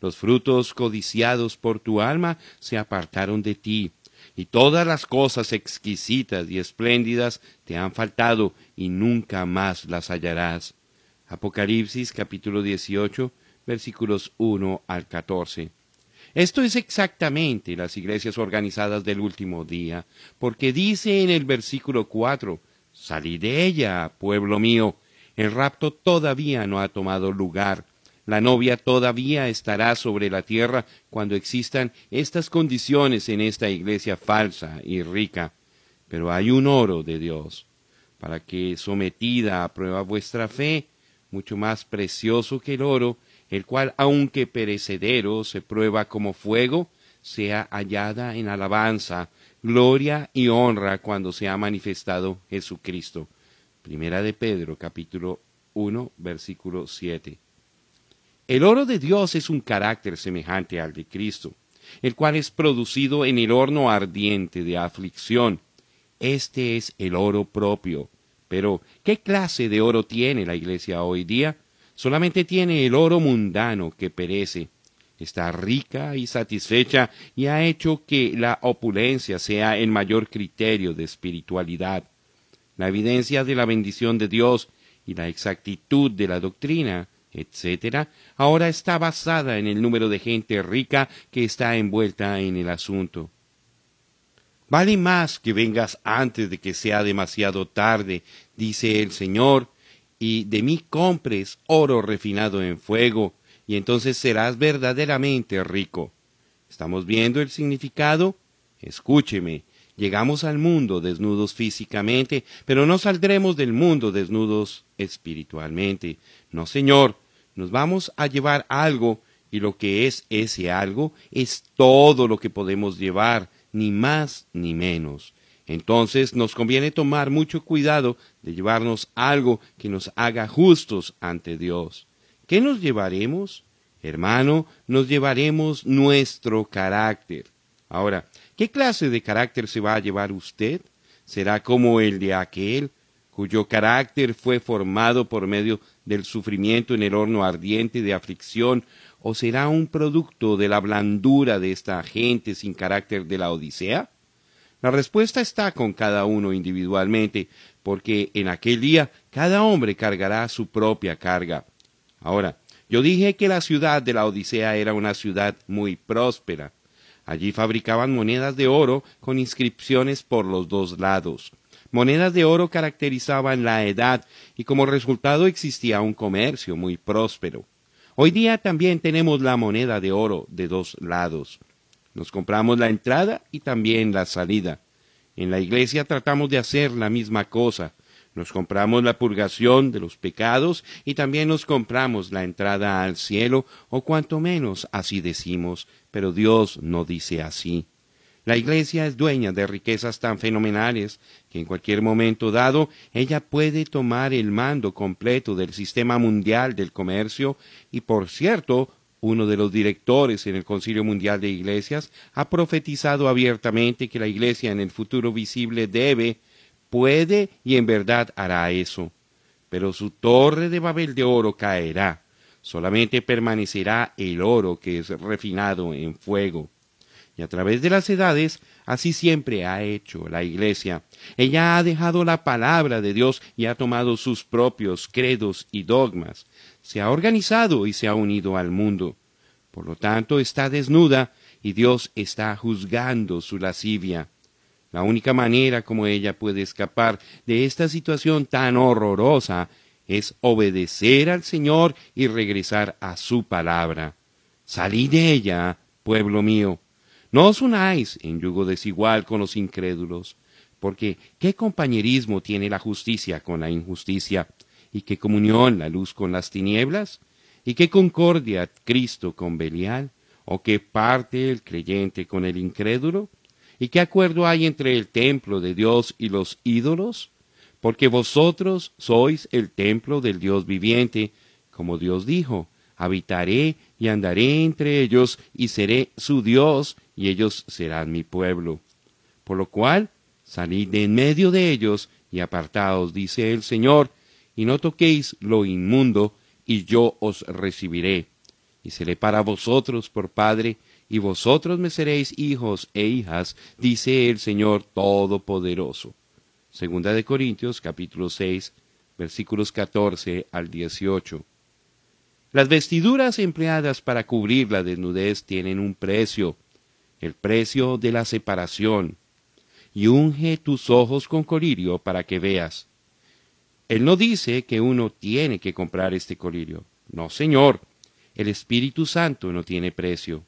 Los frutos codiciados por tu alma se apartaron de ti, y todas las cosas exquisitas y espléndidas te han faltado y nunca más las hallarás. Apocalipsis capítulo 18 versículos 1 al 14. Esto es exactamente las iglesias organizadas del último día, porque dice en el versículo 4, Salid de ella, pueblo mío, el rapto todavía no ha tomado lugar, la novia todavía estará sobre la tierra cuando existan estas condiciones en esta iglesia falsa y rica. Pero hay un oro de Dios, para que sometida a prueba vuestra fe, mucho más precioso que el oro, el cual aunque perecedero se prueba como fuego, sea hallada en alabanza, gloria y honra cuando se ha manifestado Jesucristo. Primera de Pedro capítulo 1 versículo 7. El oro de Dios es un carácter semejante al de Cristo, el cual es producido en el horno ardiente de aflicción. Este es el oro propio. Pero, ¿qué clase de oro tiene la iglesia hoy día? Solamente tiene el oro mundano que perece. Está rica y satisfecha y ha hecho que la opulencia sea el mayor criterio de espiritualidad. La evidencia de la bendición de Dios y la exactitud de la doctrina etc., ahora está basada en el número de gente rica que está envuelta en el asunto. Vale más que vengas antes de que sea demasiado tarde, dice el Señor, y de mí compres oro refinado en fuego, y entonces serás verdaderamente rico. ¿Estamos viendo el significado? Escúcheme, llegamos al mundo desnudos físicamente, pero no saldremos del mundo desnudos espiritualmente. No, Señor, nos vamos a llevar algo y lo que es ese algo es todo lo que podemos llevar, ni más ni menos. Entonces nos conviene tomar mucho cuidado de llevarnos algo que nos haga justos ante Dios. ¿Qué nos llevaremos? Hermano, nos llevaremos nuestro carácter. Ahora, ¿qué clase de carácter se va a llevar usted? ¿Será como el de aquel cuyo carácter fue formado por medio del sufrimiento en el horno ardiente de aflicción, o será un producto de la blandura de esta gente sin carácter de la Odisea? La respuesta está con cada uno individualmente, porque en aquel día cada hombre cargará su propia carga. Ahora, yo dije que la ciudad de la Odisea era una ciudad muy próspera. Allí fabricaban monedas de oro con inscripciones por los dos lados. Monedas de oro caracterizaban la edad y como resultado existía un comercio muy próspero. Hoy día también tenemos la moneda de oro de dos lados. Nos compramos la entrada y también la salida. En la iglesia tratamos de hacer la misma cosa. Nos compramos la purgación de los pecados y también nos compramos la entrada al cielo, o cuanto menos así decimos, pero Dios no dice así. La iglesia es dueña de riquezas tan fenomenales en cualquier momento dado ella puede tomar el mando completo del sistema mundial del comercio y, por cierto, uno de los directores en el Concilio Mundial de Iglesias ha profetizado abiertamente que la Iglesia en el futuro visible debe, puede y en verdad hará eso. Pero su torre de Babel de oro caerá. Solamente permanecerá el oro que es refinado en fuego. Y a través de las edades Así siempre ha hecho la Iglesia. Ella ha dejado la palabra de Dios y ha tomado sus propios credos y dogmas. Se ha organizado y se ha unido al mundo. Por lo tanto, está desnuda y Dios está juzgando su lascivia. La única manera como ella puede escapar de esta situación tan horrorosa es obedecer al Señor y regresar a su palabra. Salí de ella, pueblo mío. No os unáis en yugo desigual con los incrédulos, porque ¿qué compañerismo tiene la justicia con la injusticia? ¿Y qué comunión la luz con las tinieblas? ¿Y qué concordia Cristo con Belial? ¿O qué parte el creyente con el incrédulo? ¿Y qué acuerdo hay entre el templo de Dios y los ídolos? Porque vosotros sois el templo del Dios viviente, como Dios dijo, habitaré y andaré entre ellos y seré su Dios y ellos serán mi pueblo. Por lo cual, salid de en medio de ellos y apartaos, dice el Señor, y no toquéis lo inmundo, y yo os recibiré. Y seré para vosotros por Padre, y vosotros me seréis hijos e hijas, dice el Señor Todopoderoso. Segunda de Corintios capítulo 6, versículos 14 al 18. Las vestiduras empleadas para cubrir la desnudez tienen un precio, el precio de la separación, y unge tus ojos con colirio para que veas. Él no dice que uno tiene que comprar este colirio. No, Señor, el Espíritu Santo no tiene precio.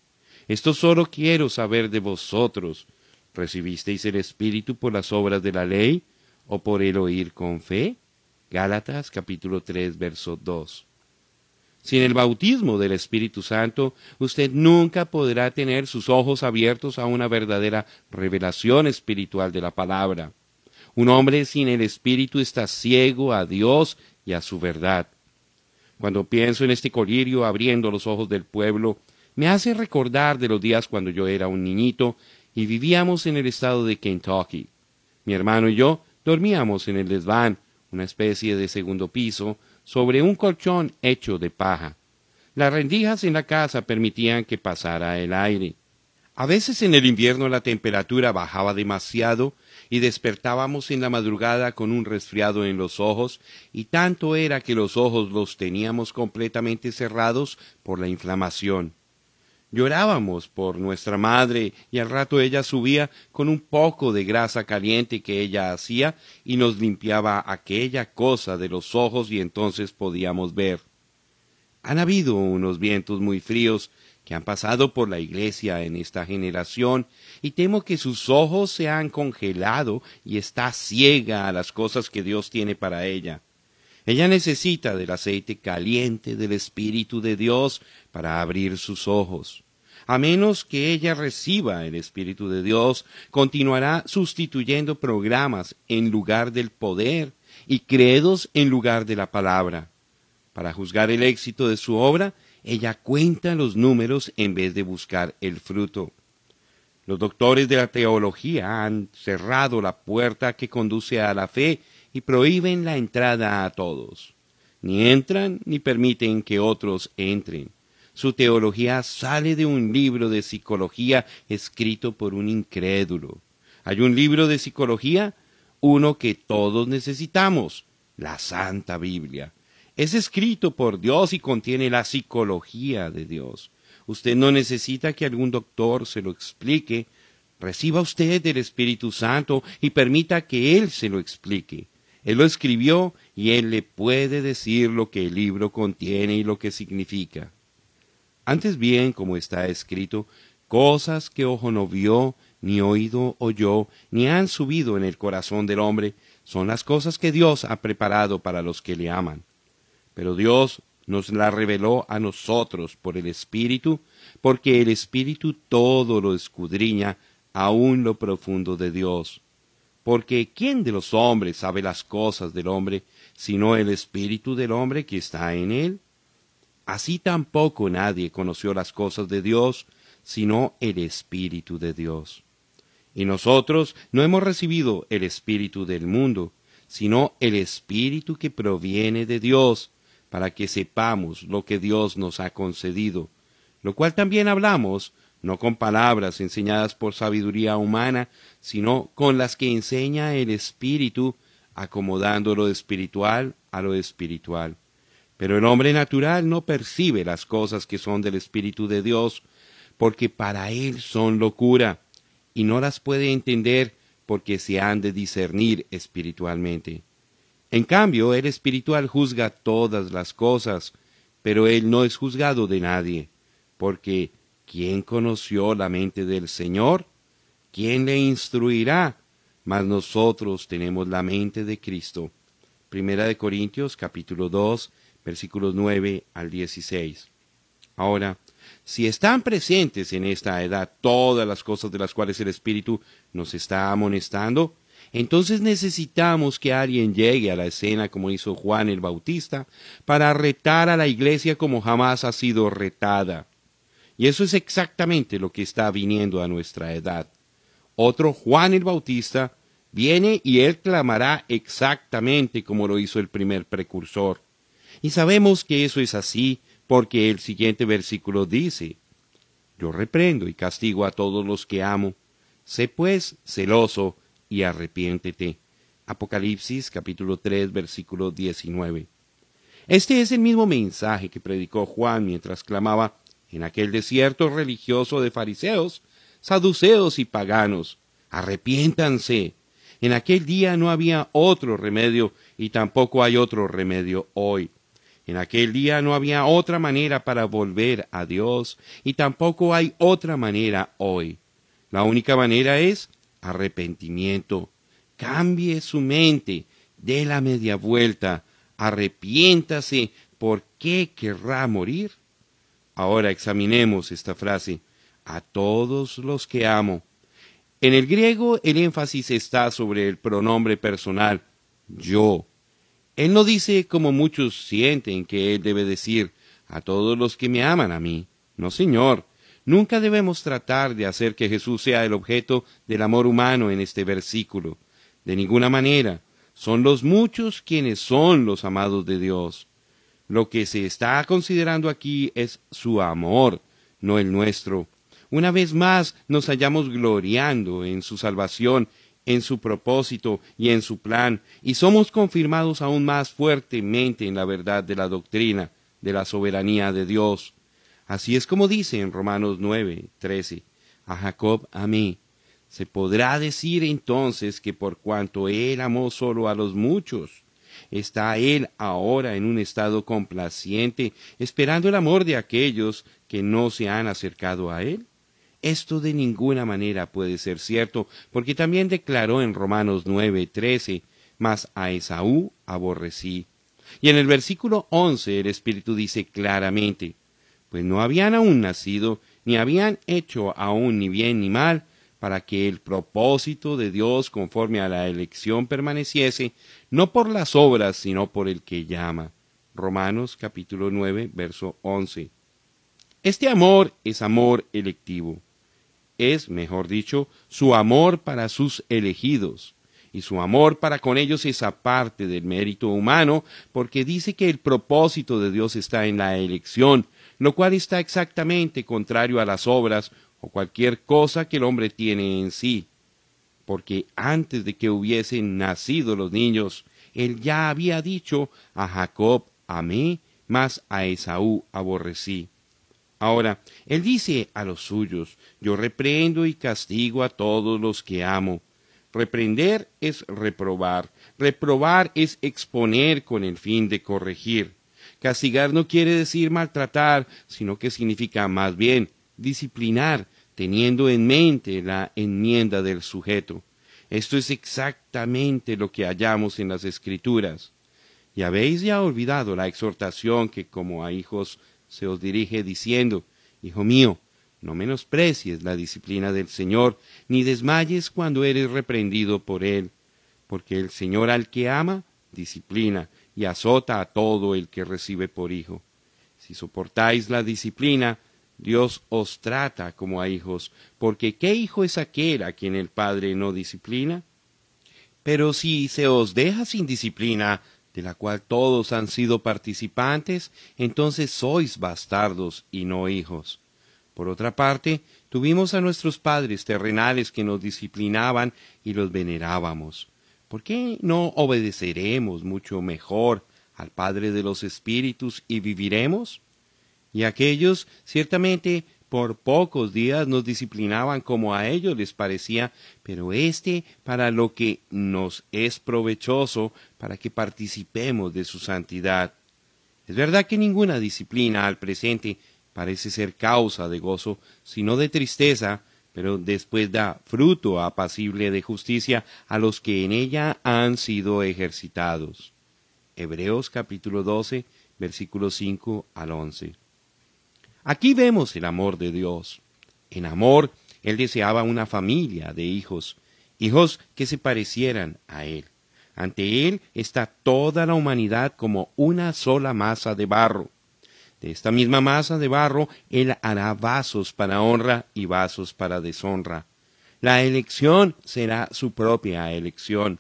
Esto solo quiero saber de vosotros. ¿Recibisteis el Espíritu por las obras de la ley o por el oír con fe? Gálatas capítulo 3 verso 2. Sin el bautismo del Espíritu Santo, usted nunca podrá tener sus ojos abiertos a una verdadera revelación espiritual de la palabra. Un hombre sin el Espíritu está ciego a Dios y a su verdad. Cuando pienso en este colirio abriendo los ojos del pueblo, me hace recordar de los días cuando yo era un niñito y vivíamos en el estado de Kentucky. Mi hermano y yo dormíamos en el desván, una especie de segundo piso, sobre un colchón hecho de paja. Las rendijas en la casa permitían que pasara el aire. A veces en el invierno la temperatura bajaba demasiado y despertábamos en la madrugada con un resfriado en los ojos, y tanto era que los ojos los teníamos completamente cerrados por la inflamación. Llorábamos por nuestra madre y al rato ella subía con un poco de grasa caliente que ella hacía y nos limpiaba aquella cosa de los ojos y entonces podíamos ver. Han habido unos vientos muy fríos que han pasado por la iglesia en esta generación, y temo que sus ojos se han congelado y está ciega a las cosas que Dios tiene para ella. Ella necesita del aceite caliente del Espíritu de Dios para abrir sus ojos a menos que ella reciba el Espíritu de Dios, continuará sustituyendo programas en lugar del poder y credos en lugar de la palabra. Para juzgar el éxito de su obra, ella cuenta los números en vez de buscar el fruto. Los doctores de la teología han cerrado la puerta que conduce a la fe y prohíben la entrada a todos. Ni entran ni permiten que otros entren. Su teología sale de un libro de psicología escrito por un incrédulo. Hay un libro de psicología, uno que todos necesitamos, la Santa Biblia. Es escrito por Dios y contiene la psicología de Dios. Usted no necesita que algún doctor se lo explique. Reciba usted el Espíritu Santo y permita que Él se lo explique. Él lo escribió y Él le puede decir lo que el libro contiene y lo que significa. Antes bien, como está escrito, cosas que ojo no vio, ni oído oyó, ni han subido en el corazón del hombre, son las cosas que Dios ha preparado para los que le aman. Pero Dios nos la reveló a nosotros por el Espíritu, porque el Espíritu todo lo escudriña, aun lo profundo de Dios. Porque ¿quién de los hombres sabe las cosas del hombre, sino el Espíritu del hombre que está en él? Así tampoco nadie conoció las cosas de Dios, sino el Espíritu de Dios. Y nosotros no hemos recibido el Espíritu del mundo, sino el Espíritu que proviene de Dios, para que sepamos lo que Dios nos ha concedido, lo cual también hablamos, no con palabras enseñadas por sabiduría humana, sino con las que enseña el Espíritu, acomodando lo espiritual a lo espiritual. Pero el hombre natural no percibe las cosas que son del Espíritu de Dios, porque para él son locura, y no las puede entender porque se han de discernir espiritualmente. En cambio, el espiritual juzga todas las cosas, pero él no es juzgado de nadie, porque ¿quién conoció la mente del Señor? ¿Quién le instruirá? Mas nosotros tenemos la mente de Cristo. Primera de Corintios capítulo 2 versículos 9 al 16. Ahora, si están presentes en esta edad todas las cosas de las cuales el Espíritu nos está amonestando, entonces necesitamos que alguien llegue a la escena como hizo Juan el Bautista para retar a la iglesia como jamás ha sido retada. Y eso es exactamente lo que está viniendo a nuestra edad. Otro Juan el Bautista viene y él clamará exactamente como lo hizo el primer precursor. Y sabemos que eso es así porque el siguiente versículo dice, Yo reprendo y castigo a todos los que amo. Sé pues celoso y arrepiéntete. Apocalipsis capítulo 3 versículo 19. Este es el mismo mensaje que predicó Juan mientras clamaba en aquel desierto religioso de fariseos, saduceos y paganos. Arrepiéntanse. En aquel día no había otro remedio y tampoco hay otro remedio hoy. En aquel día no había otra manera para volver a Dios y tampoco hay otra manera hoy. La única manera es arrepentimiento. Cambie su mente, dé la media vuelta, arrepiéntase. ¿Por qué querrá morir? Ahora examinemos esta frase. A todos los que amo. En el griego el énfasis está sobre el pronombre personal yo él no dice como muchos sienten que Él debe decir, a todos los que me aman a mí. No, Señor, nunca debemos tratar de hacer que Jesús sea el objeto del amor humano en este versículo. De ninguna manera, son los muchos quienes son los amados de Dios. Lo que se está considerando aquí es su amor, no el nuestro. Una vez más nos hallamos gloriando en su salvación en su propósito y en su plan, y somos confirmados aún más fuertemente en la verdad de la doctrina de la soberanía de Dios. Así es como dice en Romanos 9, a Jacob, a mí. Se podrá decir entonces que por cuanto él amó solo a los muchos, está él ahora en un estado complaciente, esperando el amor de aquellos que no se han acercado a él. Esto de ninguna manera puede ser cierto, porque también declaró en Romanos 9, 13, mas a Esaú aborrecí. Y en el versículo 11 el Espíritu dice claramente, pues no habían aún nacido, ni habían hecho aún ni bien ni mal, para que el propósito de Dios conforme a la elección permaneciese, no por las obras, sino por el que llama. Romanos capítulo 9, verso 11. Este amor es amor electivo es, mejor dicho, su amor para sus elegidos. Y su amor para con ellos es aparte del mérito humano, porque dice que el propósito de Dios está en la elección, lo cual está exactamente contrario a las obras o cualquier cosa que el hombre tiene en sí. Porque antes de que hubiesen nacido los niños, él ya había dicho a Jacob amé, mas a Esaú aborrecí. Ahora, él dice a los suyos, yo reprendo y castigo a todos los que amo. Reprender es reprobar, reprobar es exponer con el fin de corregir. Castigar no quiere decir maltratar, sino que significa más bien disciplinar, teniendo en mente la enmienda del sujeto. Esto es exactamente lo que hallamos en las Escrituras. Y habéis ya olvidado la exhortación que como a hijos se os dirige diciendo, Hijo mío, no menosprecies la disciplina del Señor, ni desmayes cuando eres reprendido por Él, porque el Señor al que ama, disciplina, y azota a todo el que recibe por hijo. Si soportáis la disciplina, Dios os trata como a hijos, porque ¿qué hijo es aquel a quien el Padre no disciplina? Pero si se os deja sin disciplina, de la cual todos han sido participantes, entonces sois bastardos y no hijos. Por otra parte, tuvimos a nuestros padres terrenales que nos disciplinaban y los venerábamos. ¿Por qué no obedeceremos mucho mejor al Padre de los Espíritus y viviremos? Y aquellos ciertamente por pocos días nos disciplinaban como a ellos les parecía, pero este para lo que nos es provechoso, para que participemos de su santidad. Es verdad que ninguna disciplina al presente parece ser causa de gozo, sino de tristeza, pero después da fruto apacible de justicia a los que en ella han sido ejercitados. Hebreos capítulo 12, versículo 5 al 11. Aquí vemos el amor de Dios. En amor, Él deseaba una familia de hijos, hijos que se parecieran a Él. Ante Él está toda la humanidad como una sola masa de barro. De esta misma masa de barro, Él hará vasos para honra y vasos para deshonra. La elección será su propia elección.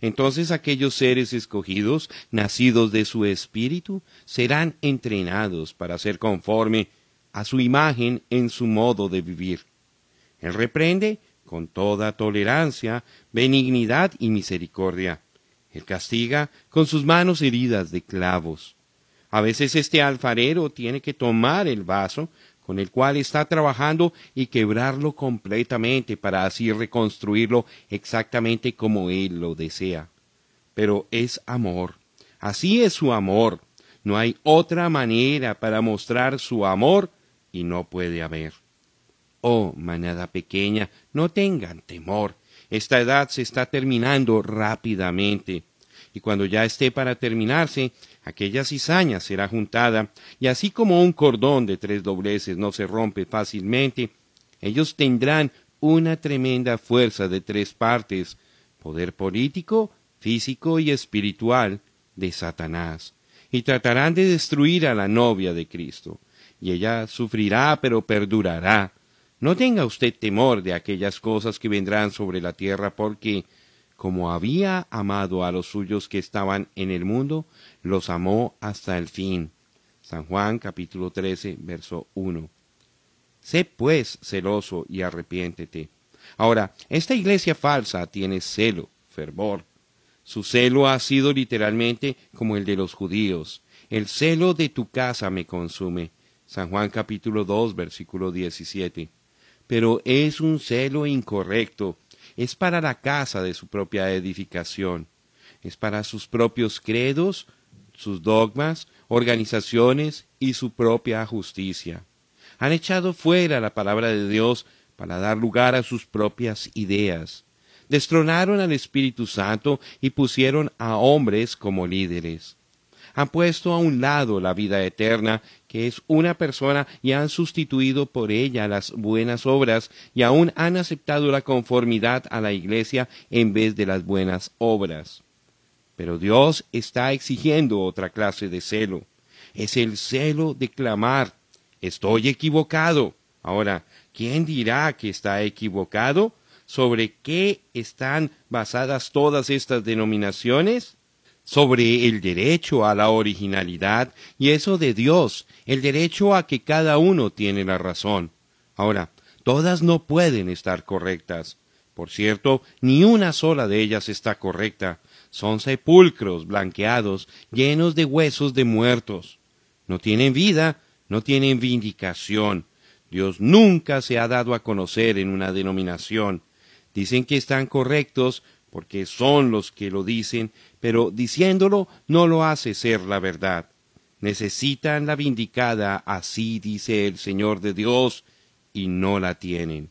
Entonces aquellos seres escogidos, nacidos de su espíritu, serán entrenados para ser conforme a su imagen en su modo de vivir. Él reprende con toda tolerancia, benignidad y misericordia. Él castiga con sus manos heridas de clavos. A veces este alfarero tiene que tomar el vaso con el cual está trabajando y quebrarlo completamente para así reconstruirlo exactamente como él lo desea. Pero es amor. Así es su amor. No hay otra manera para mostrar su amor y no puede haber. Oh, manada pequeña, no tengan temor. Esta edad se está terminando rápidamente. Y cuando ya esté para terminarse, aquella cizaña será juntada, y así como un cordón de tres dobleces no se rompe fácilmente, ellos tendrán una tremenda fuerza de tres partes, poder político, físico y espiritual de Satanás, y tratarán de destruir a la novia de Cristo y ella sufrirá pero perdurará. No tenga usted temor de aquellas cosas que vendrán sobre la tierra, porque como había amado a los suyos que estaban en el mundo, los amó hasta el fin. San Juan capítulo 13, verso 1. Sé pues celoso y arrepiéntete. Ahora, esta iglesia falsa tiene celo, fervor. Su celo ha sido literalmente como el de los judíos. El celo de tu casa me consume. San Juan capítulo 2, versículo 17. Pero es un celo incorrecto, es para la casa de su propia edificación, es para sus propios credos, sus dogmas, organizaciones y su propia justicia. Han echado fuera la palabra de Dios para dar lugar a sus propias ideas. Destronaron al Espíritu Santo y pusieron a hombres como líderes. Han puesto a un lado la vida eterna es una persona y han sustituido por ella las buenas obras y aún han aceptado la conformidad a la iglesia en vez de las buenas obras. Pero Dios está exigiendo otra clase de celo. Es el celo de clamar, estoy equivocado. Ahora, ¿quién dirá que está equivocado? ¿Sobre qué están basadas todas estas denominaciones? sobre el derecho a la originalidad y eso de Dios, el derecho a que cada uno tiene la razón. Ahora, todas no pueden estar correctas. Por cierto, ni una sola de ellas está correcta. Son sepulcros blanqueados, llenos de huesos de muertos. No tienen vida, no tienen vindicación. Dios nunca se ha dado a conocer en una denominación. Dicen que están correctos porque son los que lo dicen, pero diciéndolo no lo hace ser la verdad. Necesitan la vindicada, así dice el Señor de Dios, y no la tienen.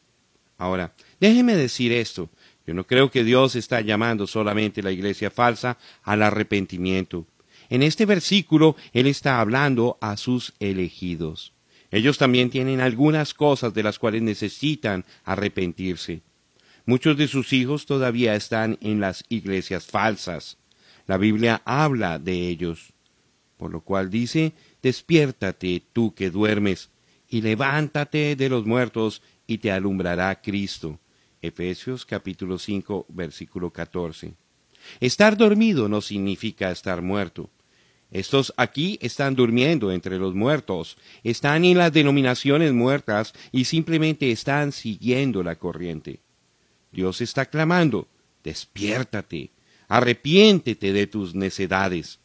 Ahora, déjeme decir esto. Yo no creo que Dios está llamando solamente la iglesia falsa al arrepentimiento. En este versículo Él está hablando a sus elegidos. Ellos también tienen algunas cosas de las cuales necesitan arrepentirse. Muchos de sus hijos todavía están en las iglesias falsas. La Biblia habla de ellos, por lo cual dice, despiértate tú que duermes, y levántate de los muertos, y te alumbrará Cristo. Efesios capítulo 5, versículo 14. Estar dormido no significa estar muerto. Estos aquí están durmiendo entre los muertos, están en las denominaciones muertas y simplemente están siguiendo la corriente. Dios está clamando, despiértate, arrepiéntete de tus necedades.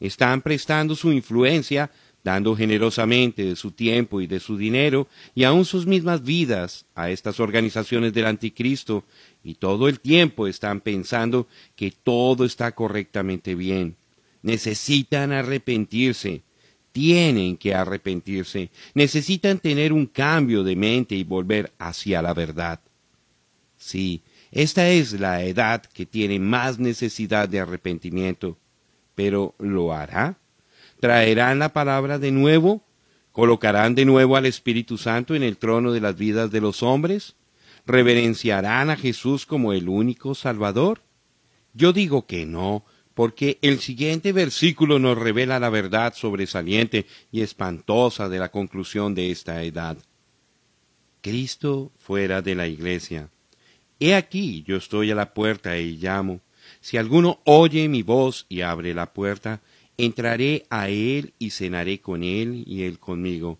Están prestando su influencia, dando generosamente de su tiempo y de su dinero y aún sus mismas vidas a estas organizaciones del anticristo y todo el tiempo están pensando que todo está correctamente bien. Necesitan arrepentirse, tienen que arrepentirse, necesitan tener un cambio de mente y volver hacia la verdad. Sí, esta es la edad que tiene más necesidad de arrepentimiento, pero ¿lo hará? ¿Traerán la palabra de nuevo? ¿Colocarán de nuevo al Espíritu Santo en el trono de las vidas de los hombres? ¿Reverenciarán a Jesús como el único Salvador? Yo digo que no, porque el siguiente versículo nos revela la verdad sobresaliente y espantosa de la conclusión de esta edad. Cristo fuera de la iglesia. He aquí, yo estoy a la puerta y llamo. Si alguno oye mi voz y abre la puerta, entraré a él y cenaré con él y él conmigo.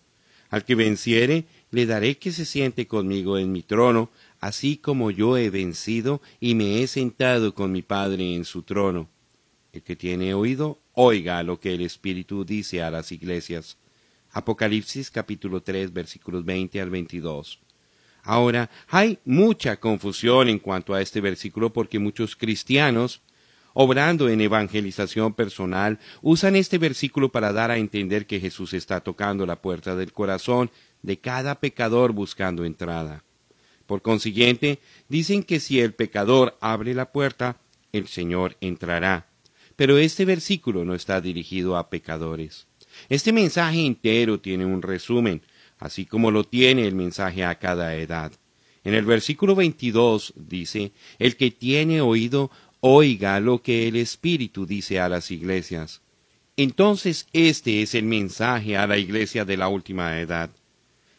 Al que venciere, le daré que se siente conmigo en mi trono, así como yo he vencido y me he sentado con mi Padre en su trono. El que tiene oído, oiga lo que el Espíritu dice a las iglesias. Apocalipsis capítulo 3 versículos 20 al 22. Ahora, hay mucha confusión en cuanto a este versículo porque muchos cristianos, obrando en evangelización personal, usan este versículo para dar a entender que Jesús está tocando la puerta del corazón de cada pecador buscando entrada. Por consiguiente, dicen que si el pecador abre la puerta, el Señor entrará. Pero este versículo no está dirigido a pecadores. Este mensaje entero tiene un resumen, así como lo tiene el mensaje a cada edad. En el versículo 22 dice, El que tiene oído, oiga lo que el Espíritu dice a las iglesias. Entonces este es el mensaje a la iglesia de la última edad.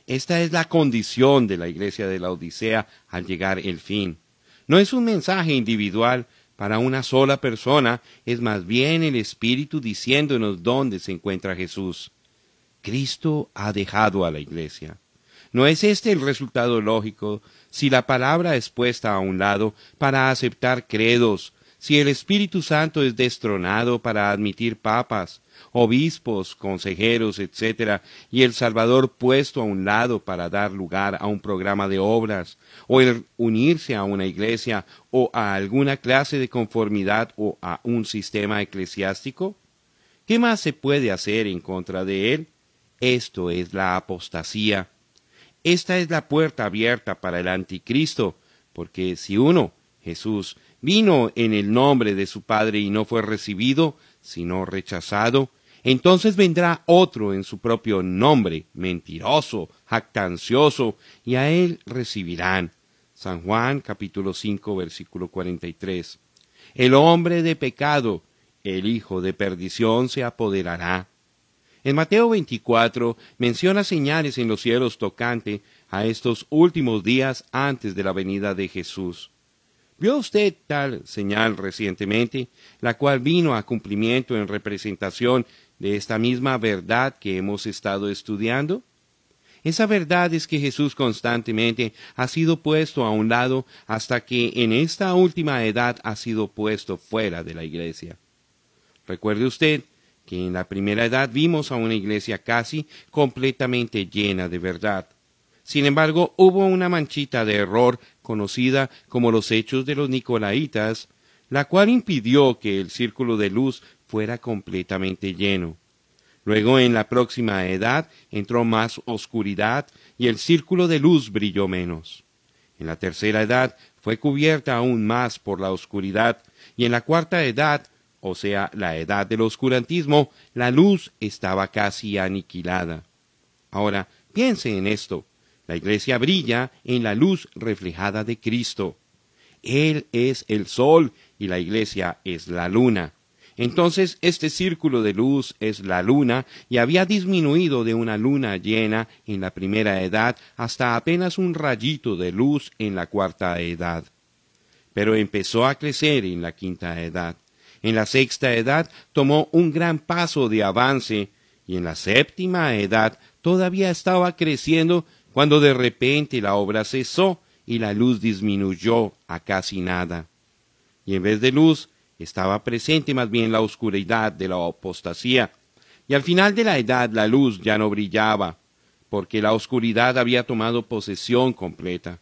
Esta es la condición de la iglesia de la Odisea al llegar el fin. No es un mensaje individual para una sola persona, es más bien el Espíritu diciéndonos dónde se encuentra Jesús. Cristo ha dejado a la iglesia. ¿No es este el resultado lógico si la palabra es puesta a un lado para aceptar credos, si el Espíritu Santo es destronado para admitir papas, obispos, consejeros, etc., y el Salvador puesto a un lado para dar lugar a un programa de obras, o el unirse a una iglesia o a alguna clase de conformidad o a un sistema eclesiástico? ¿Qué más se puede hacer en contra de él? Esto es la apostasía. Esta es la puerta abierta para el anticristo, porque si uno, Jesús, vino en el nombre de su Padre y no fue recibido, sino rechazado, entonces vendrá otro en su propio nombre, mentiroso, jactancioso, y a él recibirán. San Juan capítulo 5 versículo 43. El hombre de pecado, el hijo de perdición, se apoderará. En Mateo 24 menciona señales en los cielos tocante a estos últimos días antes de la venida de Jesús. ¿Vio usted tal señal recientemente, la cual vino a cumplimiento en representación de esta misma verdad que hemos estado estudiando? Esa verdad es que Jesús constantemente ha sido puesto a un lado hasta que en esta última edad ha sido puesto fuera de la iglesia. Recuerde usted que en la primera edad vimos a una iglesia casi completamente llena de verdad. Sin embargo, hubo una manchita de error conocida como los hechos de los Nicolaitas, la cual impidió que el círculo de luz fuera completamente lleno. Luego en la próxima edad entró más oscuridad y el círculo de luz brilló menos. En la tercera edad fue cubierta aún más por la oscuridad y en la cuarta edad o sea, la edad del oscurantismo, la luz estaba casi aniquilada. Ahora, piense en esto. La iglesia brilla en la luz reflejada de Cristo. Él es el sol y la iglesia es la luna. Entonces este círculo de luz es la luna y había disminuido de una luna llena en la primera edad hasta apenas un rayito de luz en la cuarta edad. Pero empezó a crecer en la quinta edad. En la sexta edad tomó un gran paso de avance y en la séptima edad todavía estaba creciendo cuando de repente la obra cesó y la luz disminuyó a casi nada. Y en vez de luz estaba presente más bien la oscuridad de la apostasía. Y al final de la edad la luz ya no brillaba, porque la oscuridad había tomado posesión completa.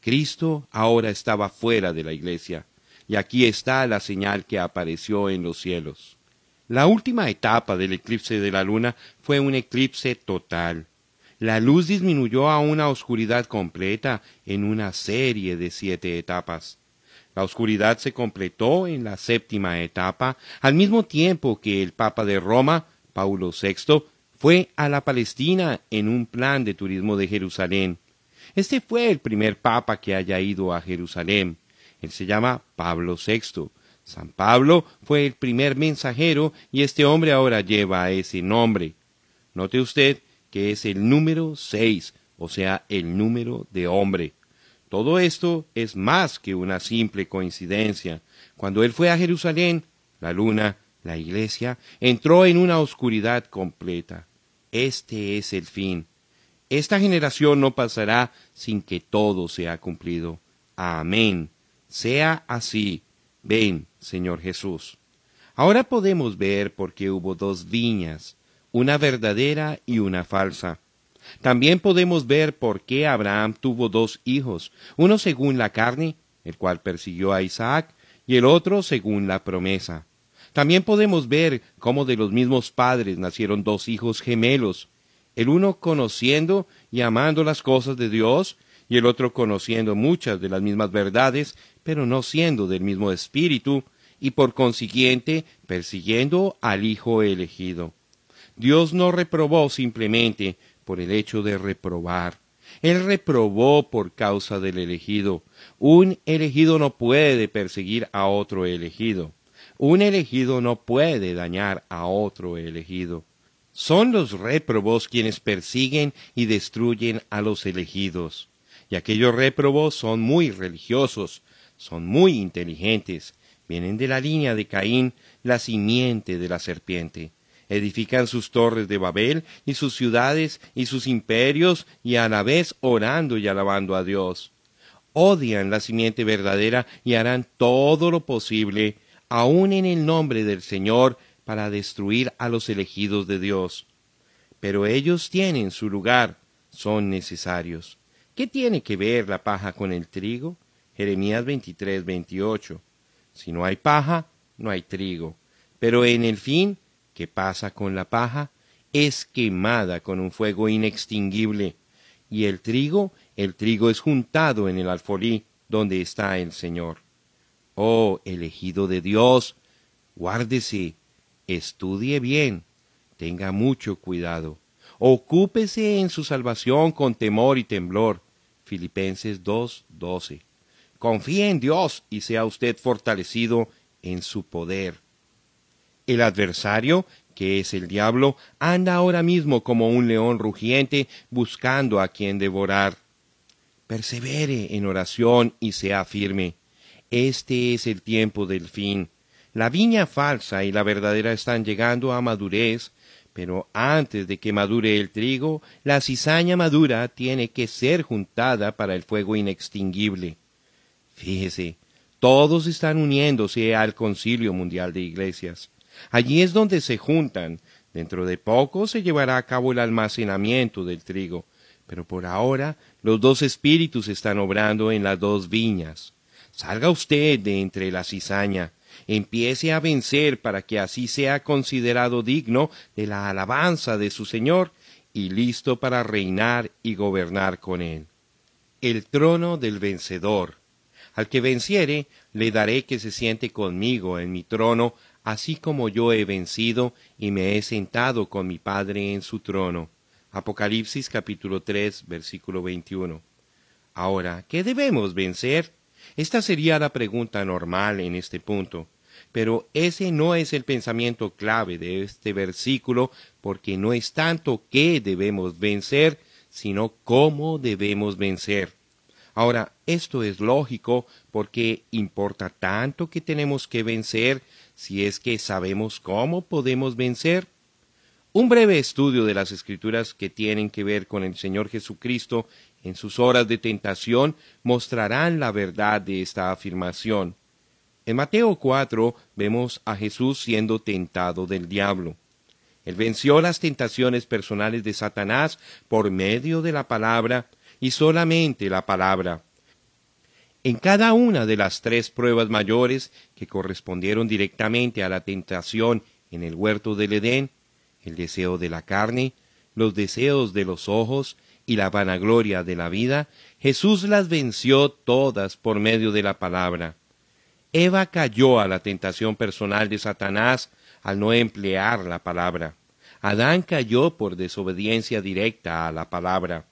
Cristo ahora estaba fuera de la iglesia y aquí está la señal que apareció en los cielos. La última etapa del eclipse de la luna fue un eclipse total. La luz disminuyó a una oscuridad completa en una serie de siete etapas. La oscuridad se completó en la séptima etapa, al mismo tiempo que el Papa de Roma, Paulo VI, fue a la Palestina en un plan de turismo de Jerusalén. Este fue el primer Papa que haya ido a Jerusalén. Él se llama Pablo VI. San Pablo fue el primer mensajero y este hombre ahora lleva ese nombre. Note usted que es el número seis, o sea, el número de hombre. Todo esto es más que una simple coincidencia. Cuando él fue a Jerusalén, la luna, la iglesia, entró en una oscuridad completa. Este es el fin. Esta generación no pasará sin que todo sea cumplido. Amén. Sea así. Ven, Señor Jesús. Ahora podemos ver por qué hubo dos viñas, una verdadera y una falsa. También podemos ver por qué Abraham tuvo dos hijos, uno según la carne, el cual persiguió a Isaac, y el otro según la promesa. También podemos ver cómo de los mismos padres nacieron dos hijos gemelos, el uno conociendo y amando las cosas de Dios, y el otro conociendo muchas de las mismas verdades, pero no siendo del mismo espíritu, y por consiguiente persiguiendo al Hijo elegido. Dios no reprobó simplemente por el hecho de reprobar. Él reprobó por causa del elegido. Un elegido no puede perseguir a otro elegido. Un elegido no puede dañar a otro elegido. Son los reprobos quienes persiguen y destruyen a los elegidos. Y aquellos réprobos son muy religiosos, son muy inteligentes, vienen de la línea de Caín, la simiente de la serpiente. Edifican sus torres de Babel y sus ciudades y sus imperios y a la vez orando y alabando a Dios. Odian la simiente verdadera y harán todo lo posible, aun en el nombre del Señor, para destruir a los elegidos de Dios. Pero ellos tienen su lugar, son necesarios. ¿Qué tiene que ver la paja con el trigo? Jeremías 23, 28. Si no hay paja, no hay trigo. Pero en el fin, ¿qué pasa con la paja? Es quemada con un fuego inextinguible. Y el trigo, el trigo es juntado en el alfolí, donde está el Señor. Oh, elegido de Dios, guárdese, estudie bien, tenga mucho cuidado, ocúpese en su salvación con temor y temblor, Filipenses 2:12. Confíe en Dios y sea usted fortalecido en su poder. El adversario, que es el diablo, anda ahora mismo como un león rugiente buscando a quien devorar. Persevere en oración y sea firme. Este es el tiempo del fin. La viña falsa y la verdadera están llegando a madurez, pero antes de que madure el trigo, la cizaña madura tiene que ser juntada para el fuego inextinguible. Fíjese, todos están uniéndose al Concilio Mundial de Iglesias. Allí es donde se juntan. Dentro de poco se llevará a cabo el almacenamiento del trigo. Pero por ahora los dos espíritus están obrando en las dos viñas. Salga usted de entre la cizaña empiece a vencer para que así sea considerado digno de la alabanza de su Señor y listo para reinar y gobernar con él. El trono del vencedor. Al que venciere, le daré que se siente conmigo en mi trono, así como yo he vencido y me he sentado con mi Padre en su trono. Apocalipsis capítulo 3, versículo 21. Ahora, ¿qué debemos vencer? Esta sería la pregunta normal en este punto. Pero ese no es el pensamiento clave de este versículo, porque no es tanto qué debemos vencer, sino cómo debemos vencer. Ahora, esto es lógico porque importa tanto que tenemos que vencer si es que sabemos cómo podemos vencer. Un breve estudio de las escrituras que tienen que ver con el Señor Jesucristo en sus horas de tentación mostrarán la verdad de esta afirmación. En Mateo 4 vemos a Jesús siendo tentado del diablo. Él venció las tentaciones personales de Satanás por medio de la palabra y solamente la palabra. En cada una de las tres pruebas mayores que correspondieron directamente a la tentación en el huerto del Edén, el deseo de la carne, los deseos de los ojos y la vanagloria de la vida, Jesús las venció todas por medio de la palabra. Eva cayó a la tentación personal de Satanás al no emplear la palabra. Adán cayó por desobediencia directa a la palabra,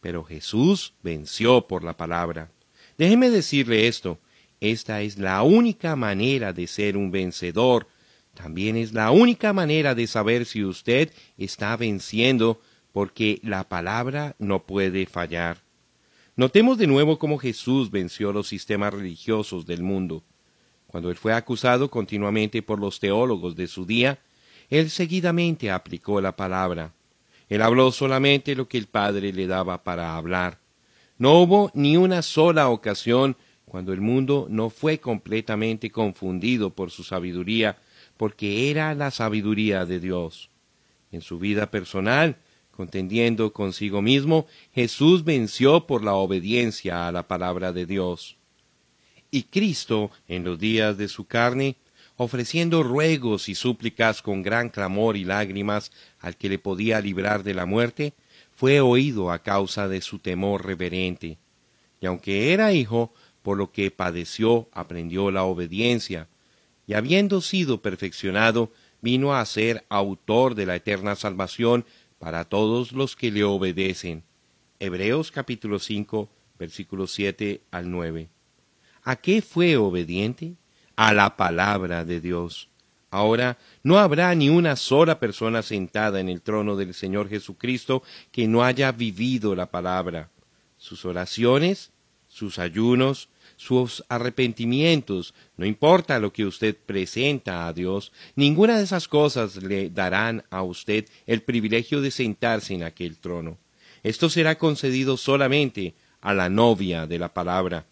pero Jesús venció por la palabra. Déjeme decirle esto, esta es la única manera de ser un vencedor, también es la única manera de saber si usted está venciendo, porque la palabra no puede fallar. Notemos de nuevo cómo Jesús venció los sistemas religiosos del mundo. Cuando él fue acusado continuamente por los teólogos de su día, él seguidamente aplicó la palabra. Él habló solamente lo que el Padre le daba para hablar. No hubo ni una sola ocasión cuando el mundo no fue completamente confundido por su sabiduría, porque era la sabiduría de Dios. En su vida personal, contendiendo consigo mismo, Jesús venció por la obediencia a la palabra de Dios y Cristo en los días de su carne, ofreciendo ruegos y súplicas con gran clamor y lágrimas al que le podía librar de la muerte, fue oído a causa de su temor reverente. Y aunque era hijo, por lo que padeció, aprendió la obediencia, y habiendo sido perfeccionado, vino a ser autor de la eterna salvación para todos los que le obedecen. Hebreos capítulo 5, versículos 7 al 9. ¿A qué fue obediente? A la palabra de Dios. Ahora, no habrá ni una sola persona sentada en el trono del Señor Jesucristo que no haya vivido la palabra. Sus oraciones, sus ayunos, sus arrepentimientos, no importa lo que usted presenta a Dios, ninguna de esas cosas le darán a usted el privilegio de sentarse en aquel trono. Esto será concedido solamente a la novia de la palabra,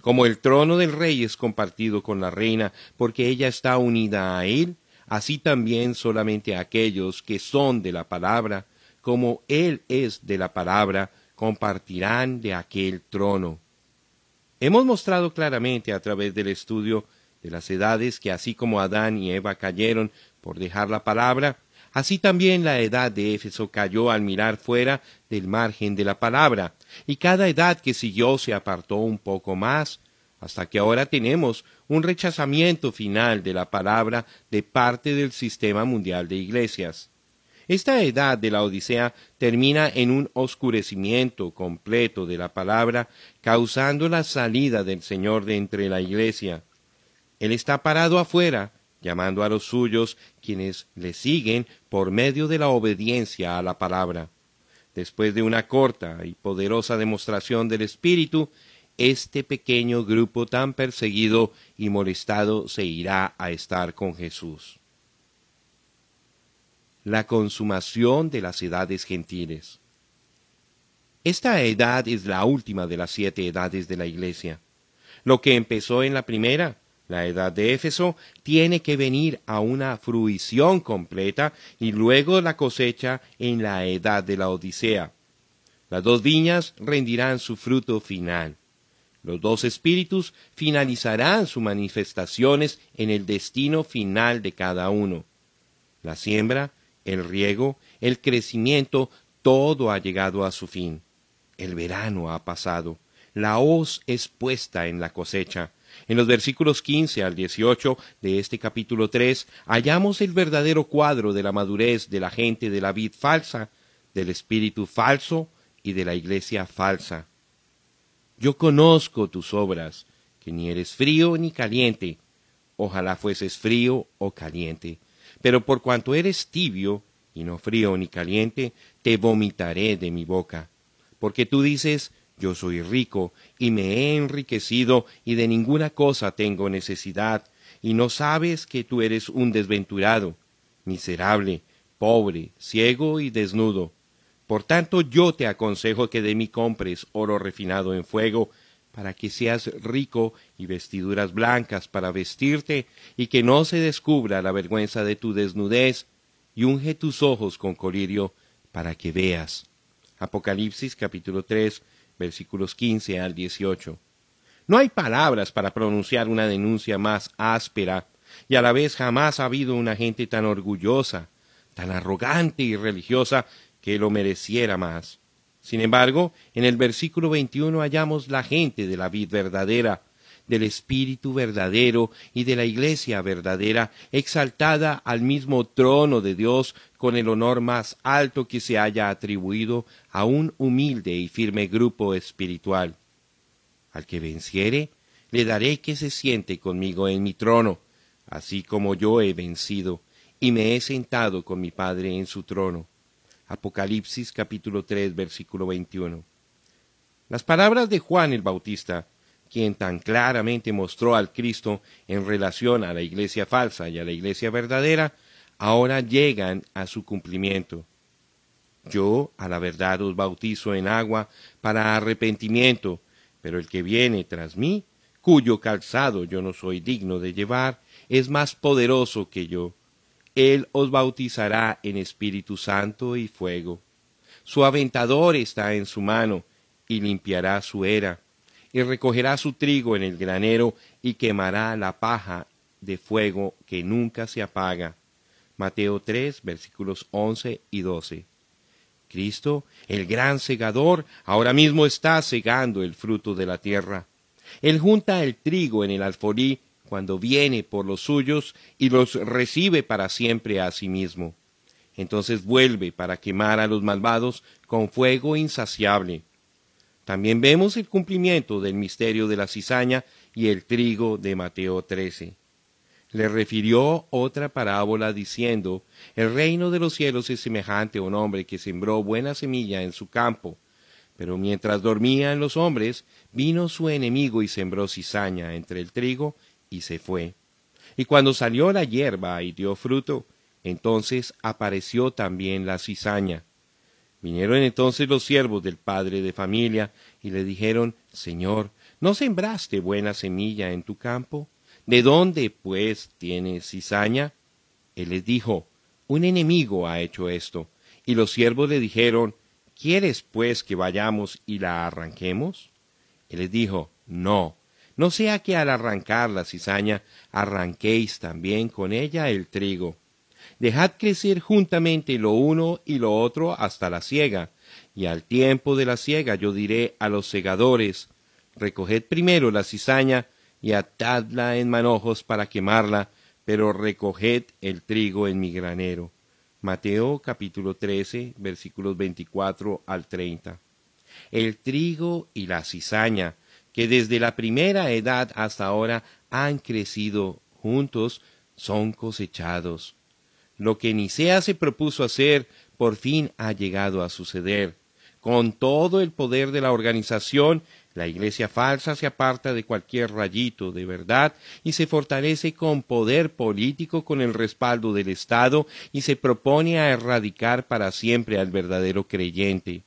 como el trono del rey es compartido con la reina, porque ella está unida a él, así también solamente aquellos que son de la palabra, como él es de la palabra, compartirán de aquel trono. Hemos mostrado claramente a través del estudio de las edades que así como Adán y Eva cayeron por dejar la palabra, Así también la edad de Éfeso cayó al mirar fuera del margen de la palabra, y cada edad que siguió se apartó un poco más, hasta que ahora tenemos un rechazamiento final de la palabra de parte del sistema mundial de iglesias. Esta edad de la Odisea termina en un oscurecimiento completo de la palabra, causando la salida del Señor de entre la iglesia. Él está parado afuera, llamando a los suyos quienes le siguen por medio de la obediencia a la palabra. Después de una corta y poderosa demostración del Espíritu, este pequeño grupo tan perseguido y molestado se irá a estar con Jesús. La consumación de las edades gentiles. Esta edad es la última de las siete edades de la Iglesia. Lo que empezó en la primera la edad de Éfeso, tiene que venir a una fruición completa y luego la cosecha en la edad de la Odisea. Las dos viñas rendirán su fruto final. Los dos espíritus finalizarán sus manifestaciones en el destino final de cada uno. La siembra, el riego, el crecimiento, todo ha llegado a su fin. El verano ha pasado. La hoz es puesta en la cosecha en los versículos 15 al 18 de este capítulo 3 hallamos el verdadero cuadro de la madurez de la gente de la vid falsa, del espíritu falso y de la iglesia falsa. Yo conozco tus obras, que ni eres frío ni caliente. Ojalá fueses frío o caliente. Pero por cuanto eres tibio, y no frío ni caliente, te vomitaré de mi boca. Porque tú dices, yo soy rico y me he enriquecido y de ninguna cosa tengo necesidad, y no sabes que tú eres un desventurado, miserable, pobre, ciego y desnudo. Por tanto yo te aconsejo que de mí compres oro refinado en fuego, para que seas rico y vestiduras blancas para vestirte, y que no se descubra la vergüenza de tu desnudez, y unge tus ojos con colirio para que veas. Apocalipsis capítulo 3 versículos 15 al 18. No hay palabras para pronunciar una denuncia más áspera, y a la vez jamás ha habido una gente tan orgullosa, tan arrogante y religiosa que lo mereciera más. Sin embargo, en el versículo 21 hallamos la gente de la vid verdadera, del Espíritu verdadero y de la Iglesia verdadera, exaltada al mismo trono de Dios con el honor más alto que se haya atribuido a un humilde y firme grupo espiritual. Al que venciere, le daré que se siente conmigo en mi trono, así como yo he vencido y me he sentado con mi Padre en su trono. Apocalipsis capítulo 3 versículo 21. Las palabras de Juan el Bautista quien tan claramente mostró al Cristo en relación a la iglesia falsa y a la iglesia verdadera, ahora llegan a su cumplimiento. Yo a la verdad os bautizo en agua para arrepentimiento, pero el que viene tras mí, cuyo calzado yo no soy digno de llevar, es más poderoso que yo. Él os bautizará en Espíritu Santo y fuego. Su aventador está en su mano, y limpiará su era y recogerá su trigo en el granero y quemará la paja de fuego que nunca se apaga. Mateo 3, versículos 11 y 12. Cristo, el gran segador, ahora mismo está segando el fruto de la tierra. Él junta el trigo en el alforí cuando viene por los suyos y los recibe para siempre a sí mismo. Entonces vuelve para quemar a los malvados con fuego insaciable. También vemos el cumplimiento del misterio de la cizaña y el trigo de Mateo 13. Le refirió otra parábola diciendo, El reino de los cielos es semejante a un hombre que sembró buena semilla en su campo, pero mientras dormían los hombres, vino su enemigo y sembró cizaña entre el trigo y se fue. Y cuando salió la hierba y dio fruto, entonces apareció también la cizaña. Vinieron entonces los siervos del padre de familia y le dijeron, Señor, ¿no sembraste buena semilla en tu campo? ¿De dónde, pues, tienes cizaña? Él les dijo, Un enemigo ha hecho esto. Y los siervos le dijeron, ¿Quieres, pues, que vayamos y la arranquemos? Él les dijo, No, no sea que al arrancar la cizaña arranquéis también con ella el trigo. Dejad crecer juntamente lo uno y lo otro hasta la siega. Y al tiempo de la siega yo diré a los segadores, recoged primero la cizaña y atadla en manojos para quemarla, pero recoged el trigo en mi granero. Mateo capítulo 13 versículos 24 al 30. El trigo y la cizaña, que desde la primera edad hasta ahora han crecido juntos, son cosechados. Lo que Nicea se propuso hacer por fin ha llegado a suceder. Con todo el poder de la organización, la iglesia falsa se aparta de cualquier rayito de verdad y se fortalece con poder político con el respaldo del Estado y se propone a erradicar para siempre al verdadero creyente.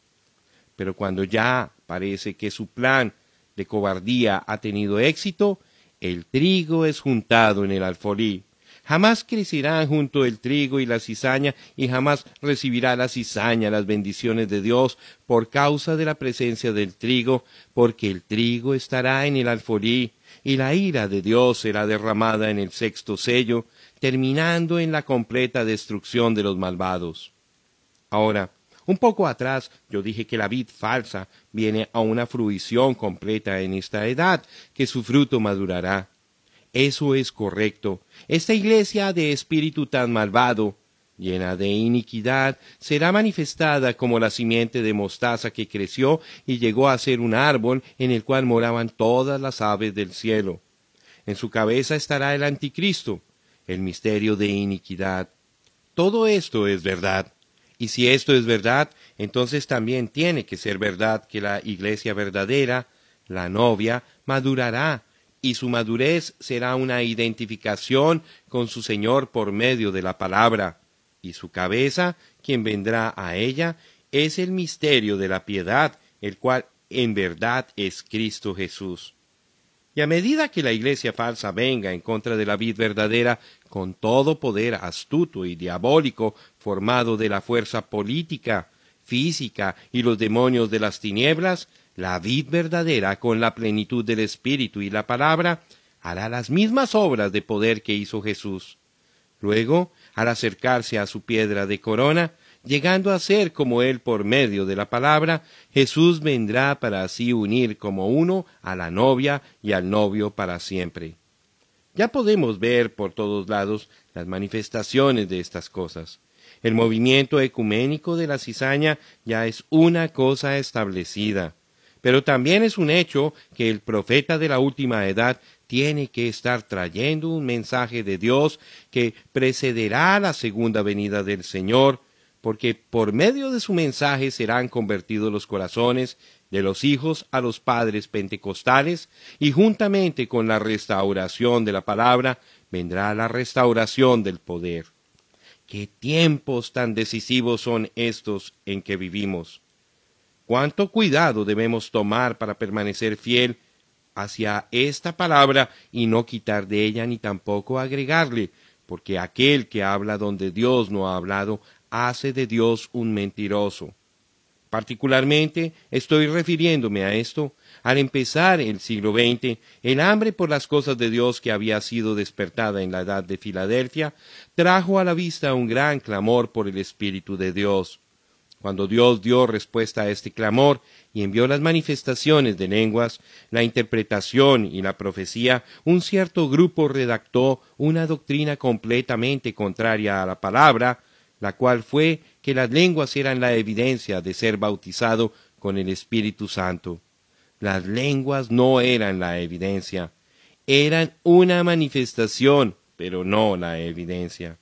Pero cuando ya parece que su plan de cobardía ha tenido éxito, el trigo es juntado en el alfolí. Jamás crecerán junto el trigo y la cizaña, y jamás recibirá la cizaña las bendiciones de Dios por causa de la presencia del trigo, porque el trigo estará en el alforí, y la ira de Dios será derramada en el sexto sello, terminando en la completa destrucción de los malvados. Ahora, un poco atrás yo dije que la vid falsa viene a una fruición completa en esta edad, que su fruto madurará. Eso es correcto. Esta iglesia de espíritu tan malvado, llena de iniquidad, será manifestada como la simiente de mostaza que creció y llegó a ser un árbol en el cual moraban todas las aves del cielo. En su cabeza estará el anticristo, el misterio de iniquidad. Todo esto es verdad. Y si esto es verdad, entonces también tiene que ser verdad que la iglesia verdadera, la novia, madurará y su madurez será una identificación con su Señor por medio de la palabra, y su cabeza, quien vendrá a ella, es el misterio de la piedad, el cual en verdad es Cristo Jesús. Y a medida que la iglesia falsa venga en contra de la vid verdadera, con todo poder astuto y diabólico formado de la fuerza política, física y los demonios de las tinieblas, la vid verdadera con la plenitud del Espíritu y la palabra, hará las mismas obras de poder que hizo Jesús. Luego, al acercarse a su piedra de corona, llegando a ser como él por medio de la palabra, Jesús vendrá para así unir como uno a la novia y al novio para siempre. Ya podemos ver por todos lados las manifestaciones de estas cosas. El movimiento ecuménico de la cizaña ya es una cosa establecida. Pero también es un hecho que el profeta de la última edad tiene que estar trayendo un mensaje de Dios que precederá la segunda venida del Señor, porque por medio de su mensaje serán convertidos los corazones de los hijos a los padres pentecostales, y juntamente con la restauración de la palabra vendrá la restauración del poder. Qué tiempos tan decisivos son estos en que vivimos cuánto cuidado debemos tomar para permanecer fiel hacia esta palabra y no quitar de ella ni tampoco agregarle, porque aquel que habla donde Dios no ha hablado hace de Dios un mentiroso. Particularmente estoy refiriéndome a esto al empezar el siglo XX, el hambre por las cosas de Dios que había sido despertada en la edad de Filadelfia trajo a la vista un gran clamor por el Espíritu de Dios. Cuando Dios dio respuesta a este clamor y envió las manifestaciones de lenguas, la interpretación y la profecía, un cierto grupo redactó una doctrina completamente contraria a la palabra, la cual fue que las lenguas eran la evidencia de ser bautizado con el Espíritu Santo. Las lenguas no eran la evidencia, eran una manifestación, pero no la evidencia.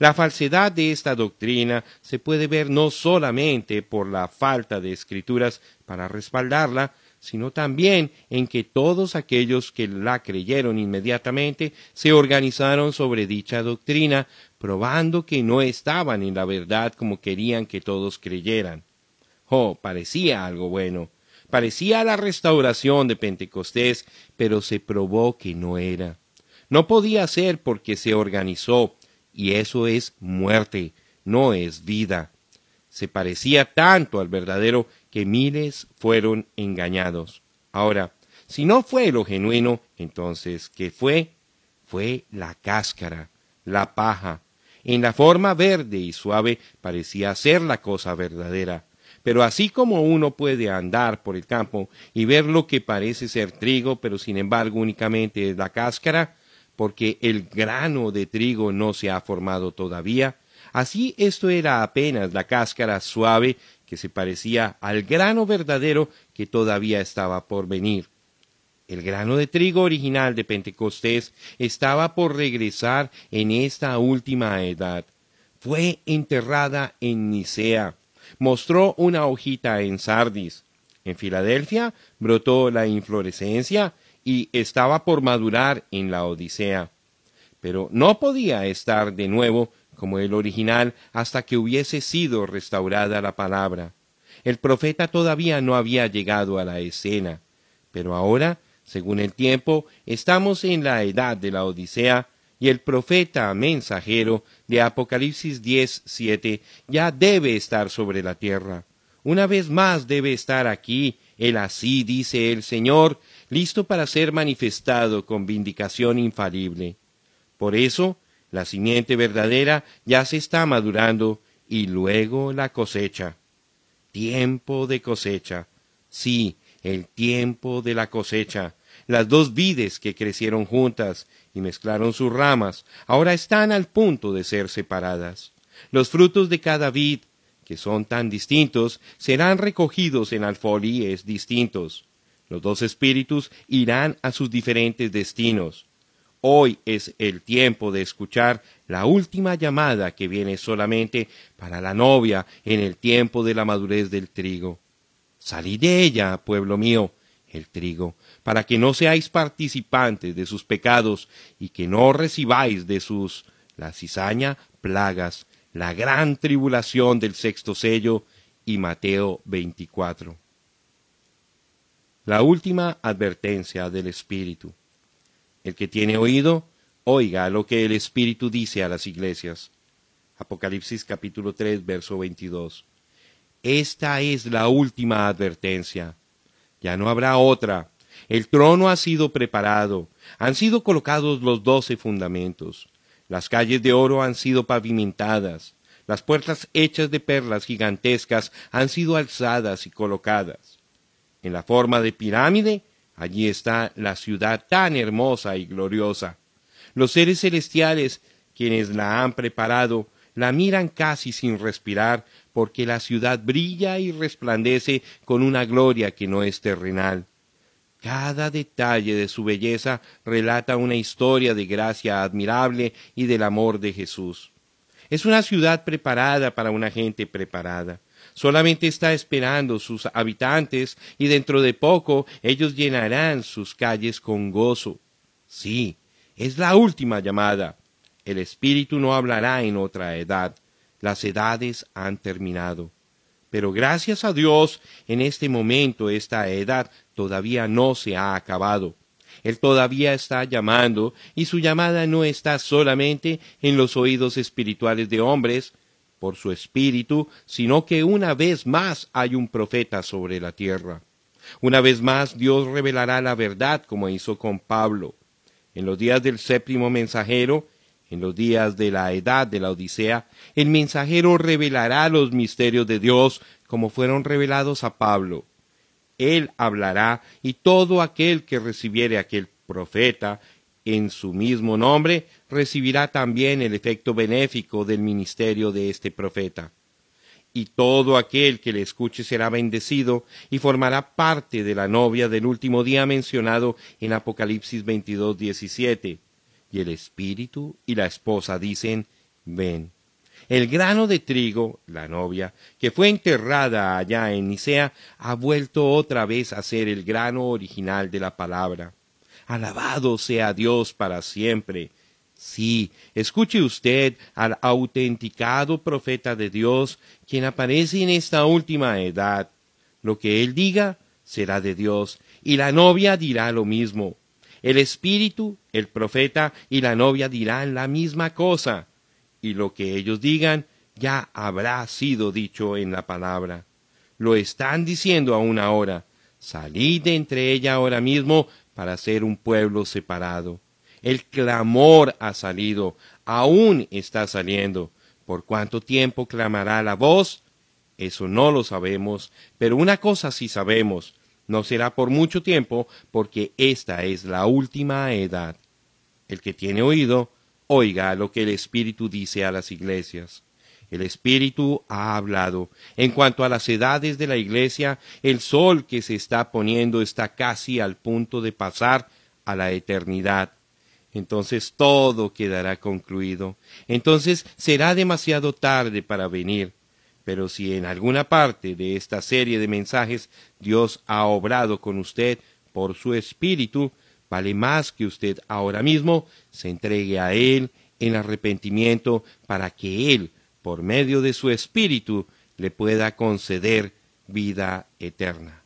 La falsedad de esta doctrina se puede ver no solamente por la falta de escrituras para respaldarla, sino también en que todos aquellos que la creyeron inmediatamente se organizaron sobre dicha doctrina, probando que no estaban en la verdad como querían que todos creyeran. Oh, parecía algo bueno, parecía la restauración de Pentecostés, pero se probó que no era. No podía ser porque se organizó, y eso es muerte, no es vida. Se parecía tanto al verdadero que miles fueron engañados. Ahora, si no fue lo genuino, entonces, ¿qué fue? Fue la cáscara, la paja. En la forma verde y suave parecía ser la cosa verdadera. Pero así como uno puede andar por el campo y ver lo que parece ser trigo, pero sin embargo únicamente es la cáscara, porque el grano de trigo no se ha formado todavía. Así esto era apenas la cáscara suave que se parecía al grano verdadero que todavía estaba por venir. El grano de trigo original de Pentecostés estaba por regresar en esta última edad. Fue enterrada en Nicea. Mostró una hojita en Sardis. En Filadelfia brotó la inflorescencia y estaba por madurar en la Odisea. Pero no podía estar de nuevo como el original hasta que hubiese sido restaurada la palabra. El profeta todavía no había llegado a la escena, pero ahora, según el tiempo, estamos en la edad de la Odisea, y el profeta mensajero de Apocalipsis 10, ya debe estar sobre la tierra. Una vez más debe estar aquí, el así dice el Señor, listo para ser manifestado con vindicación infalible. Por eso, la simiente verdadera ya se está madurando y luego la cosecha. Tiempo de cosecha. Sí, el tiempo de la cosecha. Las dos vides que crecieron juntas y mezclaron sus ramas ahora están al punto de ser separadas. Los frutos de cada vid, que son tan distintos, serán recogidos en alfolíes distintos. Los dos espíritus irán a sus diferentes destinos. Hoy es el tiempo de escuchar la última llamada que viene solamente para la novia en el tiempo de la madurez del trigo. Salid de ella, pueblo mío, el trigo, para que no seáis participantes de sus pecados y que no recibáis de sus, la cizaña, plagas, la gran tribulación del sexto sello y Mateo 24. La última advertencia del Espíritu. El que tiene oído, oiga lo que el Espíritu dice a las iglesias. Apocalipsis capítulo 3, verso 22. Esta es la última advertencia. Ya no habrá otra. El trono ha sido preparado. Han sido colocados los doce fundamentos. Las calles de oro han sido pavimentadas. Las puertas hechas de perlas gigantescas han sido alzadas y colocadas en la forma de pirámide, allí está la ciudad tan hermosa y gloriosa. Los seres celestiales, quienes la han preparado, la miran casi sin respirar, porque la ciudad brilla y resplandece con una gloria que no es terrenal. Cada detalle de su belleza relata una historia de gracia admirable y del amor de Jesús. Es una ciudad preparada para una gente preparada. Solamente está esperando sus habitantes y dentro de poco ellos llenarán sus calles con gozo. Sí, es la última llamada. El Espíritu no hablará en otra edad. Las edades han terminado. Pero gracias a Dios, en este momento esta edad todavía no se ha acabado. Él todavía está llamando y su llamada no está solamente en los oídos espirituales de hombres, por su espíritu, sino que una vez más hay un profeta sobre la tierra. Una vez más Dios revelará la verdad como hizo con Pablo. En los días del séptimo mensajero, en los días de la edad de la Odisea, el mensajero revelará los misterios de Dios como fueron revelados a Pablo. Él hablará y todo aquel que recibiere aquel profeta en su mismo nombre recibirá también el efecto benéfico del ministerio de este profeta. Y todo aquel que le escuche será bendecido y formará parte de la novia del último día mencionado en Apocalipsis 22, 17. Y el espíritu y la esposa dicen, ven. El grano de trigo, la novia, que fue enterrada allá en Nicea, ha vuelto otra vez a ser el grano original de la palabra. Alabado sea Dios para siempre Sí, escuche usted al autenticado profeta de Dios, quien aparece en esta última edad. Lo que él diga será de Dios, y la novia dirá lo mismo. El espíritu, el profeta y la novia dirán la misma cosa, y lo que ellos digan ya habrá sido dicho en la palabra. Lo están diciendo aún ahora. Salid de entre ella ahora mismo para ser un pueblo separado el clamor ha salido, aún está saliendo. ¿Por cuánto tiempo clamará la voz? Eso no lo sabemos, pero una cosa sí sabemos, no será por mucho tiempo, porque esta es la última edad. El que tiene oído, oiga lo que el Espíritu dice a las iglesias. El Espíritu ha hablado. En cuanto a las edades de la iglesia, el sol que se está poniendo está casi al punto de pasar a la eternidad entonces todo quedará concluido. Entonces será demasiado tarde para venir. Pero si en alguna parte de esta serie de mensajes Dios ha obrado con usted por su espíritu, vale más que usted ahora mismo se entregue a Él en arrepentimiento para que Él, por medio de su espíritu, le pueda conceder vida eterna.